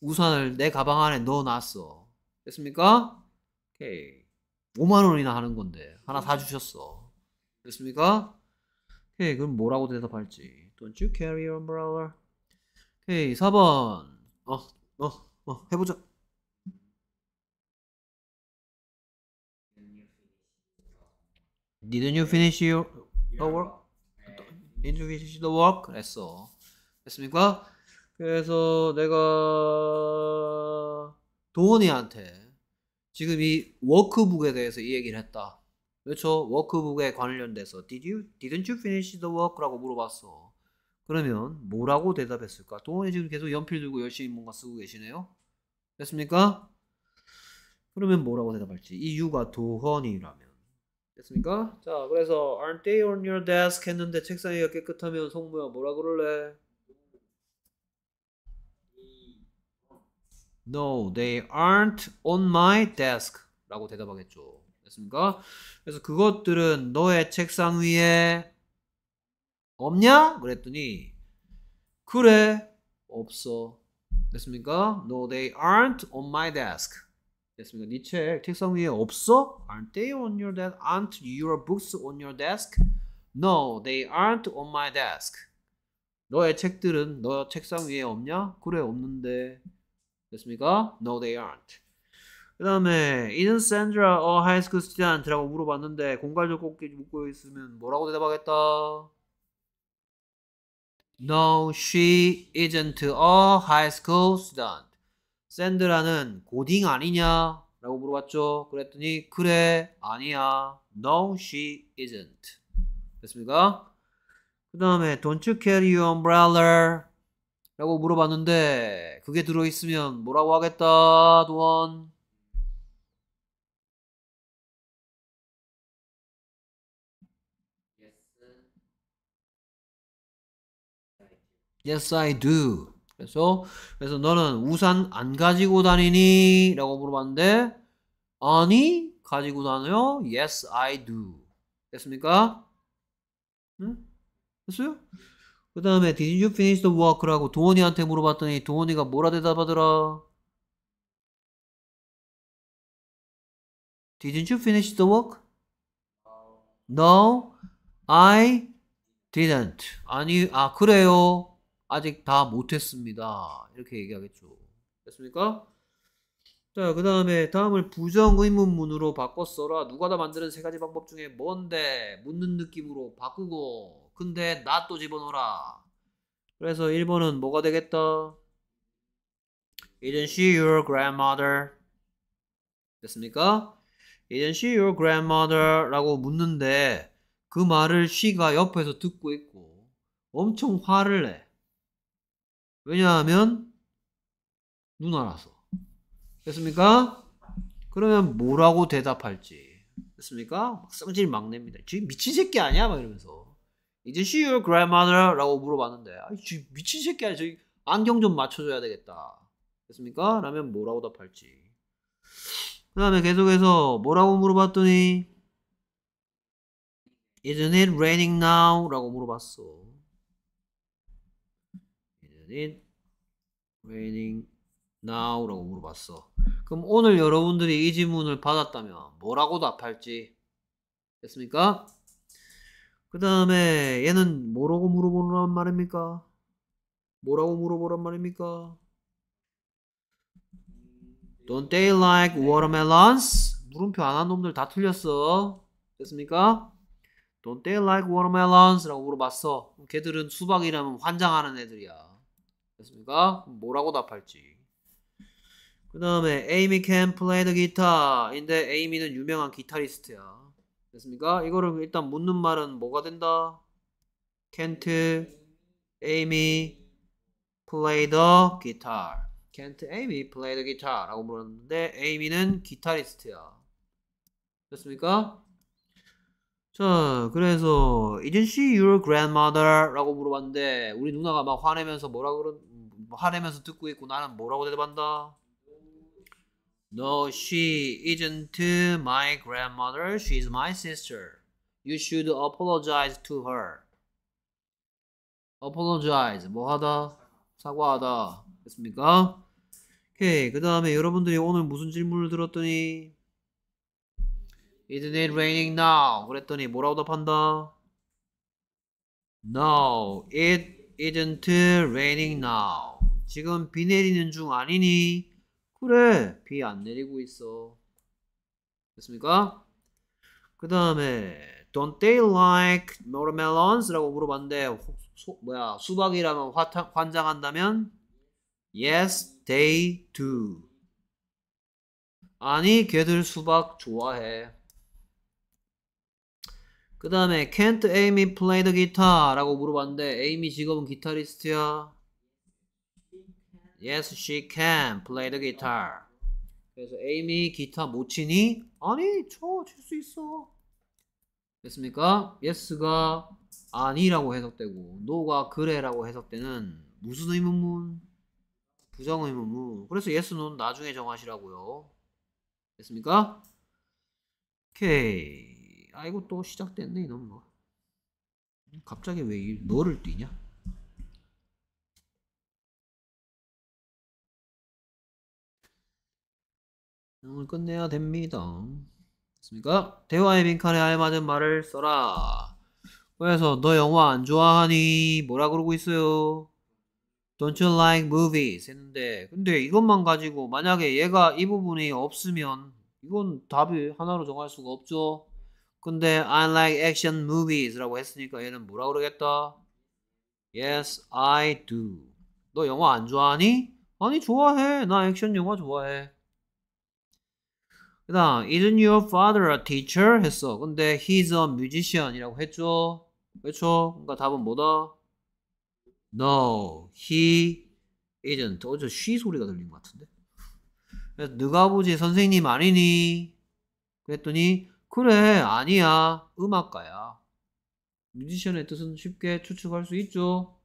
Speaker 1: 우산을 내 가방 안에 넣어놨어. 됐습니까? 오케이. 5만 원이나 하는 건데 하나 사주셨어. 됐습니까? 오케이 그럼 뭐라고 대답할지 Don't you carry your umbrella? 오케이 4번
Speaker 2: 어어어 어, 어, 해보자 Didn't you finish your, the work?
Speaker 1: Didn't you finish the work? 그랬어 됐습니까? 그래서 내가 도원이한테 지금 이 워크북에 대해서 이 얘기를 했다 그렇죠. 워크북에 관련돼서 did you, didn't you finish the work라고 물어봤어. 그러면 뭐라고 대답했을까? 동원이 지금 계속 연필 들고 열심히 뭔가 쓰고 계시네요. 됐습니까? 그러면 뭐라고 대답할지 이유가 도헌이라면 됐습니까? 자 그래서 aren't they on your desk 했는데 책상이가 깨끗하면 송무야 뭐라 그럴래? No, they aren't on my desk 라고 대답하겠죠 그렇습니까? 그래서 그것들은 너의 책상 위에 없냐? 그랬더니 그래 없어 됐습니까? No, they aren't on my desk. 됐습니까? 네책 책상 위에 없어? Aren't they on your desk? Aren't your books on your desk? No, they aren't on my desk. 너의 책들은 너 책상 위에 없냐? 그래 없는데 됐습니까? No, they aren't. 그 다음에 Isn't Sandra a high school student? 라고 물어봤는데 공갈적 꼽기 묻고 있으면 뭐라고 대답하겠다? No, she isn't a high school student. 샌드라는 고딩 아니냐? 라고 물어봤죠. 그랬더니 그래, 아니야. No, she isn't. 됐습니까? 그 다음에 Don't you carry your umbrella? 라고 물어봤는데
Speaker 2: 그게 들어있으면 뭐라고 하겠다, 도원? Yes, I do. 그래서 그래서
Speaker 1: 너는 우산 안 가지고 다니니? 라고 물어봤는데 아니 가지고 다녀요. Yes, I do. 됐습니까? 응? 됐어요? 그 다음에 Did you finish the work라고 도원이한테 물어봤더니 도원이가 뭐라 대답하더라? Didn't you finish the work? No, I didn't. 아니, 아, 그래요. 아직 다 못했습니다. 이렇게 얘기하겠죠. 됐습니까? 자, 그 다음에 다음을 부정 의문문으로 바꿨어라 누가 다 만드는 세 가지 방법 중에 뭔데? 묻는 느낌으로 바꾸고 근데 나 또 집어넣어라. 그래서 1번은 뭐가 되겠다? Isn't she your grandmother? 됐습니까? Isn't she your grandmother? 라고 묻는데 그 말을 she가 옆에서 듣고 있고 엄청 화를 내. 왜냐하면 누나라서. 됐습니까? 그러면 뭐라고 대답할지. 됐습니까? 성질 막냅니다. 지 미친 새끼 아니야? 막 이러면서. 이제 she your grandmother? 라고 물어봤는데, 아, 미친 새끼 아니야? 저기 안경 좀 맞춰줘야 되겠다. 됐습니까? 라면 뭐라고 답할지. 그 다음에 계속해서 뭐라고 물어봤더니, Isn't it raining now? 라고 물어봤어. it raining now? 라고 물어봤어. 그럼 오늘 여러분들이 이 질문을 받았다면 뭐라고 답할지 됐습니까? 그 다음에 얘는 뭐라고 물어보란 말입니까? 뭐라고 물어보란 말입니까? Don't they like watermelons? 물음표 안 한 놈들 다 틀렸어. 됐습니까? Don't they like watermelons? 라고 물어봤어. 걔들은 수박이라면 환장하는 애들이야. 됐습니까? 뭐라고 답할지. 그 다음에 에이미 can play the guitar인데 에이미는 유명한 기타리스트야. 됐습니까? 이거를 일단 묻는 말은 뭐가 된다? can't Amy play the guitar? can't Amy play the guitar? 라고 물었는데 에이미는 기타리스트야. 됐습니까? 자, 그래서 isn't she your grandmother? 라고 물어봤는데 우리 누나가 막 화내면서 뭐라 그런 뭐 하려면서 듣고 있고 나는 뭐라고 대답한다? No, she isn't my grandmother. She's my sister. You should apologize to her. apologize 뭐하다 사과하다 됐습니까? 오케이 그 다음에 여러분들이 오늘 무슨 질문을 들었더니 Isn't it raining now? 그랬더니 뭐라고 답한다? No, it isn't raining now. 지금 비 내리는 중 아니니? 그래, 비 안 내리고 있어. 됐습니까? 그 다음에 Don't they like watermelons? 라고 물어봤는데 소, 뭐야 수박이라면 화탕, 환장한다면 Yes, they do. 아니, 걔들 수박 좋아해. 그 다음에 Can't Amy play the guitar? 라고 물어봤는데 Amy 지금은 기타리스트야. Yes, she can play the guitar. 그래서 에이미 기타 못 치니? 아니, 저 칠 수 있어. 됐습니까? Yes가 아니라고 해석되고 No가 그래라고 해석되는 무슨 의문문? 부정 의문문. 그래서 Yes, No는 나중에 정하시라고요. 됐습니까? 오케이. 아이고 또 시작됐네 이놈 뭐. 갑자기
Speaker 2: 왜 너를 뛰냐? 영을 끝내야 됩니다.
Speaker 1: 됐습니까? 대화의 빈칸에 알맞은 말을 써라. 그래서 너 영화 안 좋아하니? 뭐라 그러고 있어요? Don't you like movies? 했는데 근데 이것만 가지고 만약에 얘가 이 부분이 없으면 이건 답이 하나로 정할 수가 없죠. 근데 I like action movies라고 했으니까 얘는 뭐라 그러겠다? Yes, I do. 너 영화 안 좋아하니? 아니 좋아해. 나 액션 영화 좋아해. 그 다음 Isn't your father a teacher? 했어 근데 he's a musician 이라고 했죠 그렇죠? 그러니까 답은 뭐다? No, he isn't 어제 she 소리가 들린 것 같은데 그래서 네가 보지 선생님 아니니? 그랬더니 그래 아니야 음악가야 뮤지션의 뜻은 쉽게 추측할 수 있죠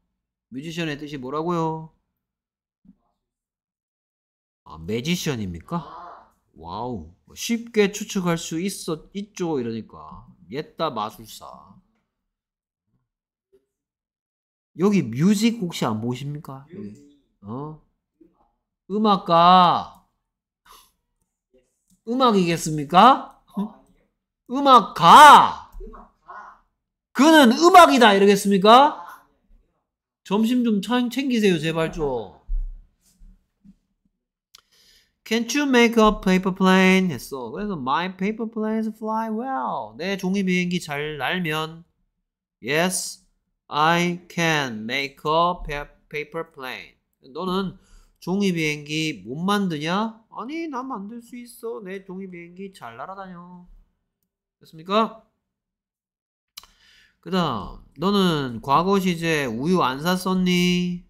Speaker 1: 뮤지션의 뜻이 뭐라고요? 아 매지션입니까? 아. 와우 뭐 쉽게 추측할 수 있어 있죠 이러니까 옛다 마술사 여기 뮤직 혹시 안 보십니까? 여기. 어? 음악가 음악이겠습니까? 음악가 그는 음악이다 이러겠습니까? 점심 좀 챙기세요 제발 좀 Can't you make a paper plane? 했어. 그래서 my paper planes fly well. 내 종이 비행기 잘 날면 Yes, I can make a paper plane. 너는 종이 비행기 못 만드냐? 아니, 나 만들 수 있어. 내 종이 비행기 잘 날아다녀. 됐습니까? 그 다음, 너는 과거 시제 우유 안 샀었니?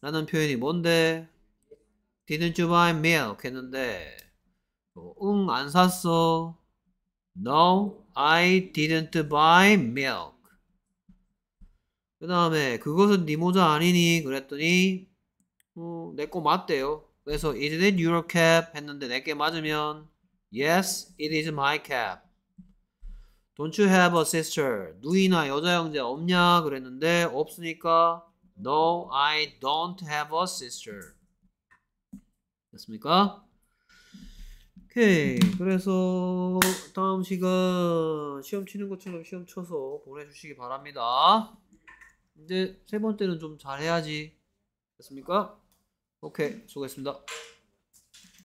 Speaker 1: 라는 표현이 뭔데? Didn't you buy milk? 했는데 응 안 샀어. No, I didn't buy milk. 그 다음에 그것은 네 모자 아니니? 그랬더니 어, 내거 맞대요. 그래서 Is it your cap? 했는데 내게 맞으면 Yes, it is my cap. Don't you have a sister? 누이나 여자 형제 없냐? 그랬는데 없으니까 No, I don't have a sister. 됐습니까? 오케이. 그래서 다음 시간 시험 치는 것처럼 시험 쳐서 보내주시기 바랍니다. 이제 세 번째는 좀 잘해야지. 됐습니까? 오케이. 수고했습니다.